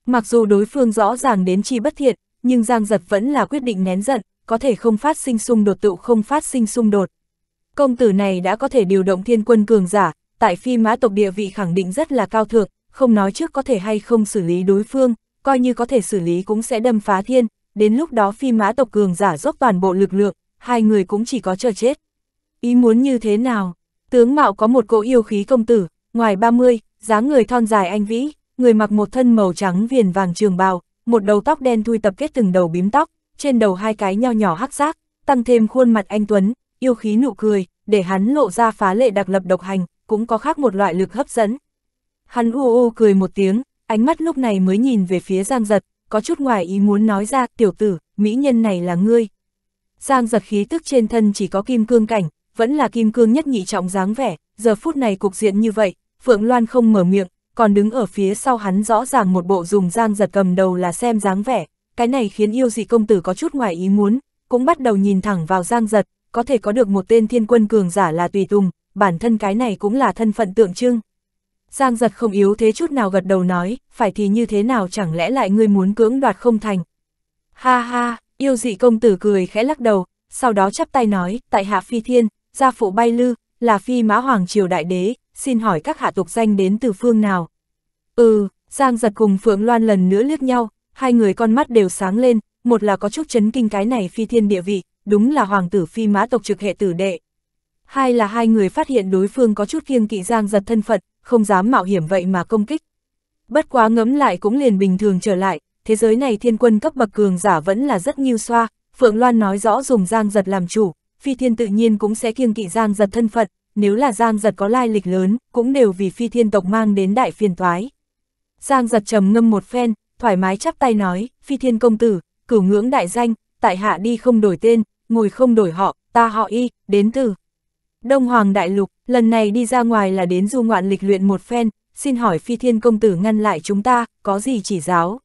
Mặc dù đối phương rõ ràng đến chi bất thiện, nhưng Giang giật vẫn là quyết định nén giận, có thể không phát sinh xung đột tự không phát sinh xung đột. Công tử này đã có thể điều động thiên quân cường giả, tại phi mã tộc địa vị khẳng định rất là cao thượng, không nói trước có thể hay không xử lý đối phương, coi như có thể xử lý cũng sẽ đâm phá thiên, đến lúc đó phi mã tộc cường giả dốc toàn bộ lực lượng, hai người cũng chỉ có chờ chết. Ý muốn như thế nào? Tướng Mạo có một cỗ yêu khí công tử, ngoài 30, dáng người thon dài anh vĩ, người mặc một thân màu trắng viền vàng trường bào, một đầu tóc đen thui tập kết từng đầu bím tóc, trên đầu hai cái nho nhỏ hắc giác, tăng thêm khuôn mặt anh Tuấn, yêu khí nụ cười, để hắn lộ ra phá lệ đặc lập độc hành, cũng có khác một loại lực hấp dẫn. Hắn u ô cười một tiếng, ánh mắt lúc này mới nhìn về phía Giang Giật, có chút ngoài ý muốn nói ra, tiểu tử, mỹ nhân này là ngươi. Giang giật khí tức trên thân chỉ có kim cương cảnh, vẫn là kim cương nhất nhị trọng dáng vẻ, giờ phút này cục diện như vậy, Phượng Loan không mở miệng, còn đứng ở phía sau hắn rõ ràng một bộ dùng giang giật cầm đầu là xem dáng vẻ, cái này khiến yêu dị công tử có chút ngoài ý muốn, cũng bắt đầu nhìn thẳng vào giang giật, có thể có được một tên thiên quân cường giả là tùy tùng, bản thân cái này cũng là thân phận tượng trưng. Giang giật không yếu thế chút nào gật đầu nói, phải thì như thế nào chẳng lẽ lại ngươi muốn cưỡng đoạt không thành. Ha ha, yêu dị công tử cười khẽ lắc đầu, sau đó chắp tay nói, tại hạ phi thiên, gia phụ bay lư, là phi mã hoàng triều đại đế, xin hỏi các hạ tục danh đến từ phương nào. Ừ, Giang giật cùng Phượng Loan lần nữa liếc nhau, hai người con mắt đều sáng lên, một là có chút chấn kinh cái này phi thiên địa vị, đúng là hoàng tử phi mã tộc trực hệ tử đệ. Hai là hai người phát hiện đối phương có chút kiêng kỵ Giang giật thân phận, không dám mạo hiểm vậy mà công kích. Bất quá ngấm lại cũng liền bình thường trở lại, thế giới này thiên quân cấp bậc cường giả vẫn là rất nghiêu xoa, Phượng Loan nói rõ dùng Giang Giật làm chủ, Phi Thiên tự nhiên cũng sẽ kiêng kỵ Giang Giật thân phận, nếu là Giang Giật có lai lịch lớn, cũng đều vì Phi Thiên tộc mang đến đại phiền toái. Giang Giật trầm ngâm một phen, thoải mái chắp tay nói, Phi Thiên công tử, cửu ngưỡng đại danh, tại hạ đi không đổi tên, ngồi không đổi họ, ta họ y, đến từ. Đông Hoàng Đại Lục, lần này đi ra ngoài là đến du ngoạn lịch luyện một phen, xin hỏi phi thiên công tử ngăn lại chúng ta, có gì chỉ giáo?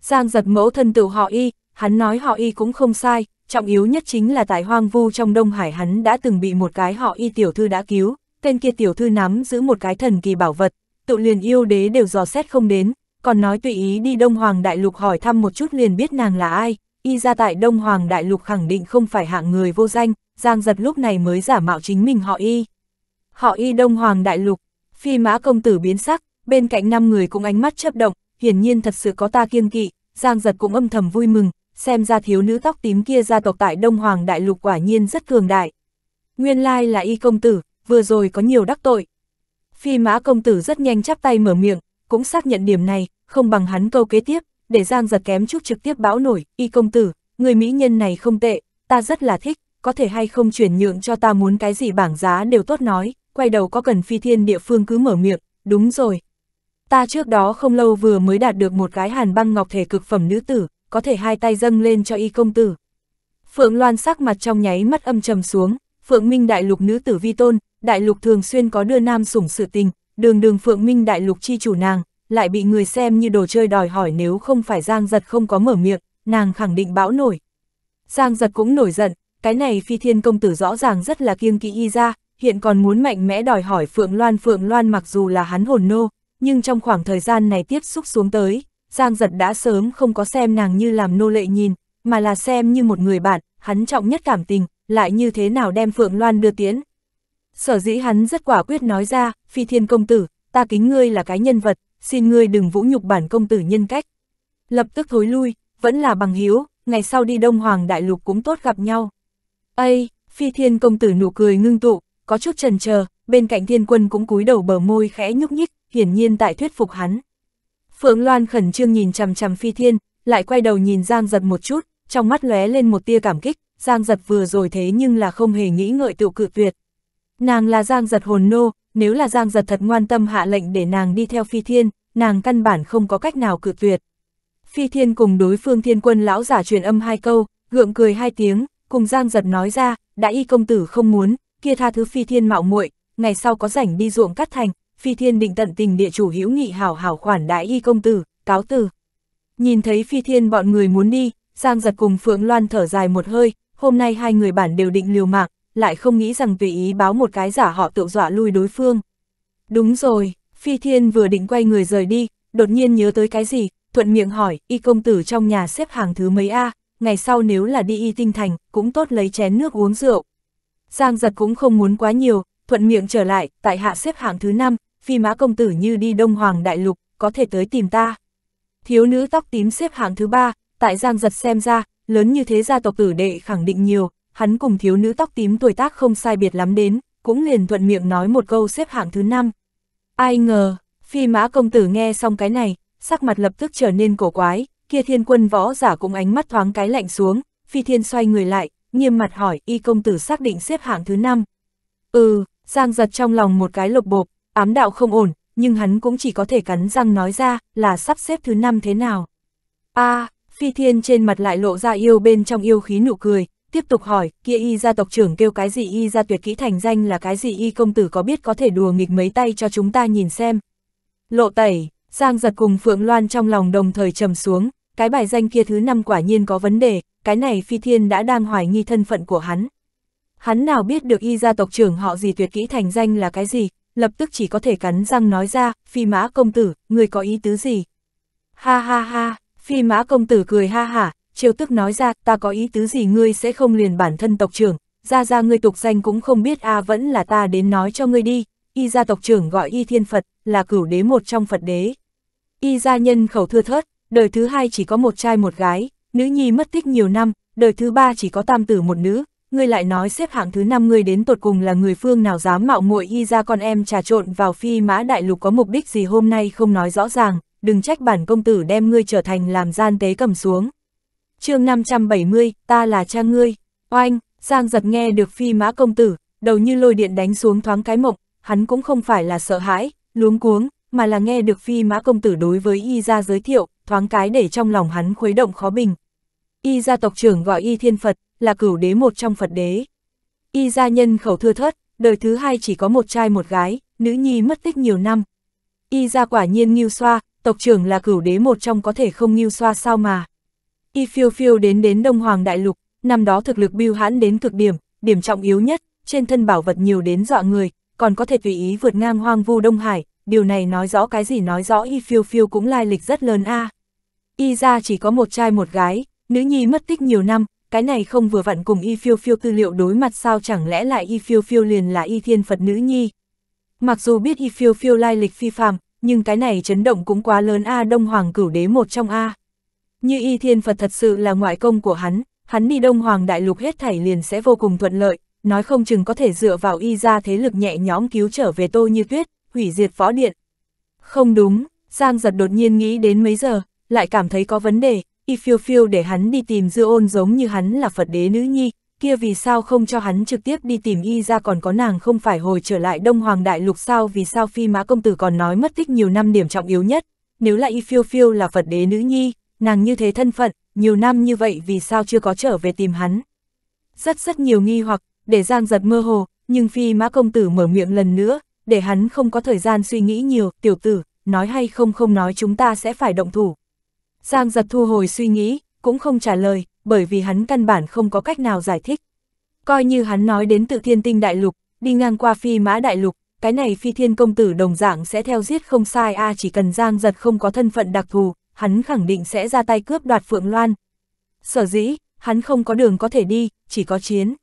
Giang giật mẫu thân tự họ y, hắn nói họ y cũng không sai, trọng yếu nhất chính là tại hoang vu trong Đông Hải hắn đã từng bị một cái họ y tiểu thư đã cứu, tên kia tiểu thư nắm giữ một cái thần kỳ bảo vật, tự liền yêu đế đều dò xét không đến, còn nói tùy ý đi Đông Hoàng Đại Lục hỏi thăm một chút liền biết nàng là ai, y ra tại Đông Hoàng Đại Lục khẳng định không phải hạng người vô danh, Giang giật lúc này mới giả mạo chính mình họ y. Họ y đông hoàng đại lục, phi mã công tử biến sắc, bên cạnh năm người cũng ánh mắt chấp động, hiển nhiên thật sự có ta kiêng kỵ, Giang giật cũng âm thầm vui mừng, xem ra thiếu nữ tóc tím kia gia tộc tại đông hoàng đại lục quả nhiên rất cường đại. Nguyên lai là y công tử, vừa rồi có nhiều đắc tội. Phi mã công tử rất nhanh chắp tay mở miệng, cũng xác nhận điểm này, không bằng hắn câu kế tiếp, để Giang giật kém chút trực tiếp bão nổi, y công tử, người mỹ nhân này không tệ, ta rất là thích, có thể hay không chuyển nhượng cho ta muốn cái gì bảng giá đều tốt nói, quay đầu có cần phi thiên địa phương cứ mở miệng, đúng rồi. Ta trước đó không lâu vừa mới đạt được một cái hàn băng ngọc thể cực phẩm nữ tử, có thể hai tay dâng lên cho y công tử. Phượng Loan sắc mặt trong nháy mắt âm trầm xuống, Phượng Minh đại lục nữ tử vi tôn, đại lục thường xuyên có đưa nam sủng sự tình, đường đường Phượng Minh đại lục chi chủ nàng, lại bị người xem như đồ chơi đòi hỏi nếu không phải Giang Giật không có mở miệng, nàng khẳng định bão nổi. Giang Giật cũng nổi giận, cái này phi thiên công tử rõ ràng rất là kiêng kỵ y ra, hiện còn muốn mạnh mẽ đòi hỏi Phượng Loan Phượng Loan mặc dù là hắn hồn nô, nhưng trong khoảng thời gian này tiếp xúc xuống tới, Giang Giật đã sớm không có xem nàng như làm nô lệ nhìn, mà là xem như một người bạn, hắn trọng nhất cảm tình, lại như thế nào đem Phượng Loan đưa tiến. Sở dĩ hắn rất quả quyết nói ra, phi thiên công tử, ta kính ngươi là cái nhân vật, xin ngươi đừng vũ nhục bản công tử nhân cách. Lập tức thối lui, vẫn là bằng hiếu, ngày sau đi Đông Hoàng Đại Lục cũng tốt gặp nhau. Ây, phi thiên công tử nụ cười ngưng tụ, có chút trần chờ bên cạnh thiên quân cũng cúi đầu bờ môi khẽ nhúc nhích, hiển nhiên tại thuyết phục hắn. Phượng Loan khẩn trương nhìn chằm chằm phi thiên, lại quay đầu nhìn Giang giật một chút, trong mắt lóe lên một tia cảm kích, Giang giật vừa rồi thế nhưng là không hề nghĩ ngợi tự cự tuyệt. Nàng là Giang giật hồn nô, nếu là Giang giật thật ngoan tâm hạ lệnh để nàng đi theo phi thiên, nàng căn bản không có cách nào cự tuyệt. Phi thiên cùng đối phương thiên quân lão giả truyền âm hai câu, gượng cười hai tiếng, cùng Giang giật nói ra, đại y công tử không muốn, kia tha thứ phi thiên mạo muội ngày sau có rảnh đi ruộng cắt thành, phi thiên định tận tình địa chủ hữu nghị hảo hảo khoản đại y công tử, cáo từ Nhìn thấy phi thiên bọn người muốn đi, Giang giật cùng Phượng Loan thở dài một hơi, hôm nay hai người bản đều định liều mạng, lại không nghĩ rằng tùy ý báo một cái giả họ tự dọa lui đối phương. Đúng rồi, phi thiên vừa định quay người rời đi, đột nhiên nhớ tới cái gì, thuận miệng hỏi, y công tử trong nhà xếp hàng thứ mấy A ngày sau nếu là đi y tinh thành, cũng tốt lấy chén nước uống rượu. Giang giật cũng không muốn quá nhiều, thuận miệng trở lại, tại hạ xếp hạng thứ 5, phi mã công tử như đi Đông Hoàng Đại Lục, có thể tới tìm ta. Thiếu nữ tóc tím xếp hạng thứ 3, tại Giang giật xem ra, lớn như thế gia tộc tử đệ khẳng định nhiều, hắn cùng thiếu nữ tóc tím tuổi tác không sai biệt lắm đến, cũng liền thuận miệng nói một câu xếp hạng thứ 5. Ai ngờ, phi mã công tử nghe xong cái này, sắc mặt lập tức trở nên cổ quái, kia thiên quân võ giả cũng ánh mắt thoáng cái lạnh xuống, phi thiên xoay người lại, nghiêm mặt hỏi y công tử xác định xếp hạng thứ năm. Ừ, Giang giật trong lòng một cái lục bộp, ám đạo không ổn, nhưng hắn cũng chỉ có thể cắn răng nói ra là sắp xếp thứ năm thế nào. a à, phi thiên trên mặt lại lộ ra yêu bên trong yêu khí nụ cười, tiếp tục hỏi, kia y gia tộc trưởng kêu cái gì y gia tuyệt kỹ thành danh là cái gì y công tử có biết có thể đùa nghịch mấy tay cho chúng ta nhìn xem. Lộ tẩy, Giang giật cùng Phượng Loan trong lòng đồng thời trầm xuống, cái bài danh kia thứ năm quả nhiên có vấn đề, cái này phi thiên đã đang hoài nghi thân phận của hắn. Hắn nào biết được y gia tộc trưởng họ gì tuyệt kỹ thành danh là cái gì, lập tức chỉ có thể cắn răng nói ra, phi mã công tử, người có ý tứ gì? Ha ha ha, phi mã công tử cười ha hả, chiêu tức nói ra, ta có ý tứ gì ngươi sẽ không liền bản thân tộc trưởng, ra ra ngươi tục danh cũng không biết a à, vẫn là ta đến nói cho ngươi đi, y gia tộc trưởng gọi y thiên Phật, là cửu đế một trong Phật đế. Y gia nhân khẩu thưa thớt, đời thứ hai chỉ có một trai một gái, nữ nhi mất tích nhiều năm, đời thứ ba chỉ có tam tử một nữ, ngươi lại nói xếp hạng thứ năm ngươi đến tột cùng là người phương nào dám mạo muội y ra con em trà trộn vào phi mã đại lục có mục đích gì hôm nay không nói rõ ràng, đừng trách bản công tử đem ngươi trở thành làm gian tế cầm xuống. chương 570, ta là cha ngươi, oanh, Giang giật nghe được phi mã công tử, đầu như lôi điện đánh xuống thoáng cái mộng, hắn cũng không phải là sợ hãi, luống cuống, mà là nghe được phi mã công tử đối với y ra giới thiệu, thoáng cái để trong lòng hắn khuấy động khó bình. Y gia tộc trưởng gọi Y Thiên Phật, là cửu đế một trong Phật đế. Y gia nhân khẩu thưa thớt, đời thứ hai chỉ có một trai một gái, nữ nhi mất tích nhiều năm. Y gia quả nhiên nghiêu xoa, tộc trưởng là cửu đế một trong có thể không nghiêu xoa sao mà. Y phiêu phiêu đến đến Đông Hoàng Đại Lục, năm đó thực lực biêu hãn đến cực điểm, điểm trọng yếu nhất, trên thân bảo vật nhiều đến dọa người, còn có thể tùy ý vượt ngang hoang vu Đông Hải, điều này nói rõ cái gì nói rõ y phiêu phiêu cũng lai lịch rất lớn a à. Y ra chỉ có một trai một gái, nữ nhi mất tích nhiều năm, cái này không vừa vặn cùng y phiêu phiêu tư liệu đối mặt sao chẳng lẽ lại y phiêu phiêu liền là y thiên Phật nữ nhi. Mặc dù biết y phiêu phiêu lai lịch phi phàm, nhưng cái này chấn động cũng quá lớn a à, Đông Hoàng cửu đế một trong a. À. Như y thiên Phật thật sự là ngoại công của hắn, hắn đi Đông Hoàng đại lục hết thảy liền sẽ vô cùng thuận lợi, nói không chừng có thể dựa vào y ra thế lực nhẹ nhõm cứu trở về tô như tuyết, hủy diệt võ điện. Không đúng, Giang giật đột nhiên nghĩ đến mấy giờ, lại cảm thấy có vấn đề, y phiêu phiêu để hắn đi tìm dư ôn giống như hắn là Phật đế nữ nhi, kia vì sao không cho hắn trực tiếp đi tìm y ra còn có nàng không phải hồi trở lại Đông Hoàng Đại Lục sao vì sao phi mã công tử còn nói mất tích nhiều năm điểm trọng yếu nhất, nếu là y phiêu phiêu là Phật đế nữ nhi, nàng như thế thân phận, nhiều năm như vậy vì sao chưa có trở về tìm hắn. Rất rất nhiều nghi hoặc, để Giang giật mơ hồ, nhưng phi mã công tử mở miệng lần nữa, để hắn không có thời gian suy nghĩ nhiều, tiểu tử, nói hay không không nói chúng ta sẽ phải động thủ. Giang giật thu hồi suy nghĩ, cũng không trả lời, bởi vì hắn căn bản không có cách nào giải thích. Coi như hắn nói đến tự thiên tinh đại lục, đi ngang qua phi mã đại lục, cái này phi thiên công tử đồng dạng sẽ theo giết không sai a chỉ cần Giang giật không có thân phận đặc thù, hắn khẳng định sẽ ra tay cướp đoạt Phượng Loan. Sở dĩ, hắn không có đường có thể đi, chỉ có chiến.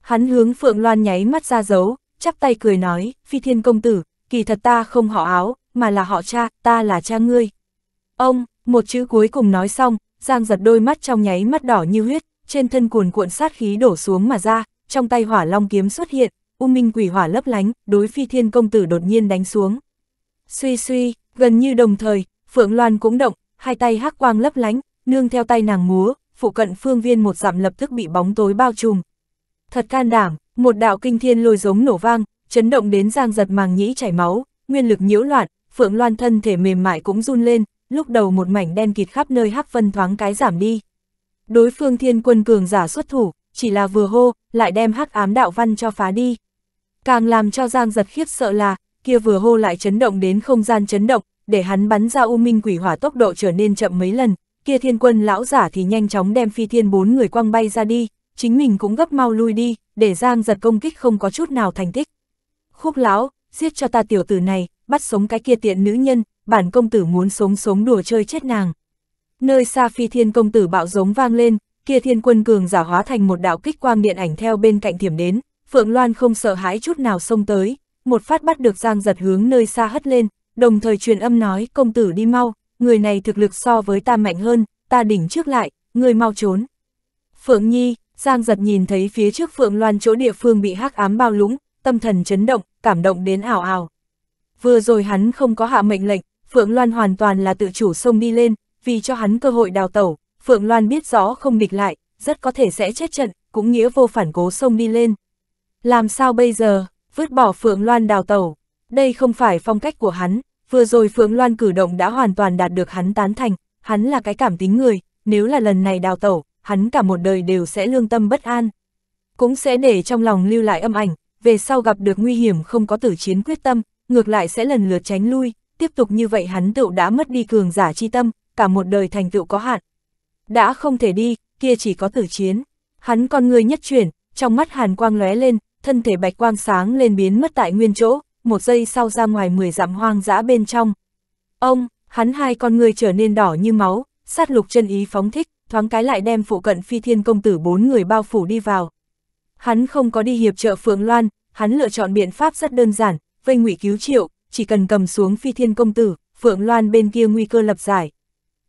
Hắn hướng Phượng Loan nháy mắt ra dấu, chắp tay cười nói, phi thiên công tử, kỳ thật ta không họ áo, mà là họ cha, ta là cha ngươi. Ông, một chữ cuối cùng nói xong, Giang giật đôi mắt trong nháy mắt đỏ như huyết, trên thân cuồn cuộn sát khí đổ xuống mà ra, trong tay hỏa long kiếm xuất hiện, u minh quỷ hỏa lấp lánh, đối phi thiên công tử đột nhiên đánh xuống. Suy suy, gần như đồng thời, Phượng Loan cũng động, hai tay hắc quang lấp lánh, nương theo tay nàng múa, phụ cận phương viên một dặm lập tức bị bóng tối bao trùm, thật can đảm, một đạo kinh thiên lôi giống nổ vang, chấn động đến giang giật màng nhĩ chảy máu, nguyên lực nhiễu loạn, phượng loan thân thể mềm mại cũng run lên, lúc đầu một mảnh đen kịt khắp nơi hắc vân thoáng cái giảm đi. Đối phương thiên quân cường giả xuất thủ, chỉ là vừa hô, lại đem hắc ám đạo văn cho phá đi. Càng làm cho giang giật khiếp sợ là, kia vừa hô lại chấn động đến không gian chấn động, để hắn bắn ra u minh quỷ hỏa tốc độ trở nên chậm mấy lần, kia thiên quân lão giả thì nhanh chóng đem phi thiên bốn người quăng bay ra đi, chính mình cũng gấp mau lui đi, để Giang giật công kích không có chút nào thành tích. Khúc lão, giết cho ta tiểu tử này, bắt sống cái kia tiện nữ nhân, bản công tử muốn sống sống đùa chơi chết nàng. Nơi xa phi thiên công tử bạo giống vang lên, kia thiên quân cường giả hóa thành một đạo kích quang điện ảnh theo bên cạnh thiểm đến, Phượng Loan không sợ hãi chút nào xông tới, một phát bắt được Giang giật hướng nơi xa hất lên, đồng thời truyền âm nói công tử đi mau, người này thực lực so với ta mạnh hơn, ta đỉnh trước lại, người mau trốn. Phượng Nhi, Giang giật nhìn thấy phía trước Phượng Loan chỗ địa phương bị hắc ám bao lúng, tâm thần chấn động, cảm động đến ảo ảo. Vừa rồi hắn không có hạ mệnh lệnh, Phượng Loan hoàn toàn là tự chủ xông đi lên, vì cho hắn cơ hội đào tẩu, Phượng Loan biết rõ không địch lại, rất có thể sẽ chết trận, cũng nghĩa vô phản cố xông đi lên. Làm sao bây giờ, vứt bỏ Phượng Loan đào tẩu, đây không phải phong cách của hắn, vừa rồi Phượng Loan cử động đã hoàn toàn đạt được hắn tán thành, hắn là cái cảm tính người, nếu là lần này đào tẩu, hắn cả một đời đều sẽ lương tâm bất an. Cũng sẽ để trong lòng lưu lại âm ảnh, về sau gặp được nguy hiểm không có tử chiến quyết tâm, ngược lại sẽ lần lượt tránh lui, tiếp tục như vậy hắn tựu đã mất đi cường giả chi tâm, cả một đời thành tựu có hạn. Đã không thể đi, kia chỉ có tử chiến. Hắn con người nhất chuyển, trong mắt hàn quang lóe lên, thân thể bạch quang sáng lên biến mất tại nguyên chỗ, một giây sau ra ngoài 10 dặm hoang dã bên trong. Ông, hắn hai con người trở nên đỏ như máu, sát lục chân ý phóng thích, thoáng cái lại đem phụ cận phi thiên công tử bốn người bao phủ đi vào. Hắn không có đi hiệp trợ Phượng Loan, hắn lựa chọn biện pháp rất đơn giản, vây ngụy cứu triệu, chỉ cần cầm xuống phi thiên công tử, Phượng Loan bên kia nguy cơ lập giải.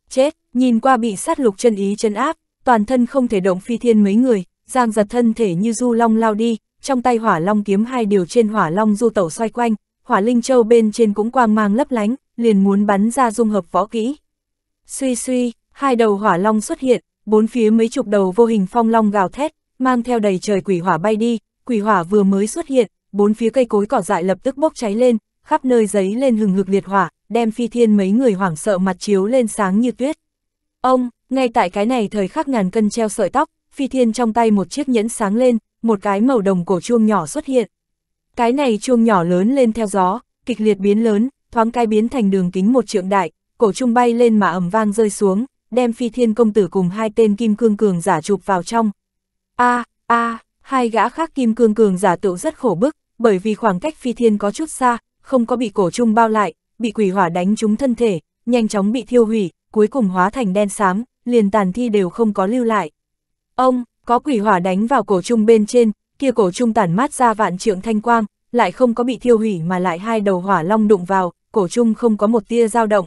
Chết, nhìn qua bị sát lục chân ý chân áp, toàn thân không thể động phi thiên mấy người, giang giật thân thể như du long lao đi, trong tay hỏa long kiếm hai điều trên hỏa long du tẩu xoay quanh, hỏa linh châu bên trên cũng quang mang lấp lánh, liền muốn bắn ra dung hợp võ kỹ. Suy suy, hai đầu hỏa long xuất hiện, bốn phía mấy chục đầu vô hình phong long gào thét, mang theo đầy trời quỷ hỏa bay đi, quỷ hỏa vừa mới xuất hiện, bốn phía cây cối cỏ dại lập tức bốc cháy lên, khắp nơi giấy lên hừng hực liệt hỏa, đem phi thiên mấy người hoảng sợ mặt chiếu lên sáng như tuyết. Ông, ngay tại cái này thời khắc ngàn cân treo sợi tóc, phi thiên trong tay một chiếc nhẫn sáng lên, một cái màu đồng cổ chuông nhỏ xuất hiện. Cái này chuông nhỏ lớn lên theo gió, kịch liệt biến lớn, thoáng cái biến thành đường kính một trượng đại, cổ trung bay lên mà ầm vang rơi xuống, đem phi thiên công tử cùng hai tên kim cương cường giả chụp vào trong. a a hai gã khác kim cương cường giả tựu rất khổ bức, bởi vì khoảng cách phi thiên có chút xa, không có bị cổ trung bao lại, bị quỷ hỏa đánh trúng thân thể, nhanh chóng bị thiêu hủy, cuối cùng hóa thành đen xám, liền tàn thi đều không có lưu lại. Ông, có quỷ hỏa đánh vào cổ trung bên trên, kia cổ trung tản mát ra vạn trượng thanh quang, lại không có bị thiêu hủy mà lại hai đầu hỏa long đụng vào, cổ trung không có một tia dao động.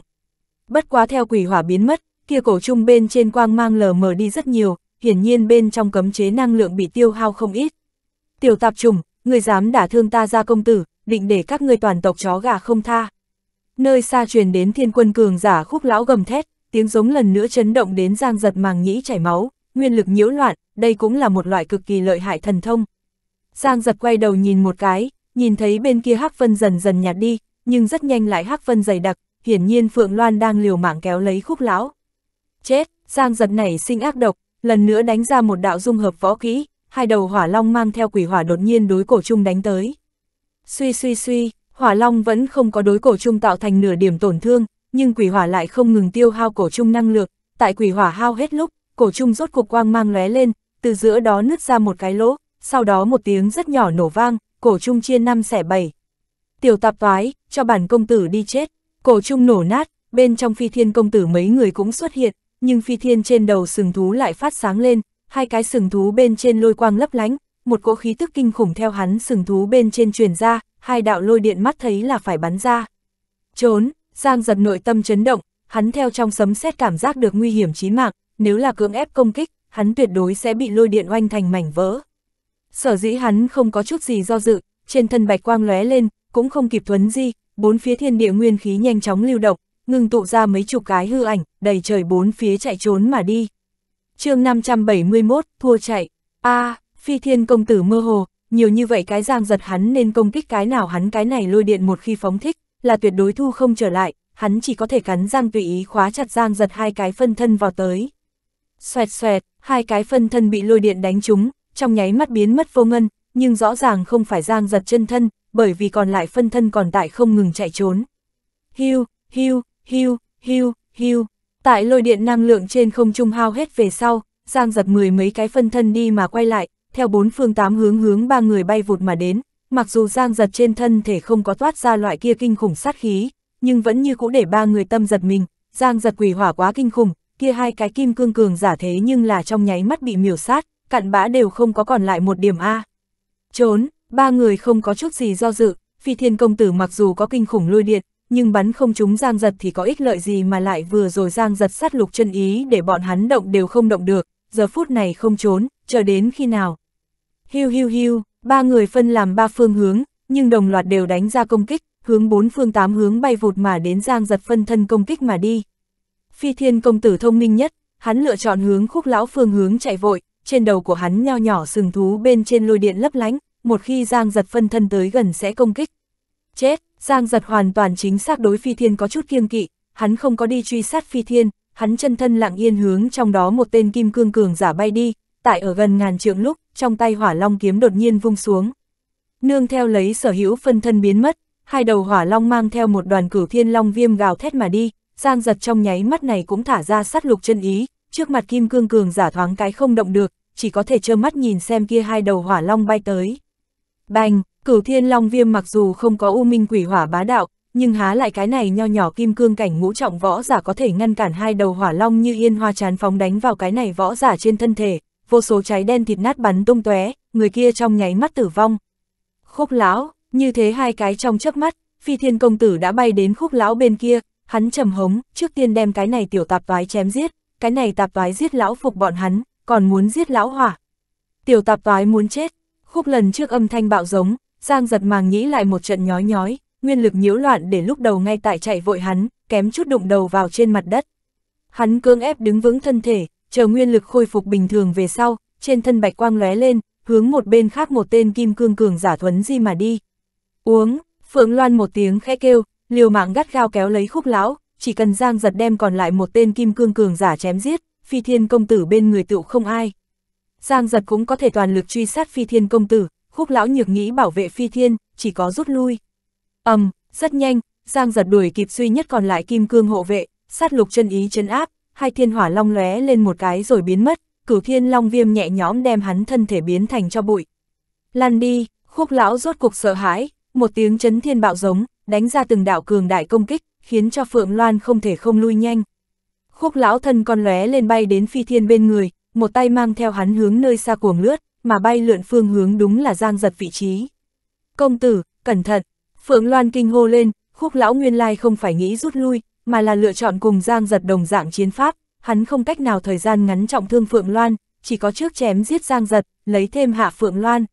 Bất quá theo quỷ hỏa biến mất, kia cổ trung bên trên quang mang lờ mờ đi rất nhiều, hiển nhiên bên trong cấm chế năng lượng bị tiêu hao không ít. Tiểu tạp trùng, người dám đả thương ta ra công tử, định để các ngươi toàn tộc chó gà không tha. Nơi xa truyền đến thiên quân cường giả khúc lão gầm thét, tiếng giống lần nữa chấn động đến giang giật màng nhĩ chảy máu, nguyên lực nhiễu loạn, đây cũng là một loại cực kỳ lợi hại thần thông. Giang giật quay đầu nhìn một cái, nhìn thấy bên kia hắc vân dần dần nhạt đi, nhưng rất nhanh lại hắc vân dày đặc, hiển nhiên Phượng Loan đang liều mạng kéo lấy khúc lão. Chết, Giang giật nảy sinh ác độc, lần nữa đánh ra một đạo dung hợp võ kỹ, hai đầu hỏa long mang theo quỷ hỏa đột nhiên đối cổ trung đánh tới. Suy suy suy, hỏa long vẫn không có đối cổ trung tạo thành nửa điểm tổn thương, nhưng quỷ hỏa lại không ngừng tiêu hao cổ trung năng lượng, tại quỷ hỏa hao hết lúc, cổ trung rốt cục quang mang lóe lên, từ giữa đó nứt ra một cái lỗ, sau đó một tiếng rất nhỏ nổ vang, cổ trung chia năm xẻ bảy. Tiểu tạp toái, cho bản công tử đi chết, cổ trung nổ nát, bên trong phi thiên công tử mấy người cũng xuất hiện, nhưng phi thiên trên đầu sừng thú lại phát sáng lên, hai cái sừng thú bên trên lôi quang lấp lánh, một cỗ khí tức kinh khủng theo hắn sừng thú bên trên truyền ra, hai đạo lôi điện mắt thấy là phải bắn ra. Trốn, Giang giật nội tâm chấn động, hắn theo trong sấm sét cảm giác được nguy hiểm chí mạng, nếu là cưỡng ép công kích, hắn tuyệt đối sẽ bị lôi điện oanh thành mảnh vỡ. Sở dĩ hắn không có chút gì do dự, trên thân bạch quang lóe lên, cũng không kịp thuấn di, bốn phía thiên địa nguyên khí nhanh chóng lưu động, ngưng tụ ra mấy chục cái hư ảnh, đầy trời bốn phía chạy trốn mà đi. chương 571, thua chạy. a à, phi thiên công tử mơ hồ, nhiều như vậy cái giang giật hắn nên công kích cái nào hắn cái này lôi điện một khi phóng thích, là tuyệt đối thu không trở lại, hắn chỉ có thể cắn giang tùy ý khóa chặt giang giật hai cái phân thân vào tới. Xoẹt xoẹt, hai cái phân thân bị lôi điện đánh trúng, trong nháy mắt biến mất vô ngân, nhưng rõ ràng không phải giang giật chân thân, bởi vì còn lại phân thân còn tại không ngừng chạy trốn. Hưu, hưu, hiu, hiu, hiu. Tại lôi điện năng lượng trên không trung hao hết về sau, Giang giật mười mấy cái phân thân đi mà quay lại, theo bốn phương tám hướng hướng ba người bay vụt mà đến, mặc dù Giang giật trên thân thể không có toát ra loại kia kinh khủng sát khí, nhưng vẫn như cũ để ba người tâm giật mình, Giang giật quỷ hỏa quá kinh khủng, kia hai cái kim cương cường giả thế nhưng là trong nháy mắt bị miểu sát, cặn bã đều không có còn lại một điểm A. Trốn, ba người không có chút gì do dự, phi thiên công tử mặc dù có kinh khủng lôi điện, nhưng bắn không chúng Giang Giật thì có ích lợi gì mà lại vừa rồi Giang Giật sát lục chân ý để bọn hắn động đều không động được, giờ phút này không trốn, chờ đến khi nào. Hiu hiu hiu, ba người phân làm ba phương hướng, nhưng đồng loạt đều đánh ra công kích, hướng bốn phương tám hướng bay vụt mà đến Giang Giật phân thân công kích mà đi. Phi thiên công tử thông minh nhất, hắn lựa chọn hướng khúc lão phương hướng chạy vội, trên đầu của hắn nho nhỏ sừng thú bên trên lôi điện lấp lánh, một khi Giang Giật phân thân tới gần sẽ công kích. Chết! Giang giật hoàn toàn chính xác đối phi thiên có chút kiêng kỵ, hắn không có đi truy sát phi thiên, hắn chân thân lặng yên hướng trong đó một tên kim cương cường giả bay đi, tại ở gần ngàn trượng lúc, trong tay hỏa long kiếm đột nhiên vung xuống. Nương theo lấy sở hữu phân thân biến mất, hai đầu hỏa long mang theo một đoàn cửu thiên long viêm gào thét mà đi, giang giật trong nháy mắt này cũng thả ra sát lục chân ý, trước mặt kim cương cường giả thoáng cái không động được, chỉ có thể trơ mắt nhìn xem kia hai đầu hỏa long bay tới. Bành, Cửu thiên long viêm mặc dù không có u minh quỷ hỏa bá đạo, nhưng há lại cái này nho nhỏ kim cương cảnh ngũ trọng võ giả có thể ngăn cản hai đầu hỏa long như yên hoa chán phóng đánh vào cái này võ giả trên thân thể, vô số cháy đen thịt nát bắn tung tóe, người kia trong nháy mắt tử vong. Khúc lão, như thế hai cái trong chớp mắt, phi thiên công tử đã bay đến khúc lão bên kia, hắn trầm hống, trước tiên đem cái này tiểu tạp vái chém giết, cái này tạp vái giết lão phục bọn hắn, còn muốn giết lão hỏa. Tiểu tạp vái muốn chết, khúc lần trước âm thanh bạo giống, Giang giật màng nghĩ lại một trận nhói nhói, nguyên lực nhiễu loạn để lúc đầu ngay tại chạy vội hắn, kém chút đụng đầu vào trên mặt đất. Hắn cương ép đứng vững thân thể, chờ nguyên lực khôi phục bình thường về sau, trên thân bạch quang lóe lên, hướng một bên khác một tên kim cương cường giả thuấn di mà đi. Uống, Phượng Loan một tiếng khẽ kêu, liều mạng gắt gao kéo lấy khúc lão, chỉ cần Giang giật đem còn lại một tên kim cương cường giả chém giết, phi thiên công tử bên người tựu không ai. Giang giật cũng có thể toàn lực truy sát phi thiên công tử, khúc lão nhược nghĩ bảo vệ phi thiên, chỉ có rút lui. ầm, um, rất nhanh, Giang giật đuổi kịp duy nhất còn lại kim cương hộ vệ, sát lục chân ý chân áp, hai thiên hỏa long lóe lên một cái rồi biến mất, cửu thiên long viêm nhẹ nhõm đem hắn thân thể biến thành cho bụi. lăn đi, khúc lão rốt cuộc sợ hãi, một tiếng chấn thiên bạo giống, đánh ra từng đạo cường đại công kích, khiến cho Phượng Loan không thể không lui nhanh. Khúc lão thân con lóe lên bay đến phi thiên bên người, một tay mang theo hắn hướng nơi xa cuồng lướt, mà bay lượn phương hướng đúng là giang giật vị trí. Công tử, cẩn thận, Phượng Loan kinh hô lên, khúc lão nguyên lai không phải nghĩ rút lui, mà là lựa chọn cùng giang giật đồng dạng chiến pháp, hắn không cách nào thời gian ngắn trọng thương Phượng Loan, chỉ có trước chém giết giang giật, lấy thêm hạ Phượng Loan.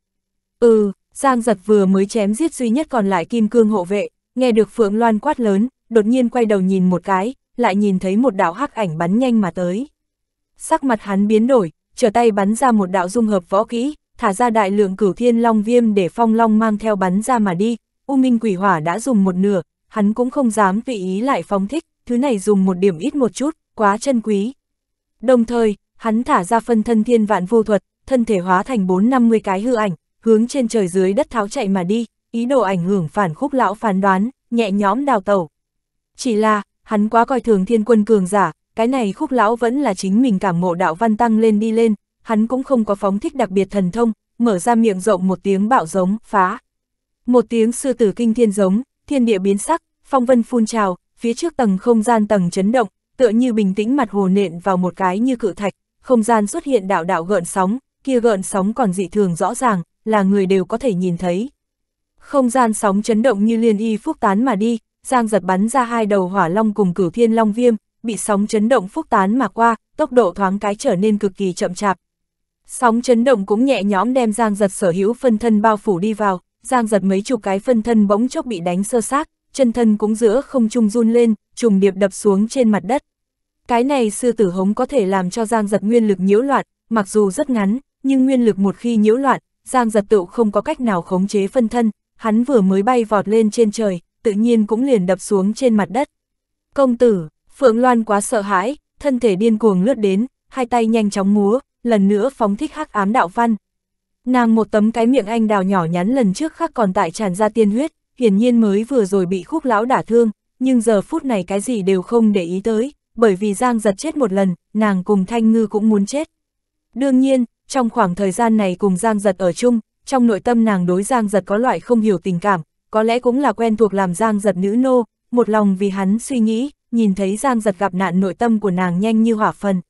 Ừ, giang giật vừa mới chém giết duy nhất còn lại kim cương hộ vệ, nghe được Phượng Loan quát lớn, đột nhiên quay đầu nhìn một cái, lại nhìn thấy một đạo hắc ảnh bắn nhanh mà tới. Sắc mặt hắn biến đổi, trở tay bắn ra một đạo dung hợp võ kỹ, thả ra đại lượng cửu thiên long viêm để phong long mang theo bắn ra mà đi, U Minh Quỷ Hỏa đã dùng một nửa, hắn cũng không dám tùy ý lại phóng thích, thứ này dùng một điểm ít một chút, quá chân quý. Đồng thời, hắn thả ra phân thân thiên vạn vô thuật, thân thể hóa thành 450 cái hư ảnh, hướng trên trời dưới đất tháo chạy mà đi, ý đồ ảnh hưởng phản khúc lão phán đoán, nhẹ nhõm đào tẩu. Chỉ là, hắn quá coi thường thiên quân cường giả, cái này khúc lão vẫn là chính mình cảm ngộ đạo văn tăng lên đi lên, hắn cũng không có phóng thích đặc biệt thần thông, mở ra miệng rộng một tiếng bạo giống, phá. Một tiếng sư tử kinh thiên giống, thiên địa biến sắc, phong vân phun trào, phía trước tầng không gian tầng chấn động, tựa như bình tĩnh mặt hồ nện vào một cái như cự thạch, không gian xuất hiện đạo đạo gợn sóng, kia gợn sóng còn dị thường rõ ràng, là người đều có thể nhìn thấy. Không gian sóng chấn động như liên y phúc tán mà đi, Giang giật bắn ra hai đầu hỏa long cùng cửu thiên long viêm, bị sóng chấn động phúc tán mà qua, tốc độ thoáng cái trở nên cực kỳ chậm chạp. Sóng chấn động cũng nhẹ nhõm đem Giang Giật sở hữu phân thân bao phủ đi vào, Giang Giật mấy chục cái phân thân bỗng chốc bị đánh sơ xác, chân thân cũng giữa không trung run lên, trùng điệp đập xuống trên mặt đất. Cái này sư tử hống có thể làm cho Giang Giật nguyên lực nhiễu loạn, mặc dù rất ngắn, nhưng nguyên lực một khi nhiễu loạn, Giang Giật tựu không có cách nào khống chế phân thân, hắn vừa mới bay vọt lên trên trời, tự nhiên cũng liền đập xuống trên mặt đất. Công tử, Phượng Loan quá sợ hãi, thân thể điên cuồng lướt đến, hai tay nhanh chóng múa, lần nữa phóng thích hắc ám đạo văn. Nàng một tấm cái miệng anh đào nhỏ nhắn lần trước khác còn tại tràn ra tiên huyết, hiển nhiên mới vừa rồi bị khúc lão đả thương, nhưng giờ phút này cái gì đều không để ý tới, bởi vì Giang giật chết một lần, nàng cùng Thanh Ngư cũng muốn chết. Đương nhiên, trong khoảng thời gian này cùng Giang giật ở chung, trong nội tâm nàng đối Giang giật có loại không hiểu tình cảm, có lẽ cũng là quen thuộc làm Giang giật nữ nô, một lòng vì hắn suy nghĩ, nhìn thấy Giang giật gặp nạn nội tâm của nàng nhanh như hỏa phần.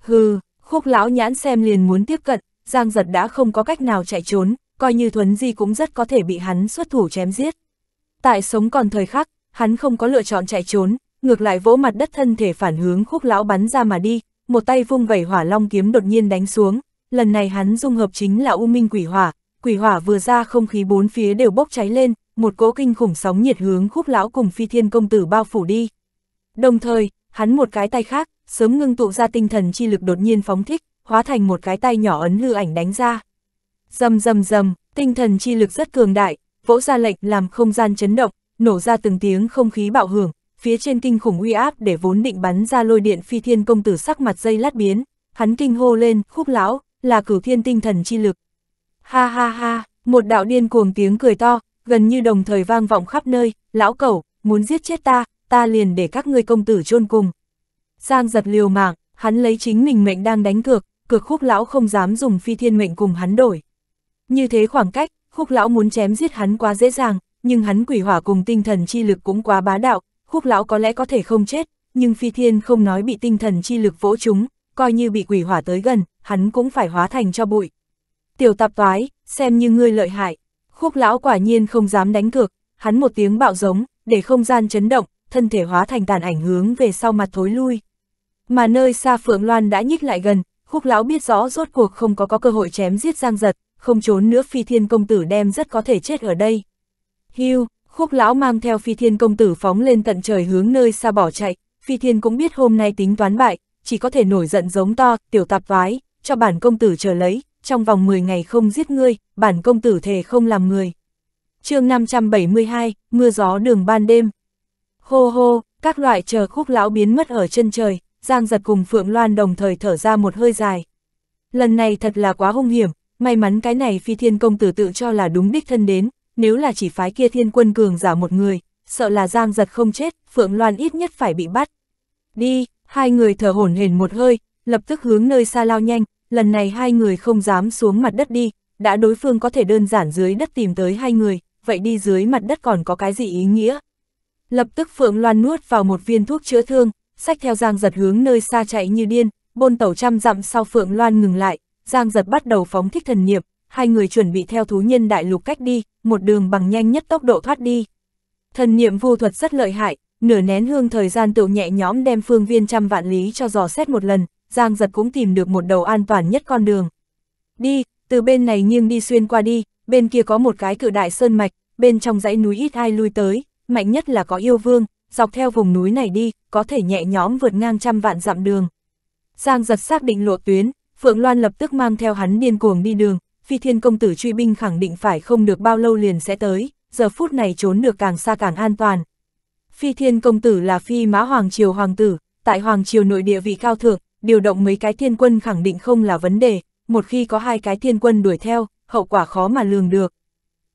Hừ, khúc lão nhãn xem liền muốn tiếp cận, Giang giật đã không có cách nào chạy trốn, coi như thuấn di cũng rất có thể bị hắn xuất thủ chém giết. Tại sống còn thời khắc, hắn không có lựa chọn chạy trốn, ngược lại vỗ mặt đất thân thể phản hướng khúc lão bắn ra mà đi, một tay vung vẩy hỏa long kiếm đột nhiên đánh xuống, lần này hắn dung hợp chính là u minh quỷ hỏa, quỷ hỏa vừa ra không khí bốn phía đều bốc cháy lên, một cỗ kinh khủng sóng nhiệt hướng khúc lão cùng phi thiên công tử bao phủ đi. Đồng thời, hắn một cái tay khác, sớm ngưng tụ ra tinh thần chi lực đột nhiên phóng thích, hóa thành một cái tay nhỏ ấn hư ảnh đánh ra. Dầm dầm dầm, tinh thần chi lực rất cường đại, vỗ ra lệnh làm không gian chấn động, nổ ra từng tiếng không khí bạo hưởng, phía trên kinh khủng uy áp để vốn định bắn ra lôi điện phi thiên công tử sắc mặt dây lát biến, hắn kinh hô lên, khúc lão, là cửu thiên tinh thần chi lực. Ha ha ha, một đạo điên cuồng tiếng cười to, gần như đồng thời vang vọng khắp nơi, lão cẩu, muốn giết chết ta, ta liền để các ngươi công tử chôn cùng. Giang giật liều mạng, hắn lấy chính mình mệnh đang đánh cược, cược khúc lão không dám dùng phi thiên mệnh cùng hắn đổi. Như thế khoảng cách, khúc lão muốn chém giết hắn quá dễ dàng, nhưng hắn quỷ hỏa cùng tinh thần chi lực cũng quá bá đạo, khúc lão có lẽ có thể không chết, nhưng phi thiên không nói bị tinh thần chi lực vỗ chúng, coi như bị quỷ hỏa tới gần, hắn cũng phải hóa thành cho bụi. Tiểu tạp toái, xem như ngươi lợi hại, khúc lão quả nhiên không dám đánh cược, hắn một tiếng bạo giống, để không gian chấn động, thân thể hóa thành tàn ảnh hướng về sau mặt thối lui. Mà nơi xa Phượng Loan đã nhích lại gần, khúc lão biết rõ rốt cuộc không có có cơ hội chém giết giang giật, không trốn nữa phi thiên công tử đem rất có thể chết ở đây. Hưu, khúc lão mang theo phi thiên công tử phóng lên tận trời hướng nơi xa bỏ chạy, phi thiên cũng biết hôm nay tính toán bại, chỉ có thể nổi giận giống to, tiểu tạp vái, cho bản công tử chờ lấy, trong vòng 10 ngày không giết ngươi, bản công tử thề không làm người. chương 572, mưa gió đường ban đêm hô hô, các loại chờ khúc lão biến mất ở chân trời, Giang giật cùng Phượng Loan đồng thời thở ra một hơi dài. Lần này thật là quá hung hiểm, may mắn cái này phi thiên công tử tự cho là đúng đích thân đến, nếu là chỉ phái kia thiên quân cường giả một người, sợ là Giang giật không chết, Phượng Loan ít nhất phải bị bắt. Đi, hai người thở hổn hển một hơi, lập tức hướng nơi xa lao nhanh, lần này hai người không dám xuống mặt đất đi, đã đối phương có thể đơn giản dưới đất tìm tới hai người, vậy đi dưới mặt đất còn có cái gì ý nghĩa? Lập tức Phượng Loan nuốt vào một viên thuốc chữa thương, sách theo Giang Giật hướng nơi xa chạy như điên, bôn tẩu trăm dặm sau Phượng Loan ngừng lại, Giang Giật bắt đầu phóng thích thần niệm, hai người chuẩn bị theo thú nhân đại lục cách đi, một đường bằng nhanh nhất tốc độ thoát đi. Thần niệm vu thuật rất lợi hại, nửa nén hương thời gian tựu nhẹ nhõm đem phương viên trăm vạn lý cho dò xét một lần, Giang Giật cũng tìm được một đầu an toàn nhất con đường. Đi, từ bên này nghiêng đi xuyên qua đi, bên kia có một cái cự đại sơn mạch, bên trong dãy núi ít ai lui tới, mạnh nhất là có yêu vương, dọc theo vùng núi này đi, có thể nhẹ nhõm vượt ngang trăm vạn dặm đường. Giang giật xác định lộ tuyến, Phượng Loan lập tức mang theo hắn điên cuồng đi đường, phi thiên công tử truy binh khẳng định phải không được bao lâu liền sẽ tới, giờ phút này trốn được càng xa càng an toàn. Phi thiên công tử là phi mã hoàng triều hoàng tử, tại hoàng triều nội địa vị cao thượng, điều động mấy cái thiên quân khẳng định không là vấn đề, một khi có hai cái thiên quân đuổi theo, hậu quả khó mà lường được.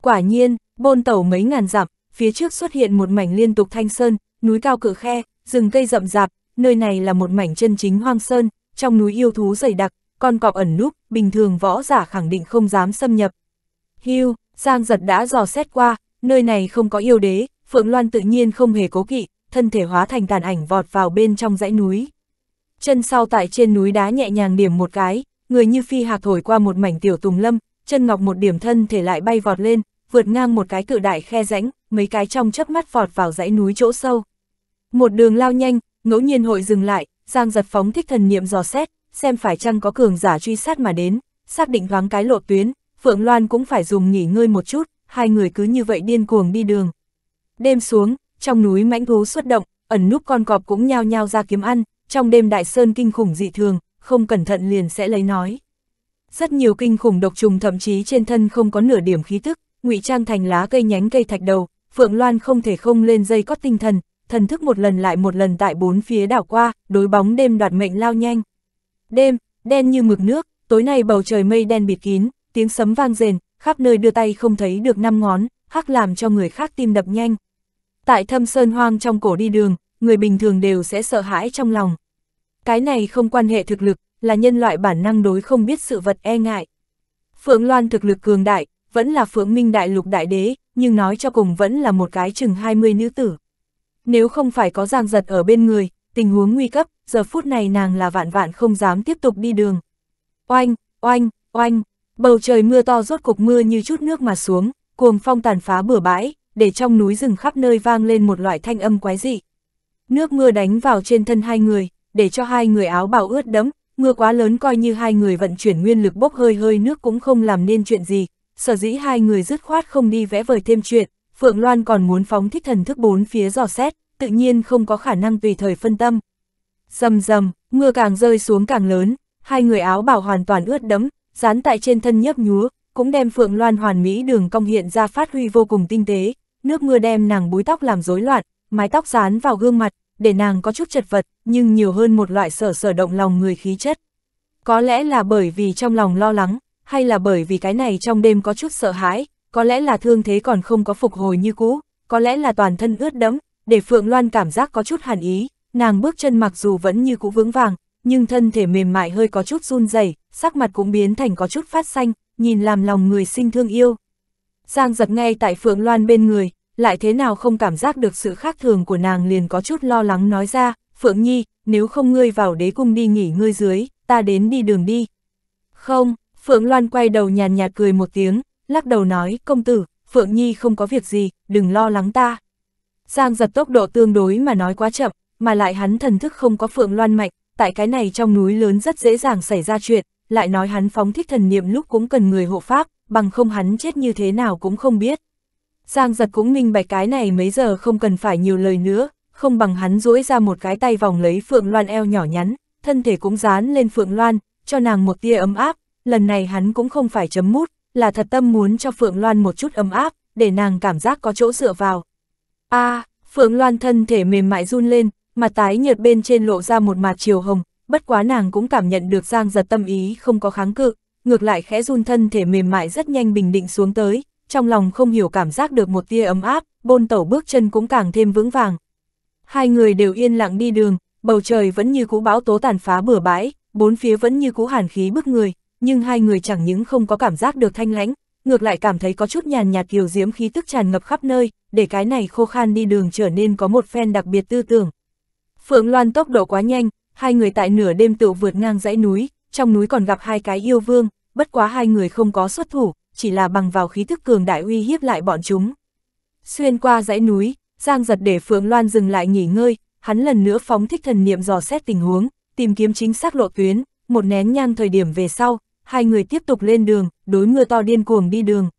Quả nhiên, bôn tẩu mấy ngàn dặm, phía trước xuất hiện một mảnh liên tục thanh sơn, núi cao cửa khe, rừng cây rậm rạp, nơi này là một mảnh chân chính hoang sơn, trong núi yêu thú dày đặc, con cọp ẩn núp, bình thường võ giả khẳng định không dám xâm nhập. Hưu, Giang giật đã dò xét qua, nơi này không có yêu đế, Phượng Loan tự nhiên không hề cố kỵ, thân thể hóa thành tàn ảnh vọt vào bên trong dãy núi. Chân sau tại trên núi đá nhẹ nhàng điểm một cái, người như phi hạc thổi qua một mảnh tiểu tùng lâm, chân ngọc một điểm thân thể lại bay vọt lên, vượt ngang một cái cự đại khe rãnh, mấy cái trong chớp mắt vọt vào dãy núi chỗ sâu. Một đường lao nhanh, ngẫu nhiên hội dừng lại, Giang giật phóng thích thần niệm dò xét, xem phải chăng có cường giả truy sát mà đến, xác định thoáng cái lộ tuyến, Phượng Loan cũng phải dùng nghỉ ngơi một chút, hai người cứ như vậy điên cuồng đi đường. Đêm xuống, trong núi mãnh thú xuất động, ẩn núp con cọp cũng nhao nhao ra kiếm ăn, trong đêm đại sơn kinh khủng dị thường, không cẩn thận liền sẽ lấy nói. Rất nhiều kinh khủng độc trùng thậm chí trên thân không có nửa điểm khí tức, ngụy trang thành lá cây nhánh cây thạch đầu, Phượng Loan không thể không lên dây cót tinh thần, thần thức một lần lại một lần tại bốn phía đảo qua, đối bóng đêm đoạt mệnh lao nhanh. Đêm, đen như mực nước, tối nay bầu trời mây đen bịt kín, tiếng sấm vang rền, khắp nơi đưa tay không thấy được năm ngón, hắc làm cho người khác tim đập nhanh. Tại thâm sơn hoang trong cổ đi đường, người bình thường đều sẽ sợ hãi trong lòng. Cái này không quan hệ thực lực, là nhân loại bản năng đối không biết sự vật e ngại. Phượng Loan thực lực cường đại, vẫn là Phượng Minh Đại Lục Đại Đế, nhưng nói cho cùng vẫn là một cái chừng 20 nữ tử. Nếu không phải có giang giật ở bên người, tình huống nguy cấp, giờ phút này nàng là vạn vạn không dám tiếp tục đi đường. Oanh, oanh, oanh, bầu trời mưa to rốt cục mưa như chút nước mà xuống, cuồng phong tàn phá bừa bãi, để trong núi rừng khắp nơi vang lên một loại thanh âm quái dị. Nước mưa đánh vào trên thân hai người, để cho hai người áo bào ướt đẫm, mưa quá lớn coi như hai người vận chuyển nguyên lực bốc hơi hơi nước cũng không làm nên chuyện gì, sở dĩ hai người dứt khoát không đi vẽ vời thêm chuyện, Phượng Loan còn muốn phóng thích thần thức bốn phía dò xét, tự nhiên không có khả năng tùy thời phân tâm. Dầm dầm, mưa càng rơi xuống càng lớn, hai người áo bảo hoàn toàn ướt đẫm, dán tại trên thân nhấp nhúa, cũng đem Phượng Loan hoàn mỹ đường cong hiện ra phát huy vô cùng tinh tế, nước mưa đem nàng búi tóc làm rối loạn, mái tóc dán vào gương mặt, để nàng có chút chật vật, nhưng nhiều hơn một loại sở sở động lòng người khí chất. Có lẽ là bởi vì trong lòng lo lắng, hay là bởi vì cái này trong đêm có chút sợ hãi, có lẽ là thương thế còn không có phục hồi như cũ, có lẽ là toàn thân ướt đẫm, để Phượng Loan cảm giác có chút hàn ý, nàng bước chân mặc dù vẫn như cũ vững vàng, nhưng thân thể mềm mại hơi có chút run rẩy, sắc mặt cũng biến thành có chút phát xanh, nhìn làm lòng người sinh thương yêu. Giang giật ngay tại Phượng Loan bên người, lại thế nào không cảm giác được sự khác thường của nàng liền có chút lo lắng nói ra, Phượng Nhi, nếu không ngươi vào đế cung đi nghỉ ngươi dưới, ta đến đi đường đi. Không, Phượng Loan quay đầu nhàn nhạt cười một tiếng, lắc đầu nói, công tử, Phượng Nhi không có việc gì, đừng lo lắng ta. Giang giật tốc độ tương đối mà nói quá chậm, mà lại hắn thần thức không có Phượng Loan mạnh, tại cái này trong núi lớn rất dễ dàng xảy ra chuyện, lại nói hắn phóng thích thần niệm lúc cũng cần người hộ pháp, bằng không hắn chết như thế nào cũng không biết. Giang giật cũng minh bạch cái này mấy giờ không cần phải nhiều lời nữa, không bằng hắn duỗi ra một cái tay vòng lấy Phượng Loan eo nhỏ nhắn, thân thể cũng dán lên Phượng Loan, cho nàng một tia ấm áp, lần này hắn cũng không phải chấm mút, là thật tâm muốn cho Phượng Loan một chút ấm áp, để nàng cảm giác có chỗ dựa vào. a à, Phượng Loan thân thể mềm mại run lên, mà tái nhợt bên trên lộ ra một mặt chiều hồng, bất quá nàng cũng cảm nhận được Giang giật tâm ý không có kháng cự, ngược lại khẽ run thân thể mềm mại rất nhanh bình định xuống tới, trong lòng không hiểu cảm giác được một tia ấm áp, bôn tẩu bước chân cũng càng thêm vững vàng. Hai người đều yên lặng đi đường, bầu trời vẫn như cũ bão tố tàn phá bừa bãi, bốn phía vẫn như cũ hàn khí bức người, nhưng hai người chẳng những không có cảm giác được thanh lãnh, ngược lại cảm thấy có chút nhàn nhạt kiều diễm khí tức tràn ngập khắp nơi, để cái này khô khan đi đường trở nên có một phen đặc biệt tư tưởng. Phượng Loan tốc độ quá nhanh, hai người tại nửa đêm tự vượt ngang dãy núi, trong núi còn gặp hai cái yêu vương, bất quá hai người không có xuất thủ, chỉ là bằng vào khí tức cường đại uy hiếp lại bọn chúng. Xuyên qua dãy núi, Giang giật để Phượng Loan dừng lại nghỉ ngơi, hắn lần nữa phóng thích thần niệm dò xét tình huống, tìm kiếm chính xác lộ tuyến, một nén nhang thời điểm về sau, hai người tiếp tục lên đường, đối mưa to điên cuồng đi đường.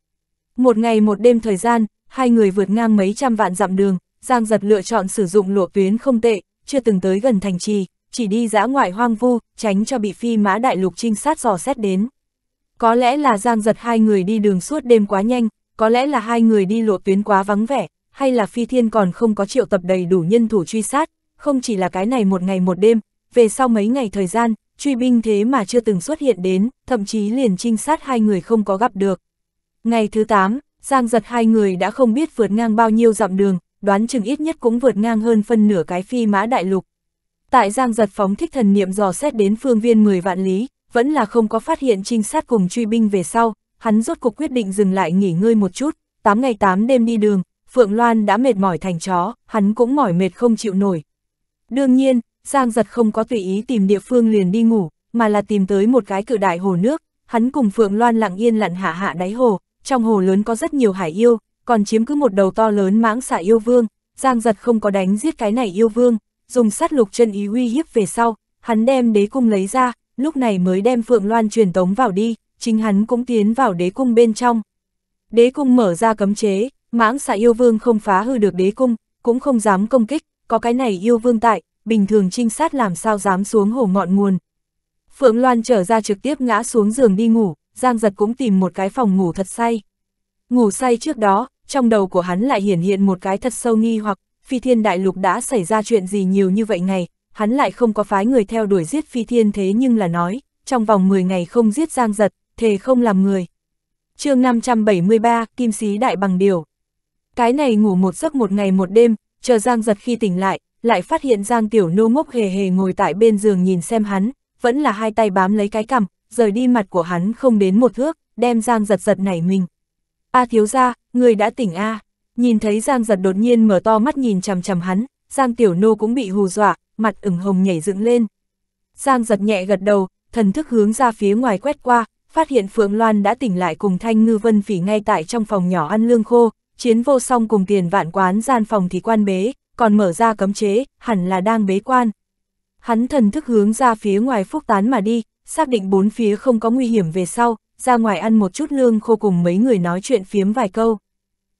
Một ngày một đêm thời gian, hai người vượt ngang mấy trăm vạn dặm đường, Giang Giật lựa chọn sử dụng lộ tuyến không tệ, chưa từng tới gần thành trì, chỉ đi dã ngoại hoang vu, tránh cho bị phi mã đại lục trinh sát dò xét đến. Có lẽ là Giang Giật hai người đi đường suốt đêm quá nhanh, có lẽ là hai người đi lộ tuyến quá vắng vẻ, hay là phi thiên còn không có triệu tập đầy đủ nhân thủ truy sát, không chỉ là cái này một ngày một đêm, về sau mấy ngày thời gian, truy binh thế mà chưa từng xuất hiện đến, thậm chí liền trinh sát hai người không có gặp được. Ngày thứ 8, Giang giật hai người đã không biết vượt ngang bao nhiêu dặm đường, đoán chừng ít nhất cũng vượt ngang hơn phân nửa cái phi mã đại lục. Tại Giang giật phóng thích thần niệm dò xét đến phương viên 10 vạn lý, vẫn là không có phát hiện trinh sát cùng truy binh về sau, hắn rốt cuộc quyết định dừng lại nghỉ ngơi một chút, 8 ngày 8 đêm đi đường, Phượng Loan đã mệt mỏi thành chó, hắn cũng mỏi mệt không chịu nổi. Đương nhiên, Giang giật không có tùy ý tìm địa phương liền đi ngủ, mà là tìm tới một cái cự đại hồ nước, hắn cùng Phượng Loan lặng yên lặn hạ hạ đáy hồ, trong hồ lớn có rất nhiều hải yêu, còn chiếm cứ một đầu to lớn mãng xạ yêu vương, Giang giật không có đánh giết cái này yêu vương, dùng sát lục chân ý uy hiếp về sau, hắn đem đế cung lấy ra, lúc này mới đem Phượng Loan truyền tống vào đi, chính hắn cũng tiến vào đế cung bên trong. Đế cung mở ra cấm chế, mãng xạ yêu vương không phá hư được đế cung, cũng không dám công kích, có cái này yêu vương tại, bình thường trinh sát làm sao dám xuống hồ ngọn nguồn. Phượng Loan trở ra trực tiếp ngã xuống giường đi ngủ, Giang Giật cũng tìm một cái phòng ngủ thật say. Ngủ say trước đó, trong đầu của hắn lại hiển hiện một cái thật sâu nghi hoặc, phi thiên đại lục đã xảy ra chuyện gì nhiều như vậy ngày, hắn lại không có phái người theo đuổi giết phi thiên thế nhưng là nói, trong vòng 10 ngày không giết Giang Giật, thề không làm người. chương 573, Kim Sĩ Đại Bằng Điều. Cái này ngủ một giấc một ngày một đêm, chờ Giang Giật khi tỉnh lại, lại phát hiện Giang Tiểu Nô ngốc hề hề ngồi tại bên giường nhìn xem hắn, vẫn là hai tay bám lấy cái cằm, rời đi mặt của hắn không đến một thước, đem Giang giật giật nảy mình. A thiếu gia, người đã tỉnh A, nhìn thấy Giang giật đột nhiên mở to mắt nhìn chằm chằm hắn, Giang Tiểu Nô cũng bị hù dọa, mặt ửng hồng nhảy dựng lên. Giang giật nhẹ gật đầu, thần thức hướng ra phía ngoài quét qua, phát hiện Phượng Loan đã tỉnh lại cùng Thanh Ngư Vân Phỉ ngay tại trong phòng nhỏ ăn lương khô, chiến vô song cùng tiền vạn quán gian phòng thì quan bế, còn mở ra cấm chế, hẳn là đang bế quan. Hắn thần thức hướng ra phía ngoài phúc tán mà đi, xác định bốn phía không có nguy hiểm về sau, ra ngoài ăn một chút lương khô cùng mấy người nói chuyện phiếm vài câu.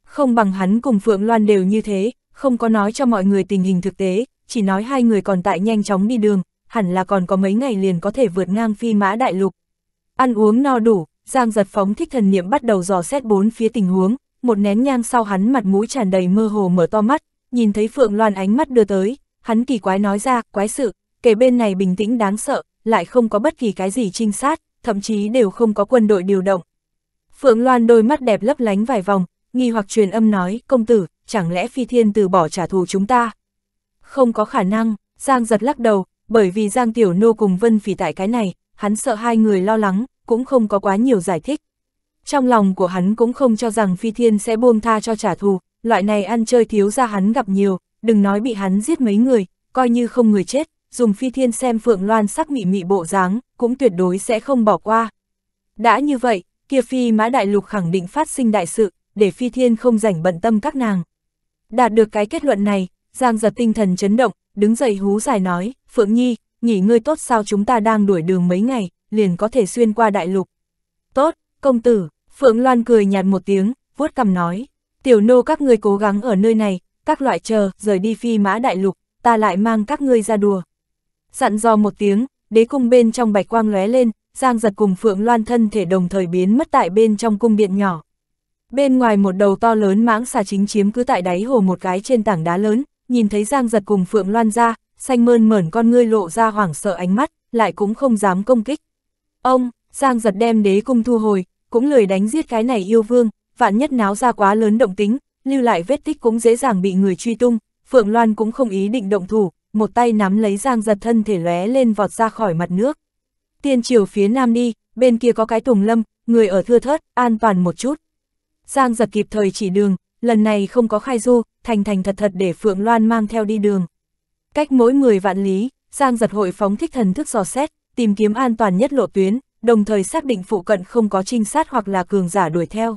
Không bằng hắn cùng Phượng Loan đều như thế, không có nói cho mọi người tình hình thực tế, chỉ nói hai người còn tại nhanh chóng đi đường, hẳn là còn có mấy ngày liền có thể vượt ngang phi mã đại lục. Ăn uống no đủ, Giang giật phóng thích thần niệm bắt đầu dò xét bốn phía tình huống, một nén nhang sau hắn mặt mũi tràn đầy mơ hồ mở to mắt, nhìn thấy Phượng Loan ánh mắt đưa tới, hắn kỳ quái nói ra, quái sự, kể bên này bình tĩnh đáng sợ, lại không có bất kỳ cái gì trinh sát, thậm chí đều không có quân đội điều động. Phượng Loan đôi mắt đẹp lấp lánh vài vòng, nghi hoặc truyền âm nói, công tử, chẳng lẽ phi thiên từ bỏ trả thù chúng ta? Không có khả năng, Giang giật lắc đầu, bởi vì Giang Tiểu Nô cùng Vân Phỉ tại cái này, hắn sợ hai người lo lắng, cũng không có quá nhiều giải thích. Trong lòng của hắn cũng không cho rằng Phi Thiên sẽ buông tha cho trả thù, loại này ăn chơi thiếu ra hắn gặp nhiều, đừng nói bị hắn giết mấy người, coi như không người chết, dùng phi thiên xem phượng loan sắc mị mị bộ dáng, cũng tuyệt đối sẽ không bỏ qua. Đã như vậy, kia phi mã đại lục khẳng định phát sinh đại sự, để phi thiên không rảnh bận tâm các nàng. Đạt được cái kết luận này, Giang giật tinh thần chấn động, đứng dậy hú dài nói, Phượng Nhi, nghỉ ngơi tốt sao chúng ta đang đuổi đường mấy ngày, liền có thể xuyên qua đại lục. Tốt, công tử, Phượng Loan cười nhạt một tiếng, vuốt cầm nói, Tiểu nô các ngươi cố gắng ở nơi này, các loại chờ, rời đi phi mã đại lục, ta lại mang các ngươi ra đùa. Dặn dò một tiếng, đế cung bên trong bạch quang lóe lên, Giang giật cùng Phượng Loan thân thể đồng thời biến mất tại bên trong cung điện nhỏ. Bên ngoài một đầu to lớn mãng xà chính chiếm cứ tại đáy hồ một cái trên tảng đá lớn, nhìn thấy Giang giật cùng Phượng Loan ra, xanh mơn mởn con ngươi lộ ra hoảng sợ ánh mắt, lại cũng không dám công kích. Ông, Giang giật đem đế cung thu hồi, cũng lười đánh giết cái này yêu vương, vạn nhất náo ra quá lớn động tính, lưu lại vết tích cũng dễ dàng bị người truy tung, Phượng Loan cũng không ý định động thủ, một tay nắm lấy Giang giật thân thể lóe lên vọt ra khỏi mặt nước. Tiên chiều phía nam đi, bên kia có cái tùng lâm, người ở thưa thớt, an toàn một chút. Giang giật kịp thời chỉ đường, lần này không có khai du, thành thành thật thật để Phượng Loan mang theo đi đường. Cách mỗi 10 vạn lý, Giang giật hội phóng thích thần thức dò xét, tìm kiếm an toàn nhất lộ tuyến, đồng thời xác định phụ cận không có trinh sát hoặc là cường giả đuổi theo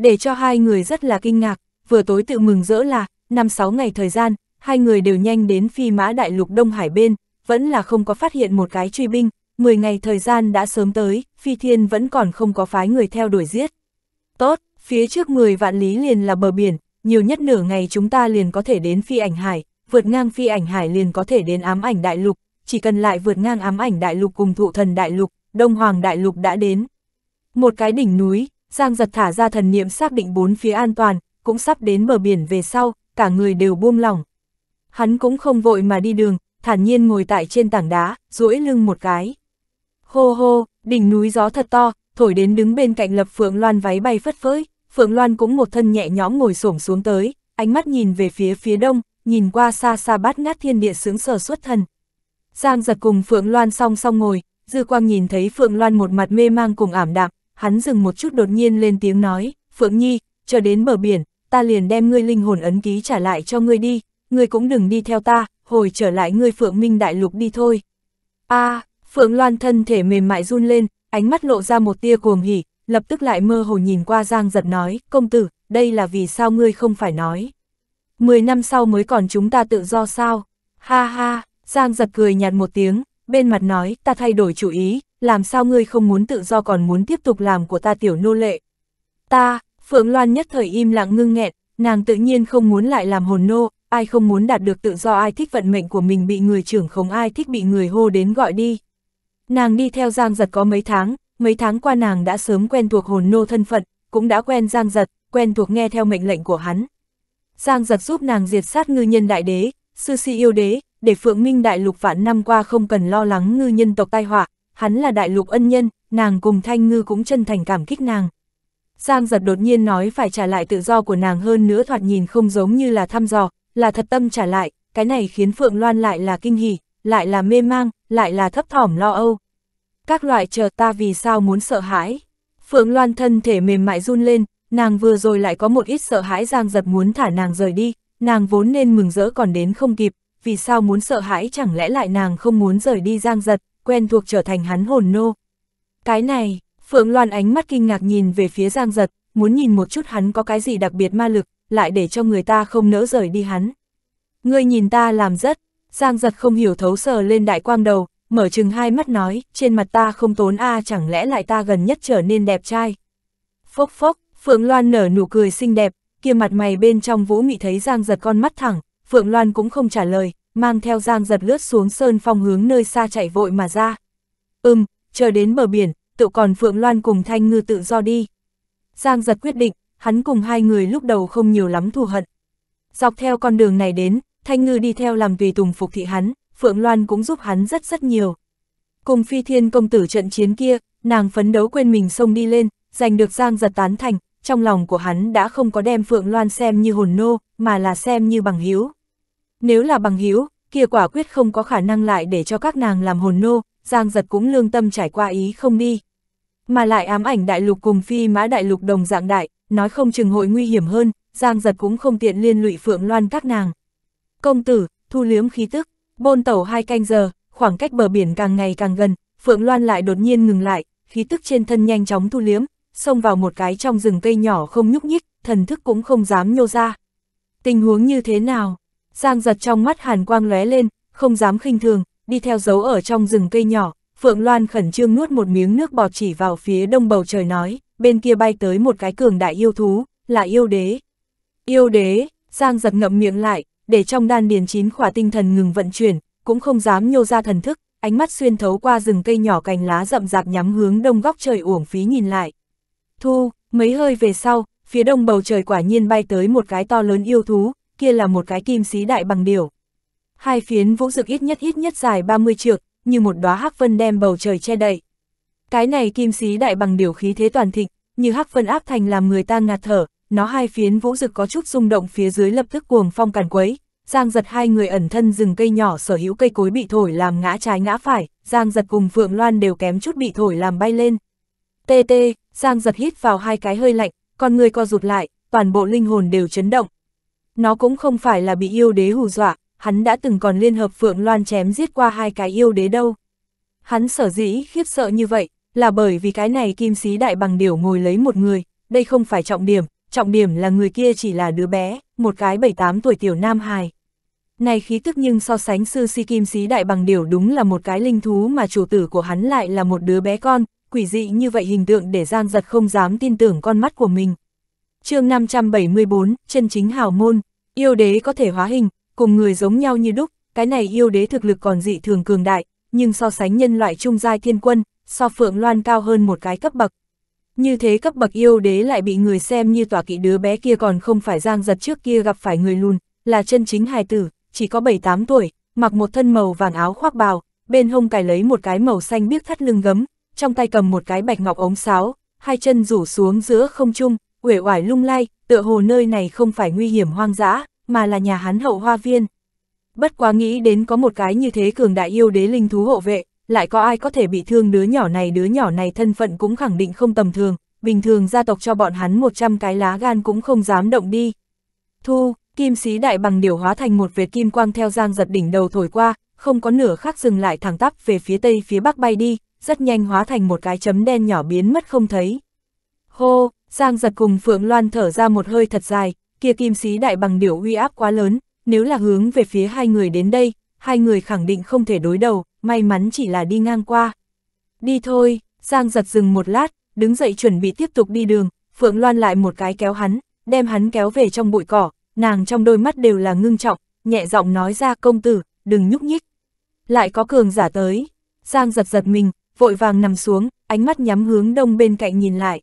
để cho hai người rất là kinh ngạc, vừa tối tự mừng rỡ là, năm sáu ngày thời gian, hai người đều nhanh đến phi mã đại lục Đông Hải bên, vẫn là không có phát hiện một cái truy binh, 10 ngày thời gian đã sớm tới, phi thiên vẫn còn không có phái người theo đuổi giết. Tốt, phía trước 10 vạn lý liền là bờ biển, nhiều nhất nửa ngày chúng ta liền có thể đến phi ảnh hải, vượt ngang phi ảnh hải liền có thể đến ám ảnh đại lục, chỉ cần lại vượt ngang ám ảnh đại lục cùng thụ thần đại lục, đông hoàng đại lục đã đến. Một cái đỉnh núi, Giang giật thả ra thần niệm xác định bốn phía an toàn, cũng sắp đến bờ biển về sau, cả người đều buông lỏng. Hắn cũng không vội mà đi đường, thản nhiên ngồi tại trên tảng đá, duỗi lưng một cái. Hô hô, đỉnh núi gió thật to, thổi đến đứng bên cạnh lập Phượng Loan váy bay phất phới, Phượng Loan cũng một thân nhẹ nhõm ngồi xổm xuống tới, ánh mắt nhìn về phía phía đông, nhìn qua xa xa bát ngát thiên địa sướng sờ xuất thần. Giang giật cùng Phượng Loan song song ngồi, dư quang nhìn thấy Phượng Loan một mặt mê mang cùng ảm đạm, hắn dừng một chút đột nhiên lên tiếng nói, Phượng Nhi, chờ đến bờ biển, ta liền đem ngươi linh hồn ấn ký trả lại cho ngươi đi, ngươi cũng đừng đi theo ta, hồi trở lại ngươi Phượng Minh Đại Lục đi thôi. a Phượng Loan thân thể mềm mại run lên, ánh mắt lộ ra một tia cuồng hỉ, lập tức lại mơ hồ nhìn qua Giang giật nói, công tử, đây là vì sao ngươi không phải nói. Mười năm sau mới còn chúng ta tự do sao? Ha ha, Giang giật cười nhạt một tiếng, bên mặt nói, ta thay đổi chủ ý, làm sao ngươi không muốn tự do còn muốn tiếp tục làm của ta tiểu nô lệ. Ta, Phượng Loan nhất thời im lặng ngưng nghẹn, nàng tự nhiên không muốn lại làm hồn nô, ai không muốn đạt được tự do ai thích vận mệnh của mình bị người trưởng không ai thích bị người hô đến gọi đi. Nàng đi theo Giang Giật có mấy tháng, mấy tháng qua nàng đã sớm quen thuộc hồn nô thân phận, cũng đã quen Giang Giật, quen thuộc nghe theo mệnh lệnh của hắn. Giang Giật giúp nàng diệt sát ngư nhân đại đế, sư si yêu đế, để Phượng Minh đại lục vạn năm qua không cần lo lắng ngư nhân tộc tai họa, hắn là đại lục ân nhân, nàng cùng Thanh Ngư cũng chân thành cảm kích nàng. Giang giật đột nhiên nói phải trả lại tự do của nàng hơn nữa thoạt nhìn không giống như là thăm dò, là thật tâm trả lại, cái này khiến Phượng Loan lại là kinh hỉ, lại là mê mang, lại là thấp thỏm lo âu. Các loại chờ ta vì sao muốn sợ hãi. Phượng Loan thân thể mềm mại run lên, nàng vừa rồi lại có một ít sợ hãi Giang giật muốn thả nàng rời đi, nàng vốn nên mừng rỡ còn đến không kịp, vì sao muốn sợ hãi chẳng lẽ lại nàng không muốn rời đi Giang giật quen thuộc trở thành hắn hồn nô. Cái này, Phượng Loan ánh mắt kinh ngạc nhìn về phía Giang Giật, muốn nhìn một chút hắn có cái gì đặc biệt ma lực, lại để cho người ta không nỡ rời đi hắn. Ngươi nhìn ta làm rất, Giang Giật không hiểu thấu sờ lên đại quang đầu, mở chừng hai mắt nói, trên mặt ta không tốn a à, chẳng lẽ lại ta gần nhất trở nên đẹp trai. Phốc phốc, Phượng Loan nở nụ cười xinh đẹp, kia mặt mày bên trong vũ mị thấy Giang Giật con mắt thẳng, Phượng Loan cũng không trả lời, mang theo giang giật lướt xuống sơn phong hướng nơi xa chạy vội mà ra. Ừm, chờ đến bờ biển, tự còn Phượng Loan cùng Thanh Ngư tự do đi. Giang giật quyết định, hắn cùng hai người lúc đầu không nhiều lắm thù hận. Dọc theo con đường này đến, Thanh Ngư đi theo làm tùy tùng phục thị hắn, Phượng Loan cũng giúp hắn rất rất nhiều. Cùng phi thiên công tử trận chiến kia, nàng phấn đấu quên mình xông đi lên, giành được Giang giật tán thành, trong lòng của hắn đã không có đem Phượng Loan xem như hồn nô, mà là xem như bằng hữu nếu là bằng hữu kia quả quyết không có khả năng lại để cho các nàng làm hồn nô, Giang Giật cũng lương tâm trải qua ý không đi. Mà lại ám ảnh đại lục cùng phi mã đại lục đồng dạng đại, nói không chừng hội nguy hiểm hơn, Giang Giật cũng không tiện liên lụy Phượng Loan các nàng. Công tử, thu liếm khí tức, bôn tàu hai canh giờ, khoảng cách bờ biển càng ngày càng gần, Phượng Loan lại đột nhiên ngừng lại, khí tức trên thân nhanh chóng thu liếm, xông vào một cái trong rừng cây nhỏ không nhúc nhích, thần thức cũng không dám nhô ra. Tình huống như thế nào? Giang giật trong mắt hàn quang lóe lên, không dám khinh thường, đi theo dấu ở trong rừng cây nhỏ, Phượng Loan khẩn trương nuốt một miếng nước bọt chỉ vào phía đông bầu trời nói, bên kia bay tới một cái cường đại yêu thú, là yêu đế. Yêu đế, Giang giật ngậm miệng lại, để trong đan điền chín khỏa tinh thần ngừng vận chuyển, cũng không dám nhô ra thần thức, ánh mắt xuyên thấu qua rừng cây nhỏ cành lá rậm rạp nhắm hướng đông góc trời uổng phí nhìn lại. Thu, mấy hơi về sau, phía đông bầu trời quả nhiên bay tới một cái to lớn yêu thú, kia là một cái kim xí đại bằng điều Hai phiến vũ dực ít nhất ít nhất dài 30 trượng, như một đóa hắc vân đem bầu trời che đậy. Cái này kim xí đại bằng điều khí thế toàn thịnh, như hắc vân áp thành làm người ta ngạt thở, nó hai phiến vũ dực có chút rung động phía dưới lập tức cuồng phong càn quấy, Giang giật hai người ẩn thân rừng cây nhỏ sở hữu cây cối bị thổi làm ngã trái ngã phải, Giang giật cùng Phượng Loan đều kém chút bị thổi làm bay lên. Tê tê, Giang giật hít vào hai cái hơi lạnh, con người co rụt lại, toàn bộ linh hồn đều chấn động, nó cũng không phải là bị yêu đế hù dọa, hắn đã từng còn liên hợp Phượng Loan chém giết qua hai cái yêu đế đâu. Hắn sở dĩ khiếp sợ như vậy, là bởi vì cái này kim sĩ đại bằng điểu ngồi lấy một người, đây không phải trọng điểm, trọng điểm là người kia chỉ là đứa bé, một cái 7-8 tuổi tiểu nam hài. Này khí tức nhưng so sánh sư si kim sĩ đại bằng điểu đúng là một cái linh thú mà chủ tử của hắn lại là một đứa bé con, quỷ dị như vậy hình tượng để Giang giật không dám tin tưởng con mắt của mình. chương 574, chân chính hào môn, yêu đế có thể hóa hình, cùng người giống nhau như đúc, cái này yêu đế thực lực còn dị thường cường đại, nhưng so sánh nhân loại trung giai thiên quân, so phượng loan cao hơn một cái cấp bậc. Như thế cấp bậc yêu đế lại bị người xem như tỏa kỵ đứa bé kia còn không phải giang giật trước kia gặp phải người lùn, là chân chính hài tử, chỉ có 7-8 tuổi, mặc một thân màu vàng áo khoác bào, bên hông cài lấy một cái màu xanh biếc thắt lưng gấm, trong tay cầm một cái bạch ngọc ống sáo, hai chân rủ xuống giữa không trung, uể oải lung lay, tựa hồ nơi này không phải nguy hiểm hoang dã, mà là nhà hắn hậu hoa viên. Bất quá nghĩ đến có một cái như thế cường đại yêu đế linh thú hộ vệ, lại có ai có thể bị thương đứa nhỏ này đứa nhỏ này thân phận cũng khẳng định không tầm thường, bình thường gia tộc cho bọn hắn 100 cái lá gan cũng không dám động đi. Thu, kim sĩ đại bằng điều hóa thành một vệt kim quang theo giang giật đỉnh đầu thổi qua, không có nửa khắc dừng lại thẳng tắp về phía tây phía bắc bay đi, rất nhanh hóa thành một cái chấm đen nhỏ biến mất không thấy. Hô, Giang giật cùng Phượng Loan thở ra một hơi thật dài, kia kim sĩ đại bằng điểu uy áp quá lớn, nếu là hướng về phía hai người đến đây, hai người khẳng định không thể đối đầu, may mắn chỉ là đi ngang qua. Đi thôi, Giang giật dừng một lát, đứng dậy chuẩn bị tiếp tục đi đường, Phượng Loan lại một cái kéo hắn, đem hắn kéo về trong bụi cỏ, nàng trong đôi mắt đều là ngưng trọng, nhẹ giọng nói ra công tử, đừng nhúc nhích. Lại có cường giả tới, Giang giật giật mình, vội vàng nằm xuống, ánh mắt nhắm hướng đông bên cạnh nhìn lại.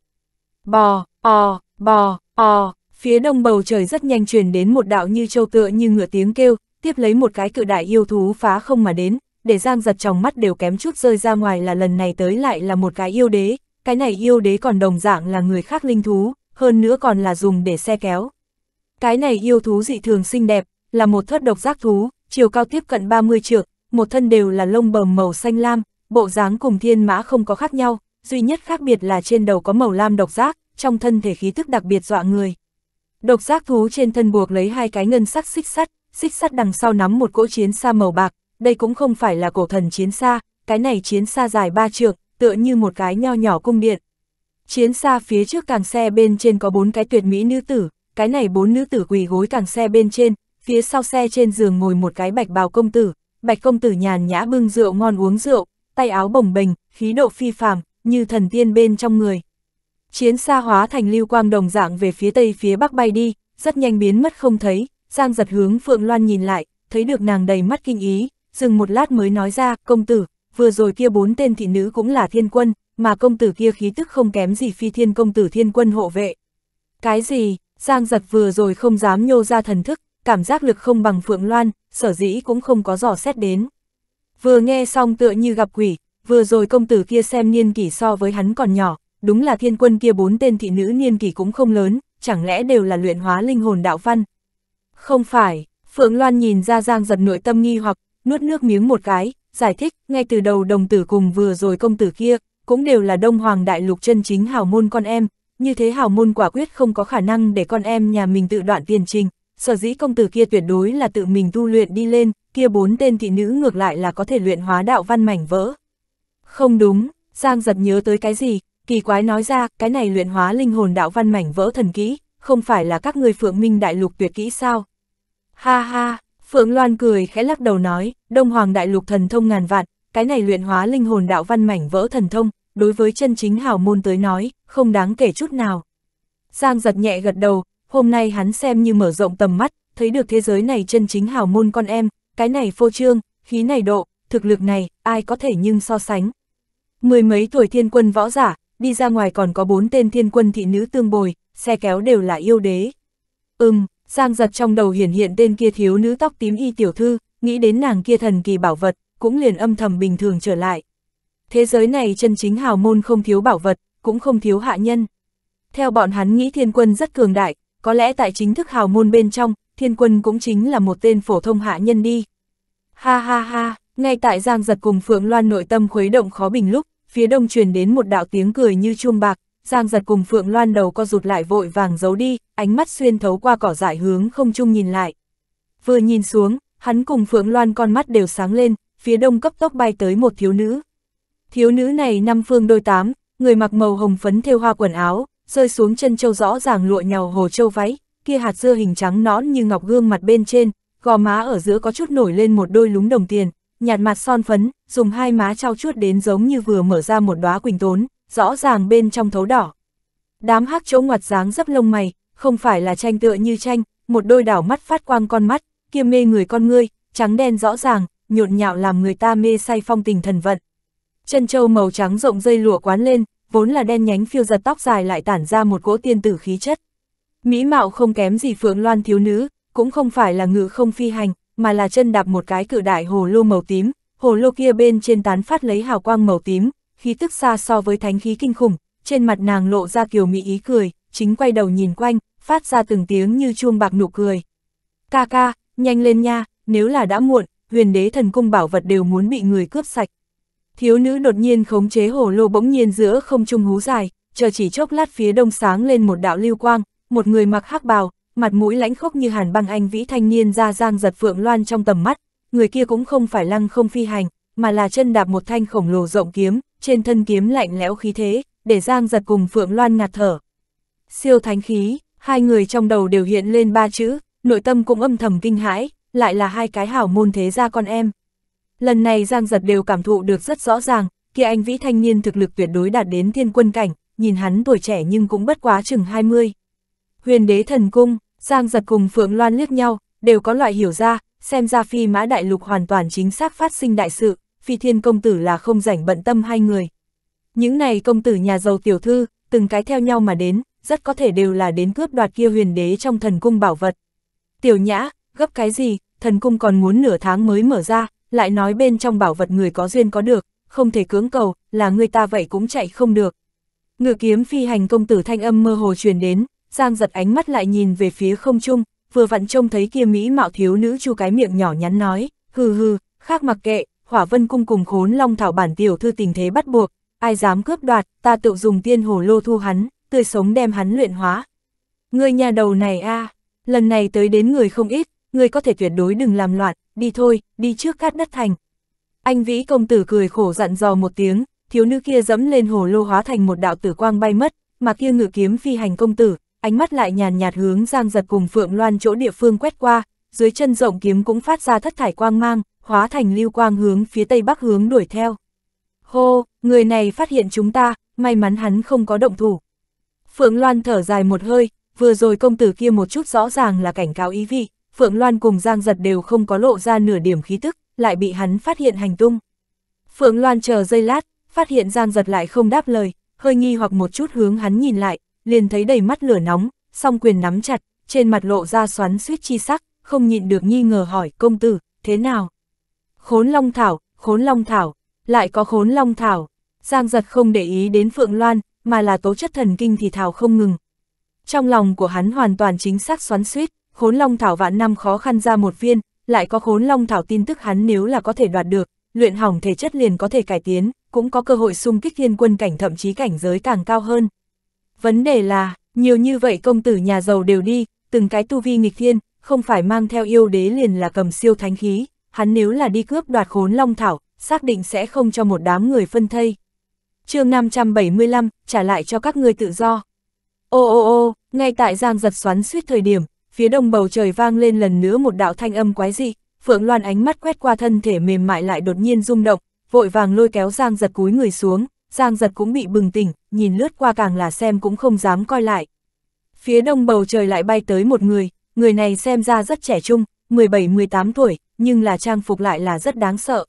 Bò, o, bò, o, phía đông bầu trời rất nhanh truyền đến một đạo như châu tựa như ngựa tiếng kêu, tiếp lấy một cái cự đại yêu thú phá không mà đến, để Giang giật trong mắt đều kém chút rơi ra ngoài là lần này tới lại là một cái yêu đế, cái này yêu đế còn đồng dạng là người khác linh thú, hơn nữa còn là dùng để xe kéo. Cái này yêu thú dị thường xinh đẹp, là một thất độc giác thú, chiều cao tiếp cận 30 trượng, một thân đều là lông bờm màu xanh lam, bộ dáng cùng thiên mã không có khác nhau, duy nhất khác biệt là trên đầu có màu lam độc giác, trong thân thể khí tức đặc biệt dọa người. Độc giác thú trên thân buộc lấy hai cái ngân sắc xích sắt, xích sắt đằng sau nắm một cỗ chiến xa màu bạc, đây cũng không phải là cổ thần chiến xa, cái này chiến xa dài ba trượng, tựa như một cái nho nhỏ cung điện. Chiến xa phía trước càng xe bên trên có bốn cái tuyệt mỹ nữ tử, cái này bốn nữ tử quỳ gối càng xe bên trên, phía sau xe trên giường ngồi một cái bạch bào công tử, bạch công tử nhàn nhã bưng rượu ngon uống rượu, tay áo bồng bềnh, khí độ phi phàm, như thần tiên bên trong người. Chiến xa hóa thành lưu quang đồng dạng về phía tây phía bắc bay đi, rất nhanh biến mất không thấy, Giang giật hướng Phượng Loan nhìn lại, thấy được nàng đầy mắt kinh ý, dừng một lát mới nói ra, công tử, vừa rồi kia bốn tên thị nữ cũng là thiên quân, mà công tử kia khí tức không kém gì phi thiên công tử thiên quân hộ vệ. Cái gì, Giang giật vừa rồi không dám nhô ra thần thức, cảm giác lực không bằng Phượng Loan, sở dĩ cũng không có dò xét đến. Vừa nghe xong tựa như gặp quỷ, vừa rồi công tử kia xem niên kỷ so với hắn còn nhỏ, đúng là thiên quân kia bốn tên thị nữ niên kỷ cũng không lớn, chẳng lẽ đều là luyện hóa linh hồn đạo văn? Không phải, Phượng Loan nhìn ra Giang giật nội tâm nghi hoặc, nuốt nước miếng một cái, giải thích, ngay từ đầu đồng tử cùng vừa rồi công tử kia, cũng đều là đông hoàng đại lục chân chính hào môn con em, như thế hào môn quả quyết không có khả năng để con em nhà mình tự đoạn tiền trình, sở dĩ công tử kia tuyệt đối là tự mình tu luyện đi lên, kia bốn tên thị nữ ngược lại là có thể luyện hóa đạo văn mảnh vỡ, không đúng, Giang giật nhớ tới cái gì, kỳ quái nói ra, cái này luyện hóa linh hồn đạo văn mảnh vỡ thần kỹ, không phải là các người phượng minh đại lục tuyệt kỹ sao? Ha ha, Phượng Loan cười khẽ lắc đầu nói, Đông Hoàng đại lục thần thông ngàn vạn, cái này luyện hóa linh hồn đạo văn mảnh vỡ thần thông, đối với chân chính hào môn tới nói, không đáng kể chút nào. Giang giật nhẹ gật đầu, hôm nay hắn xem như mở rộng tầm mắt, thấy được thế giới này chân chính hào môn con em, cái này phô trương, khí này độ, thực lực này, ai có thể nhưng so sánh. Mười mấy tuổi thiên quân võ giả, đi ra ngoài còn có bốn tên thiên quân thị nữ tương bồi, xe kéo đều là yêu đế. Ừm, Giang giật trong đầu hiển hiện tên kia thiếu nữ tóc tím y tiểu thư, nghĩ đến nàng kia thần kỳ bảo vật, cũng liền âm thầm bình thường trở lại. Thế giới này chân chính hào môn không thiếu bảo vật, cũng không thiếu hạ nhân. Theo bọn hắn nghĩ thiên quân rất cường đại, có lẽ tại chính thức hào môn bên trong, thiên quân cũng chính là một tên phổ thông hạ nhân đi. Ha ha ha, ngay tại Giang giật cùng Phượng Loan nội tâm khuấy động khó bình lúc, phía đông truyền đến một đạo tiếng cười như chuông bạc, Giang giật cùng Phượng Loan đầu co rụt lại vội vàng giấu đi, ánh mắt xuyên thấu qua cỏ dại hướng không trung nhìn lại. Vừa nhìn xuống, hắn cùng Phượng Loan con mắt đều sáng lên, phía đông cấp tốc bay tới một thiếu nữ. Thiếu nữ này năm phương đôi tám, người mặc màu hồng phấn thêu hoa quần áo, rơi xuống chân châu rõ ràng lụa nhàu hồ châu váy, kia hạt dưa hình trắng nõn như ngọc gương mặt bên trên, gò má ở giữa có chút nổi lên một đôi lúng đồng tiền, nhạt mặt son phấn, dùng hai má trao chuốt đến giống như vừa mở ra một đóa quỳnh tốn, rõ ràng bên trong thấu đỏ. Đám hắc chỗ ngoặt dáng dấp lông mày, không phải là tranh tựa như tranh, một đôi đảo mắt phát quang con mắt, kia mê người con ngươi, trắng đen rõ ràng, nhộn nhạo làm người ta mê say phong tình thần vận. Chân châu màu trắng rộng dây lụa quán lên, vốn là đen nhánh phiêu giật tóc dài lại tản ra một cỗ tiên tử khí chất. Mỹ mạo không kém gì phượng loan thiếu nữ, cũng không phải là ngự không phi hành, mà là chân đạp một cái cự đại hồ lô màu tím, hồ lô kia bên trên tán phát lấy hào quang màu tím, khí tức xa so với thánh khí kinh khủng, trên mặt nàng lộ ra kiều mỹ ý cười, chính quay đầu nhìn quanh, phát ra từng tiếng như chuông bạc nụ cười. Ca ca, nhanh lên nha, nếu là đã muộn, huyền đế thần cung bảo vật đều muốn bị người cướp sạch. Thiếu nữ đột nhiên khống chế hồ lô bỗng nhiên giữa không trung hú dài, chờ chỉ chốc lát phía đông sáng lên một đạo lưu quang, một người mặc hắc bào, mặt mũi lãnh khốc như hàn băng anh vĩ thanh niên ra giang giật phượng loan trong tầm mắt, người kia cũng không phải lăng không phi hành, mà là chân đạp một thanh khổng lồ rộng kiếm, trên thân kiếm lạnh lẽo khí thế, để giang giật cùng phượng loan ngạt thở. Siêu thánh khí, hai người trong đầu đều hiện lên ba chữ, nội tâm cũng âm thầm kinh hãi, lại là hai cái hảo môn thế gia con em. Lần này giang giật đều cảm thụ được rất rõ ràng, kia anh vĩ thanh niên thực lực tuyệt đối đạt đến thiên quân cảnh, nhìn hắn tuổi trẻ nhưng cũng bất quá chừng 20. Huyền đế thần cung, Giang giật cùng Phượng Loan liếc nhau, đều có loại hiểu ra, xem ra phi mã đại lục hoàn toàn chính xác phát sinh đại sự, phi thiên công tử là không rảnh bận tâm hai người. Những này công tử nhà giàu tiểu thư, từng cái theo nhau mà đến, rất có thể đều là đến cướp đoạt kia huyền đế trong thần cung bảo vật. Tiểu nhã, gấp cái gì, thần cung còn muốn nửa tháng mới mở ra, lại nói bên trong bảo vật người có duyên có được, không thể cưỡng cầu, là người ta vậy cũng chạy không được. Ngự kiếm phi hành công tử thanh âm mơ hồ truyền đến, Giang giật ánh mắt lại nhìn về phía không trung, vừa vặn trông thấy kia Mỹ mạo thiếu nữ chu cái miệng nhỏ nhắn nói, hừ hừ, khác mặc kệ, hỏa vân cung cùng khốn long thảo bản tiểu thư tình thế bắt buộc, ai dám cướp đoạt, ta tự dùng tiên hồ lô thu hắn, tươi sống đem hắn luyện hóa. Người nhà đầu này a à, lần này tới đến người không ít, người có thể tuyệt đối đừng làm loạn, đi thôi, đi trước cát đất thành. Anh Vĩ công tử cười khổ dặn dò một tiếng, thiếu nữ kia dẫm lên hồ lô hóa thành một đạo tử quang bay mất, mà kia ngự kiếm phi hành công tử, ánh mắt lại nhàn nhạt hướng Giang Giật cùng Phượng Loan chỗ địa phương quét qua, dưới chân rộng kiếm cũng phát ra thất thải quang mang, hóa thành lưu quang hướng phía tây bắc hướng đuổi theo. Hô, người này phát hiện chúng ta, may mắn hắn không có động thủ. Phượng Loan thở dài một hơi, vừa rồi công tử kia một chút rõ ràng là cảnh cáo ý vị, Phượng Loan cùng Giang Giật đều không có lộ ra nửa điểm khí tức, lại bị hắn phát hiện hành tung. Phượng Loan chờ giây lát, phát hiện Giang Giật lại không đáp lời, hơi nghi hoặc một chút hướng hắn nhìn lại, liền thấy đầy mắt lửa nóng, song quyền nắm chặt, trên mặt lộ ra xoắn suýt chi sắc, không nhịn được nghi ngờ hỏi công tử, thế nào? Khốn long thảo, khốn long thảo, lại có khốn long thảo. Giang giật không để ý đến Phượng Loan, mà là tố chất thần kinh thì thảo không ngừng. Trong lòng của hắn hoàn toàn chính xác xoắn suýt, khốn long thảo vạn năm khó khăn ra một viên, lại có khốn long thảo tin tức hắn nếu là có thể đoạt được, luyện hỏng thể chất liền có thể cải tiến, cũng có cơ hội xung kích thiên quân cảnh thậm chí cảnh giới càng cao hơn. Vấn đề là, nhiều như vậy công tử nhà giàu đều đi, từng cái tu vi nghịch thiên, không phải mang theo yêu đế liền là cầm siêu thánh khí, hắn nếu là đi cướp đoạt khốn long thảo, xác định sẽ không cho một đám người phân thây. chương 575, trả lại cho các ngươi tự do. Ô ô ô, ngay tại giang giật xoắn suýt thời điểm, phía đông bầu trời vang lên lần nữa một đạo thanh âm quái dị, Phượng Loan ánh mắt quét qua thân thể mềm mại lại đột nhiên rung động, vội vàng lôi kéo giang giật cúi người xuống, Giang giật cũng bị bừng tỉnh, nhìn lướt qua càng là xem cũng không dám coi lại. Phía đông bầu trời lại bay tới một người, người này xem ra rất trẻ trung, 17-18 tuổi, nhưng là trang phục lại là rất đáng sợ.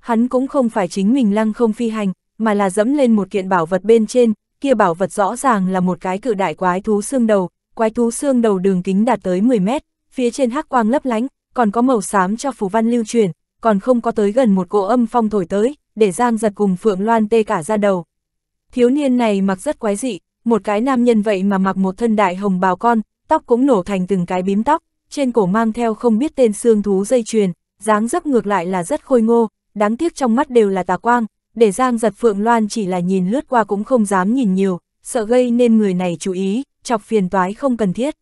Hắn cũng không phải chính mình lăng không phi hành, mà là dẫm lên một kiện bảo vật bên trên, kia bảo vật rõ ràng là một cái cự đại quái thú xương đầu, quái thú xương đầu đường kính đạt tới 10 mét, phía trên hắc quang lấp lánh, còn có màu xám cho phù văn lưu truyền, còn không có tới gần một cỗ âm phong thổi tới, để Giang giật cùng Phượng Loan tê cả ra đầu. Thiếu niên này mặc rất quái dị, một cái nam nhân vậy mà mặc một thân đại hồng bào con, tóc cũng nổ thành từng cái bím tóc, trên cổ mang theo không biết tên xương thú dây chuyền, dáng dấp ngược lại là rất khôi ngô, đáng tiếc trong mắt đều là tà quang, để Giang giật Phượng Loan chỉ là nhìn lướt qua cũng không dám nhìn nhiều, sợ gây nên người này chú ý, chọc phiền toái không cần thiết.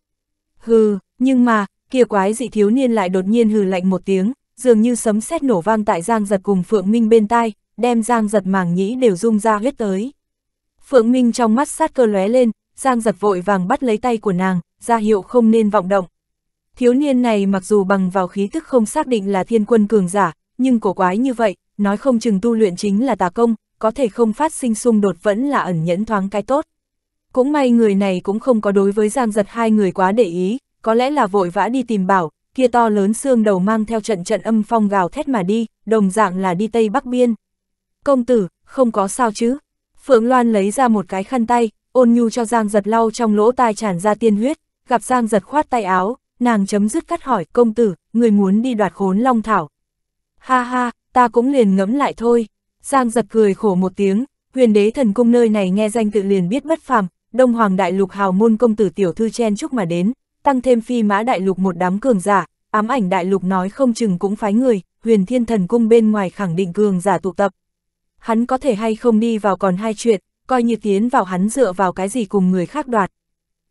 Hừ, nhưng mà, kia quái dị thiếu niên lại đột nhiên hừ lạnh một tiếng, dường như sấm sét nổ vang tại Giang giật cùng Phượng Minh bên tai, đem Giang giật màng nhĩ đều rung ra huyết tới. Phượng Minh trong mắt sát cơ lóe lên, Giang giật vội vàng bắt lấy tay của nàng, ra hiệu không nên vọng động. Thiếu niên này mặc dù bằng vào khí tức không xác định là thiên quân cường giả, nhưng cổ quái như vậy, nói không chừng tu luyện chính là tà công, có thể không phát sinh xung đột vẫn là ẩn nhẫn thoáng cái tốt. Cũng may người này cũng không có đối với Giang giật hai người quá để ý, có lẽ là vội vã đi tìm bảo, kia to lớn xương đầu mang theo trận trận âm phong gào thét mà đi, đồng dạng là đi Tây Bắc Biên. Công tử, không có sao chứ. Phượng Loan lấy ra một cái khăn tay, ôn nhu cho Giang giật lau trong lỗ tai tràn ra tiên huyết, gặp Giang giật khoát tay áo, nàng chấm dứt cắt hỏi, công tử, người muốn đi đoạt khốn long thảo. Ha ha, ta cũng liền ngẫm lại thôi. Giang giật cười khổ một tiếng, huyền đế thần cung nơi này nghe danh tự liền biết bất phàm, đông hoàng đại lục hào môn công tử tiểu thư chen chúc mà đến, tăng thêm phi mã đại lục một đám cường giả, ám ảnh đại lục nói không chừng cũng phái người, huyền thiên thần cung bên ngoài khẳng định cường giả tụ tập hắn có thể hay không đi vào còn hai chuyện, coi như tiến vào hắn dựa vào cái gì cùng người khác đoạt.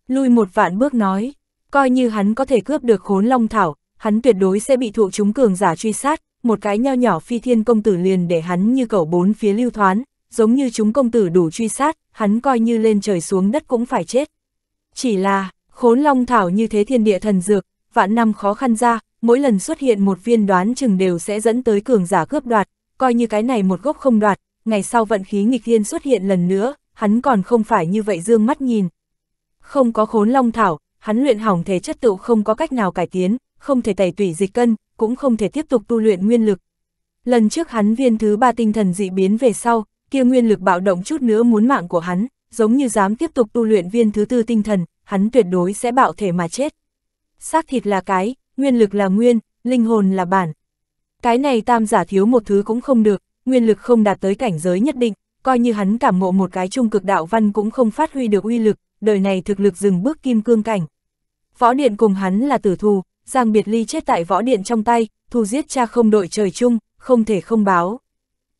Lui một vạn bước nói, coi như hắn có thể cướp được khốn long thảo, hắn tuyệt đối sẽ bị thụ chúng cường giả truy sát, một cái nho nhỏ phi thiên công tử liền để hắn như cẩu bốn phía lưu thoán, giống như chúng công tử đủ truy sát, hắn coi như lên trời xuống đất cũng phải chết. Chỉ là, khốn long thảo như thế thiên địa thần dược, vạn năm khó khăn ra, mỗi lần xuất hiện một viên đoán chừng đều sẽ dẫn tới cường giả cướp đoạt, coi như cái này một gốc không đoạt, ngày sau vận khí nghịch thiên xuất hiện lần nữa, hắn còn không phải như vậy dương mắt nhìn. Không có khốn long thảo, hắn luyện hỏng thể chất tự không có cách nào cải tiến, không thể tẩy tủy dịch cân, cũng không thể tiếp tục tu luyện nguyên lực. Lần trước hắn viên thứ ba tinh thần dị biến về sau, kia nguyên lực bạo động chút nữa muốn mạng của hắn, giống như dám tiếp tục tu luyện viên thứ tư tinh thần, hắn tuyệt đối sẽ bạo thể mà chết. Xác thịt là cái, nguyên lực là nguyên, linh hồn là bản, cái này tam giả thiếu một thứ cũng không được, nguyên lực không đạt tới cảnh giới nhất định, coi như hắn cảm ngộ một cái trung cực đạo văn cũng không phát huy được uy lực, đời này thực lực dừng bước kim cương cảnh. Võ điện cùng hắn là tử thù, Giang Biệt Ly chết tại võ điện trong tay, thù giết cha không đội trời chung, không thể không báo.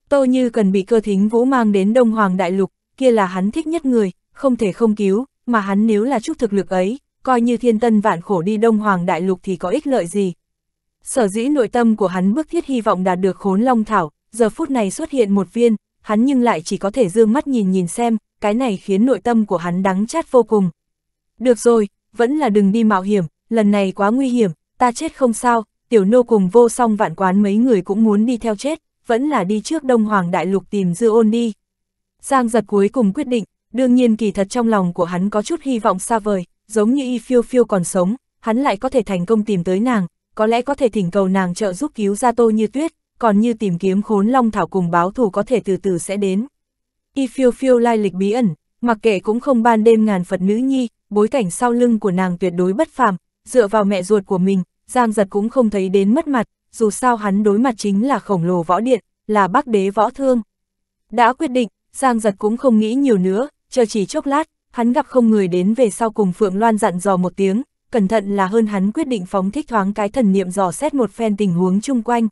Tô Như cần bị cơ thính vũ mang đến Đông Hoàng Đại Lục, kia là hắn thích nhất người, không thể không cứu, mà hắn nếu là chút thực lực ấy, coi như thiên tân vạn khổ đi Đông Hoàng Đại Lục thì có ích lợi gì, Sở dĩ nội tâm của hắn bức thiết hy vọng đạt được khốn long thảo, giờ phút này xuất hiện một viên, hắn nhưng lại chỉ có thể dương mắt nhìn nhìn xem, cái này khiến nội tâm của hắn đắng chát vô cùng. Được rồi, vẫn là đừng đi mạo hiểm, lần này quá nguy hiểm, ta chết không sao, tiểu nô cùng vô song vạn quán mấy người cũng muốn đi theo chết, vẫn là đi trước Đông Hoàng Đại Lục tìm dư ôn đi. Giang giật cuối cùng quyết định, đương nhiên kỳ thật trong lòng của hắn có chút hy vọng xa vời, giống như y phiêu phiêu còn sống, hắn lại có thể thành công tìm tới nàng, có lẽ có thể thỉnh cầu nàng trợ giúp cứu ra tô như tuyết, còn như tìm kiếm khốn long thảo cùng báo thù có thể từ từ sẽ đến. Y phiêu phiêu lai lịch bí ẩn, mặc kệ cũng không ban đêm ngàn Phật nữ nhi, bối cảnh sau lưng của nàng tuyệt đối bất phàm, dựa vào mẹ ruột của mình, Giang Giật cũng không thấy đến mất mặt, dù sao hắn đối mặt chính là khổng lồ võ điện, là bác đế võ thương. Đã quyết định, Giang Giật cũng không nghĩ nhiều nữa, chờ chỉ chốc lát, hắn gặp không người đến về sau cùng Phượng Loan dặn dò một tiếng, cẩn thận là hơn hắn quyết định phóng thích thoáng cái thần niệm dò xét một phen tình huống chung quanh.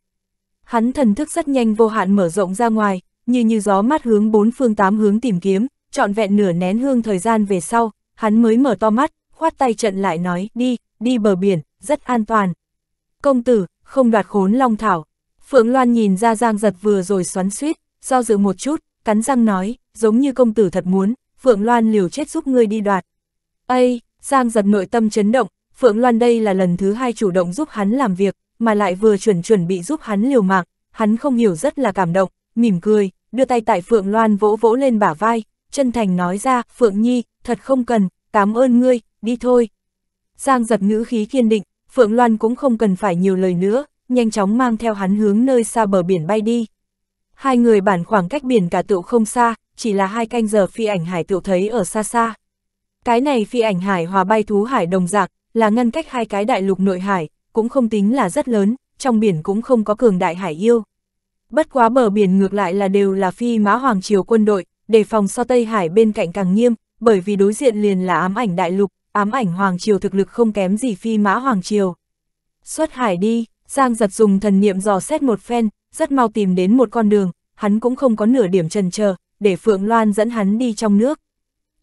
Hắn thần thức rất nhanh vô hạn mở rộng ra ngoài, như như gió mát hướng bốn phương tám hướng tìm kiếm, trọn vẹn nửa nén hương thời gian về sau, hắn mới mở to mắt, khoát tay trận lại nói, đi, đi bờ biển, rất an toàn. Công tử, không đoạt khốn long thảo. Phượng Loan nhìn ra giang giật vừa rồi xoắn suýt, do dự một chút, cắn răng nói, giống như công tử thật muốn, Phượng Loan liều chết giúp ngươi đi đoạt. Ây, Giang giật nội tâm chấn động, Phượng Loan đây là lần thứ hai chủ động giúp hắn làm việc, mà lại vừa chuẩn chuẩn bị giúp hắn liều mạng, hắn không hiểu rất là cảm động, mỉm cười, đưa tay tại Phượng Loan vỗ vỗ lên bả vai, chân thành nói ra, Phượng Nhi, thật không cần, cảm ơn ngươi, đi thôi. Giang giật ngữ khí kiên định, Phượng Loan cũng không cần phải nhiều lời nữa, nhanh chóng mang theo hắn hướng nơi xa bờ biển bay đi. Hai người bản khoảng cách biển cả tựu không xa, chỉ là hai canh giờ phi ảnh hải tựu thấy ở xa xa. Cái này phi ảnh hải hòa bay thú hải đồng giạc, là ngăn cách hai cái đại lục nội hải, cũng không tính là rất lớn, trong biển cũng không có cường đại hải yêu. Bất quá bờ biển ngược lại là đều là phi mã hoàng triều quân đội, đề phòng so Tây Hải bên cạnh càng nghiêm, bởi vì đối diện liền là ám ảnh đại lục, ám ảnh hoàng triều thực lực không kém gì phi mã hoàng triều. Xuất hải đi, Giang giật dùng thần niệm dò xét một phen, rất mau tìm đến một con đường, hắn cũng không có nửa điểm trần chờ để Phượng Loan dẫn hắn đi trong nước.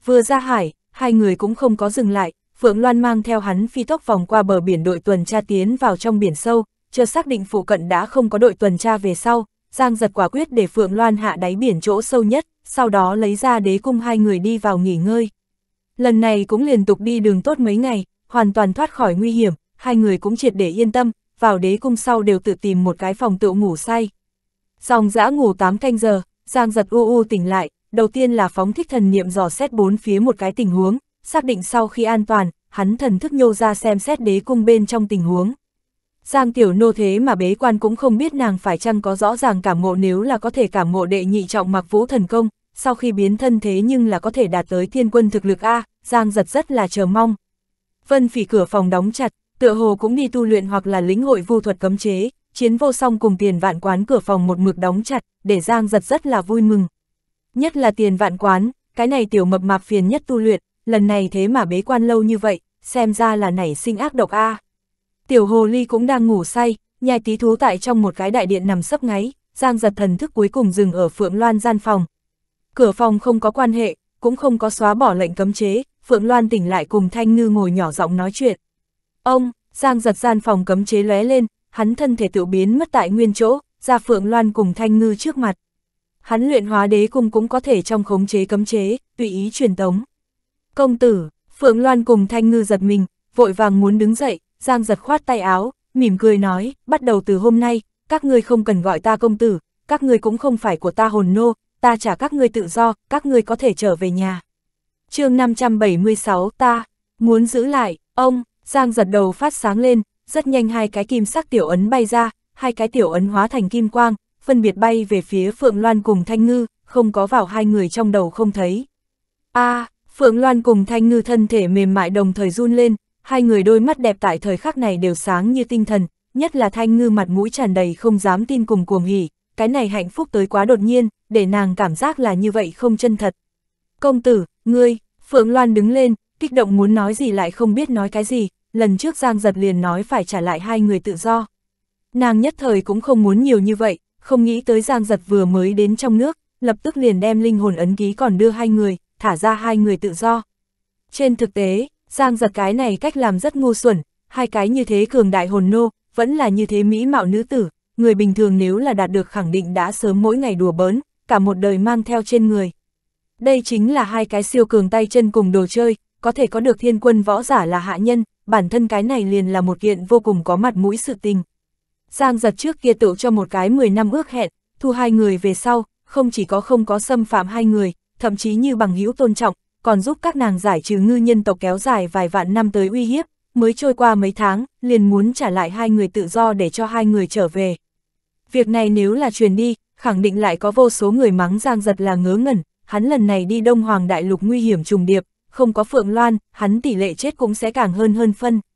Vừa ra hải, hai người cũng không có dừng lại, Phượng Loan mang theo hắn phi tốc vòng qua bờ biển đội tuần tra tiến vào trong biển sâu, chờ xác định phụ cận đã không có đội tuần tra về sau, Giang giật quả quyết để Phượng Loan hạ đáy biển chỗ sâu nhất, sau đó lấy ra đế cung hai người đi vào nghỉ ngơi. Lần này cũng liên tục đi đường tốt mấy ngày, hoàn toàn thoát khỏi nguy hiểm, hai người cũng triệt để yên tâm, vào đế cung sau đều tự tìm một cái phòng tự ngủ say. Dòng dã ngủ 8 canh giờ, Giang giật u u tỉnh lại, đầu tiên là phóng thích thần niệm dò xét bốn phía một cái tình huống, xác định sau khi an toàn, hắn thần thức nhô ra xem xét đế cung bên trong tình huống. Giang tiểu nô thế mà bế quan cũng không biết nàng phải chăng có rõ ràng cảm ngộ nếu là có thể cảm ngộ đệ nhị trọng mặc vũ thần công, sau khi biến thân thế nhưng là có thể đạt tới thiên quân thực lực A, Giang giật rất là chờ mong. Vân phỉ cửa phòng đóng chặt, tựa hồ cũng đi tu luyện hoặc là lĩnh hội vu thuật cấm chế, chiến vô song cùng tiền vạn quán cửa phòng một mực đóng chặt, để Giang giật rất là vui mừng nhất là tiền vạn quán, cái này tiểu mập mạp phiền nhất tu luyện, lần này thế mà bế quan lâu như vậy, xem ra là nảy sinh ác độc a. À. Tiểu hồ ly cũng đang ngủ say, nhai tí thú tại trong một cái đại điện nằm sấp ngáy, Giang giật thần thức cuối cùng dừng ở Phượng Loan gian phòng. Cửa phòng không có quan hệ, cũng không có xóa bỏ lệnh cấm chế, Phượng Loan tỉnh lại cùng Thanh Ngư ngồi nhỏ giọng nói chuyện. Ông, Giang giật gian phòng cấm chế lóe lên, hắn thân thể tự biến mất tại nguyên chỗ, ra Phượng Loan cùng Thanh Ngư trước mặt hắn luyện hóa đế cung cũng có thể trong khống chế cấm chế, tùy ý truyền tống. Công tử, Phượng Loan cùng Thanh Ngư giật mình, vội vàng muốn đứng dậy, Giang giật khoát tay áo, mỉm cười nói, bắt đầu từ hôm nay, các ngươi không cần gọi ta công tử, các ngươi cũng không phải của ta hồn nô, ta trả các ngươi tự do, các ngươi có thể trở về nhà. chương 576 ta, muốn giữ lại, ông, Giang giật đầu phát sáng lên, rất nhanh hai cái kim sắc tiểu ấn bay ra, hai cái tiểu ấn hóa thành kim quang, phân biệt bay về phía Phượng Loan cùng Thanh Ngư, không có vào hai người trong đầu không thấy. a à, Phượng Loan cùng Thanh Ngư thân thể mềm mại đồng thời run lên, hai người đôi mắt đẹp tại thời khắc này đều sáng như tinh thần, nhất là Thanh Ngư mặt mũi tràn đầy không dám tin cùng cuồng hỉ, cái này hạnh phúc tới quá đột nhiên, để nàng cảm giác là như vậy không chân thật. Công tử, ngươi, Phượng Loan đứng lên, kích động muốn nói gì lại không biết nói cái gì, lần trước Giang Giật liền nói phải trả lại hai người tự do. Nàng nhất thời cũng không muốn nhiều như vậy, không nghĩ tới Giang Giật vừa mới đến trong nước, lập tức liền đem linh hồn ấn ký còn đưa hai người, thả ra hai người tự do. Trên thực tế, Giang Giật cái này cách làm rất ngu xuẩn, hai cái như thế cường đại hồn nô, vẫn là như thế mỹ mạo nữ tử, người bình thường nếu là đạt được khẳng định đã sớm mỗi ngày đùa bỡn, cả một đời mang theo trên người. Đây chính là hai cái siêu cường tay chân cùng đồ chơi, có thể có được thiên quân võ giả là hạ nhân, bản thân cái này liền là một kiện vô cùng có mặt mũi sự tình. Giang giật trước kia tự cho một cái 10 năm ước hẹn, thu hai người về sau, không chỉ có không có xâm phạm hai người, thậm chí như bằng hữu tôn trọng, còn giúp các nàng giải trừ ngư nhân tộc kéo dài vài vạn năm tới uy hiếp, mới trôi qua mấy tháng, liền muốn trả lại hai người tự do để cho hai người trở về. Việc này nếu là truyền đi, khẳng định lại có vô số người mắng Giang Giật là ngớ ngẩn, hắn lần này đi Đông Hoàng Đại Lục nguy hiểm trùng điệp, không có Phượng Loan, hắn tỷ lệ chết cũng sẽ càng hơn hơn phân.